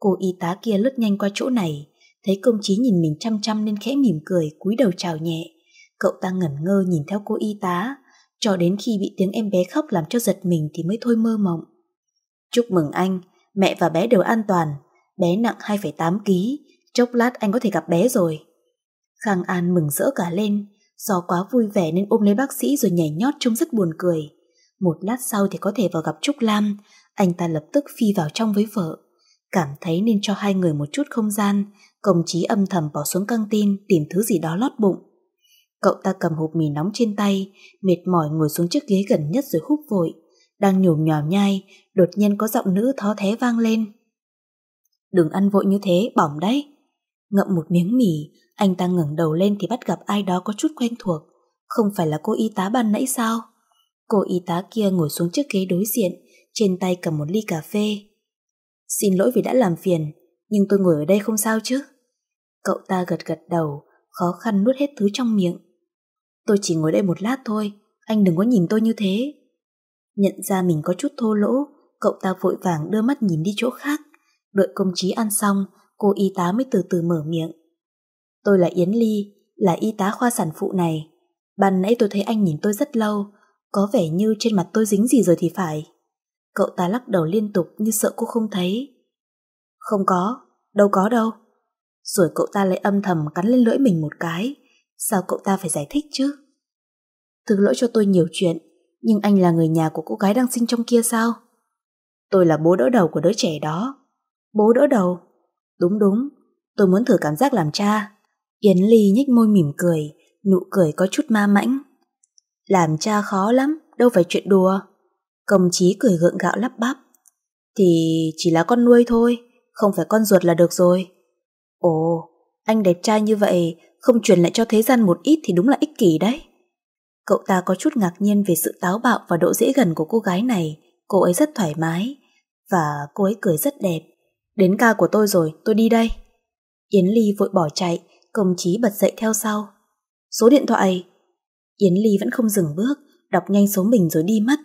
Cô y tá kia lướt nhanh qua chỗ này, thấy công chí nhìn mình chăm chăm nên khẽ mỉm cười cúi đầu chào nhẹ. Cậu ta ngẩn ngơ nhìn theo cô y tá, cho đến khi bị tiếng em bé khóc làm cho giật mình thì mới thôi mơ mộng. Chúc mừng anh, mẹ và bé đều an toàn, bé nặng 2,8 kg, Chốc lát anh có thể gặp bé rồi. Khang An mừng rỡ cả lên, do quá vui vẻ nên ôm lấy bác sĩ rồi nhảy nhót trông rất buồn cười. Một lát sau thì có thể vào gặp Trúc Lam, anh ta lập tức phi vào trong với vợ. Cảm thấy nên cho hai người một chút không gian, công chí âm thầm bỏ xuống căng tin tìm thứ gì đó lót bụng. Cậu ta cầm hộp mì nóng trên tay, mệt mỏi ngồi xuống chiếc ghế gần nhất rồi húp vội. Đang nhổm nhòm nhai, đột nhiên có giọng nữ thó thé vang lên. Đừng ăn vội như thế, bỏng đấy. Ngậm một miếng mì, anh ta ngẩng đầu lên thì bắt gặp ai đó có chút quen thuộc. Không phải là cô y tá ban nãy sao? Cô y tá kia ngồi xuống chiếc ghế đối diện, trên tay cầm một ly cà phê. Xin lỗi vì đã làm phiền, nhưng tôi ngồi ở đây không sao chứ? Cậu ta gật gật đầu, khó khăn nuốt hết thứ trong miệng. Tôi chỉ ngồi đây một lát thôi, anh đừng có nhìn tôi như thế. Nhận ra mình có chút thô lỗ, cậu ta vội vàng đưa mắt nhìn đi chỗ khác. Đợi công trí ăn xong, cô y tá mới từ từ mở miệng. Tôi là Yến Ly, là y tá khoa sản phụ này. Ban nãy tôi thấy anh nhìn tôi rất lâu, có vẻ như trên mặt tôi dính gì rồi thì phải. Cậu ta lắc đầu liên tục như sợ cô không thấy. Không có, đâu có đâu. Rồi cậu ta lại âm thầm cắn lên lưỡi mình một cái. Sao cậu ta phải giải thích chứ? Thực lỗi cho tôi nhiều chuyện, nhưng anh là người nhà của cô gái đang sinh trong kia sao? Tôi là bố đỡ đầu của đứa trẻ đó. Bố đỡ đầu? Đúng đúng, tôi muốn thử cảm giác làm cha. Yến Ly nhích môi mỉm cười, nụ cười có chút ma mãnh. Làm cha khó lắm, đâu phải chuyện đùa. Công chí cười gượng gạo lắp bắp. Thì chỉ là con nuôi thôi, không phải con ruột là được rồi. Ồ, anh đẹp trai như vậy, không truyền lại cho thế gian một ít thì đúng là ích kỷ đấy. Cậu ta có chút ngạc nhiên về sự táo bạo và độ dễ gần của cô gái này, cô ấy rất thoải mái, và cô ấy cười rất đẹp. Đến ca của tôi rồi, tôi đi đây. Yến Ly vội bỏ chạy, công chí bật dậy theo sau. Số điện thoại. Yến Ly vẫn không dừng bước, đọc nhanh số mình rồi đi mất.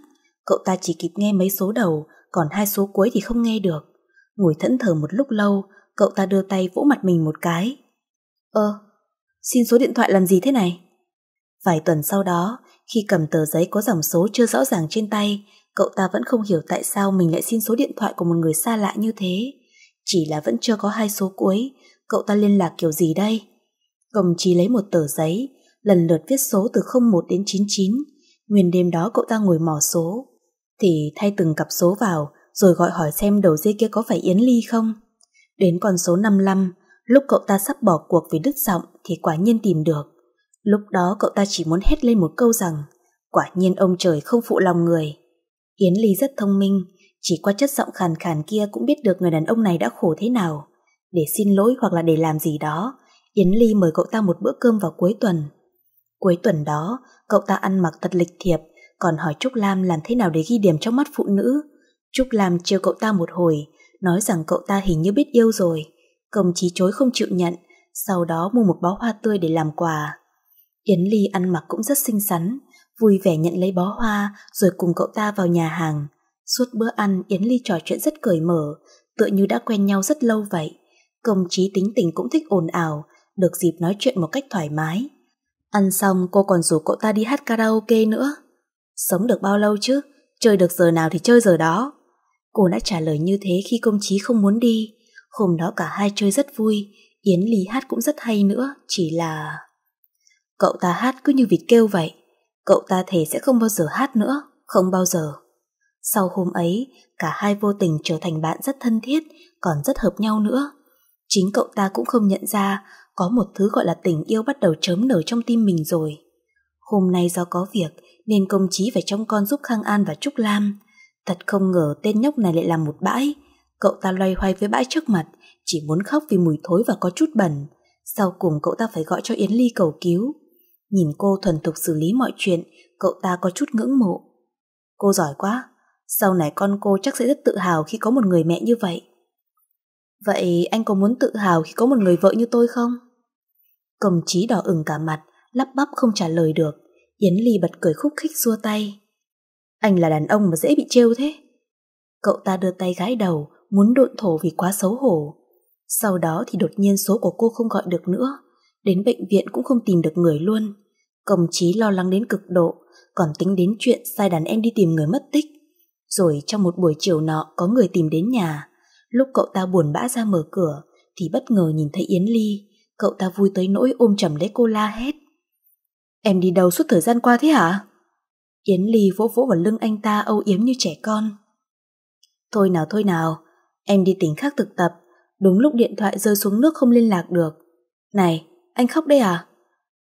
Cậu ta chỉ kịp nghe mấy số đầu, còn hai số cuối thì không nghe được. Ngồi thẫn thờ một lúc lâu, cậu ta đưa tay vỗ mặt mình một cái. Ơ, xin số điện thoại làm gì thế này? Vài tuần sau đó, khi cầm tờ giấy có dòng số chưa rõ ràng trên tay, cậu ta vẫn không hiểu tại sao mình lại xin số điện thoại của một người xa lạ như thế. Chỉ là vẫn chưa có hai số cuối, cậu ta liên lạc kiểu gì đây? Công trí lấy một tờ giấy, lần lượt viết số từ 01 đến 99. Nguyên đêm đó cậu ta ngồi mò số, thì thay từng cặp số vào rồi gọi hỏi xem đầu dây kia có phải Yến Ly không. Đến con số 55, lúc cậu ta sắp bỏ cuộc vì đứt giọng thì quả nhiên tìm được. Lúc đó cậu ta chỉ muốn hét lên một câu rằng quả nhiên ông trời không phụ lòng người. Yến Ly rất thông minh, chỉ qua chất giọng khàn khàn kia cũng biết được người đàn ông này đã khổ thế nào. Để xin lỗi hoặc là để làm gì đó, Yến Ly mời cậu ta một bữa cơm vào cuối tuần. Cuối tuần đó, cậu ta ăn mặc thật lịch thiệp, còn hỏi Trúc Lam làm thế nào để ghi điểm trong mắt phụ nữ. Trúc Lam trêu cậu ta một hồi, nói rằng cậu ta hình như biết yêu rồi. Công chí chối không chịu nhận, sau đó mua một bó hoa tươi để làm quà. Yến Ly ăn mặc cũng rất xinh xắn, vui vẻ nhận lấy bó hoa rồi cùng cậu ta vào nhà hàng, Suốt bữa ăn Yến Ly trò chuyện rất cởi mở, tựa như đã quen nhau rất lâu vậy. Công trí tính tình cũng thích ồn ào, được dịp nói chuyện một cách thoải mái. Ăn xong cô còn rủ cậu ta đi hát karaoke nữa. Sống được bao lâu chứ? Chơi được giờ nào thì chơi giờ đó. Cô đã trả lời như thế khi công trí không muốn đi. Hôm đó cả hai chơi rất vui, Yến Ly hát cũng rất hay nữa, chỉ là... Cậu ta hát cứ như vịt kêu vậy. Cậu ta thề sẽ không bao giờ hát nữa, không bao giờ. Sau hôm ấy, cả hai vô tình trở thành bạn rất thân thiết, còn rất hợp nhau nữa. Chính cậu ta cũng không nhận ra có một thứ gọi là tình yêu bắt đầu chớm nở trong tim mình rồi. Hôm nay do có việc nên công chí phải trông con giúp Khang An và Trúc Lam. Thật không ngờ tên nhóc này lại làm một bãi. Cậu ta loay hoay với bãi trước mặt, chỉ muốn khóc vì mùi thối và có chút bẩn. Sau cùng cậu ta phải gọi cho Yến Ly cầu cứu. Nhìn cô thuần thục xử lý mọi chuyện, cậu ta có chút ngưỡng mộ. Cô giỏi quá, sau này con cô chắc sẽ rất tự hào khi có một người mẹ như vậy. Vậy anh có muốn tự hào khi có một người vợ như tôi không? Cầm chí đỏ ửng cả mặt, lắp bắp không trả lời được. Yến Ly bật cười khúc khích xua tay. Anh là đàn ông mà dễ bị trêu thế. Cậu ta đưa tay gãi đầu, muốn độn thổ vì quá xấu hổ. Sau đó thì đột nhiên số của cô không gọi được nữa. Đến bệnh viện cũng không tìm được người luôn. Cầm chí lo lắng đến cực độ, còn tính đến chuyện sai đàn em đi tìm người mất tích. Rồi trong một buổi chiều nọ có người tìm đến nhà. Lúc cậu ta buồn bã ra mở cửa thì bất ngờ nhìn thấy Yến Ly. Cậu ta vui tới nỗi ôm chầm lấy cô la hét. Em đi đâu suốt thời gian qua thế hả? Yến Ly vỗ vỗ vào lưng anh ta âu yếm như trẻ con. Thôi nào thôi nào, em đi tỉnh khác thực tập, đúng lúc điện thoại rơi xuống nước không liên lạc được. Này, anh khóc đây à?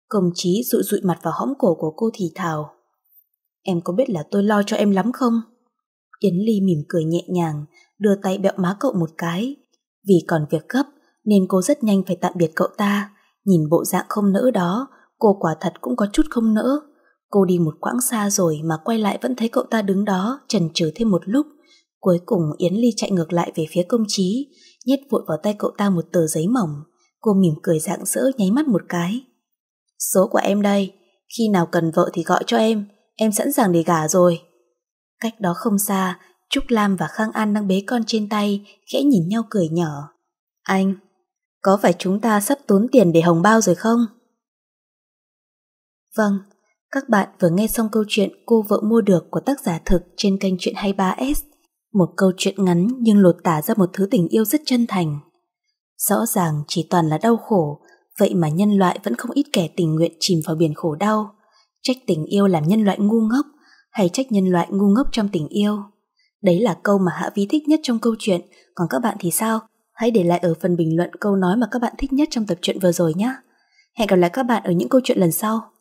Công chí rụi rụi mặt vào hõm cổ của cô thì thào. Em có biết là tôi lo cho em lắm không? Yến Ly mỉm cười nhẹ nhàng, đưa tay bẹo má cậu một cái. Vì còn việc gấp, nên cô rất nhanh phải tạm biệt cậu ta. Nhìn bộ dạng không nỡ đó, cô quả thật cũng có chút không nỡ. Cô đi một quãng xa rồi mà quay lại vẫn thấy cậu ta đứng đó, chần chừ thêm một lúc. Cuối cùng Yến Ly chạy ngược lại về phía công trí, nhét vội vào tay cậu ta một tờ giấy mỏng. Cô mỉm cười rạng rỡ nháy mắt một cái. Số của em đây, khi nào cần vợ thì gọi cho em, em sẵn sàng để gả rồi. Cách đó không xa, Trúc Lam và Khang An đang bế con trên tay, khẽ nhìn nhau cười nhỏ. Anh, có phải chúng ta sắp tốn tiền để hồng bao rồi không? Vâng, các bạn vừa nghe xong câu chuyện Cô vợ mua được của tác giả thực trên kênh Chuyện 23S. Một câu chuyện ngắn nhưng lột tả ra một thứ tình yêu rất chân thành. Rõ ràng chỉ toàn là đau khổ, vậy mà nhân loại vẫn không ít kẻ tình nguyện chìm vào biển khổ đau. Trách tình yêu làm nhân loại ngu ngốc, hay trách nhân loại ngu ngốc trong tình yêu. Đấy là câu mà Hạ Vi thích nhất trong câu chuyện, còn các bạn thì sao? Hãy để lại ở phần bình luận câu nói mà các bạn thích nhất trong tập truyện vừa rồi nhé. Hẹn gặp lại các bạn ở những câu chuyện lần sau.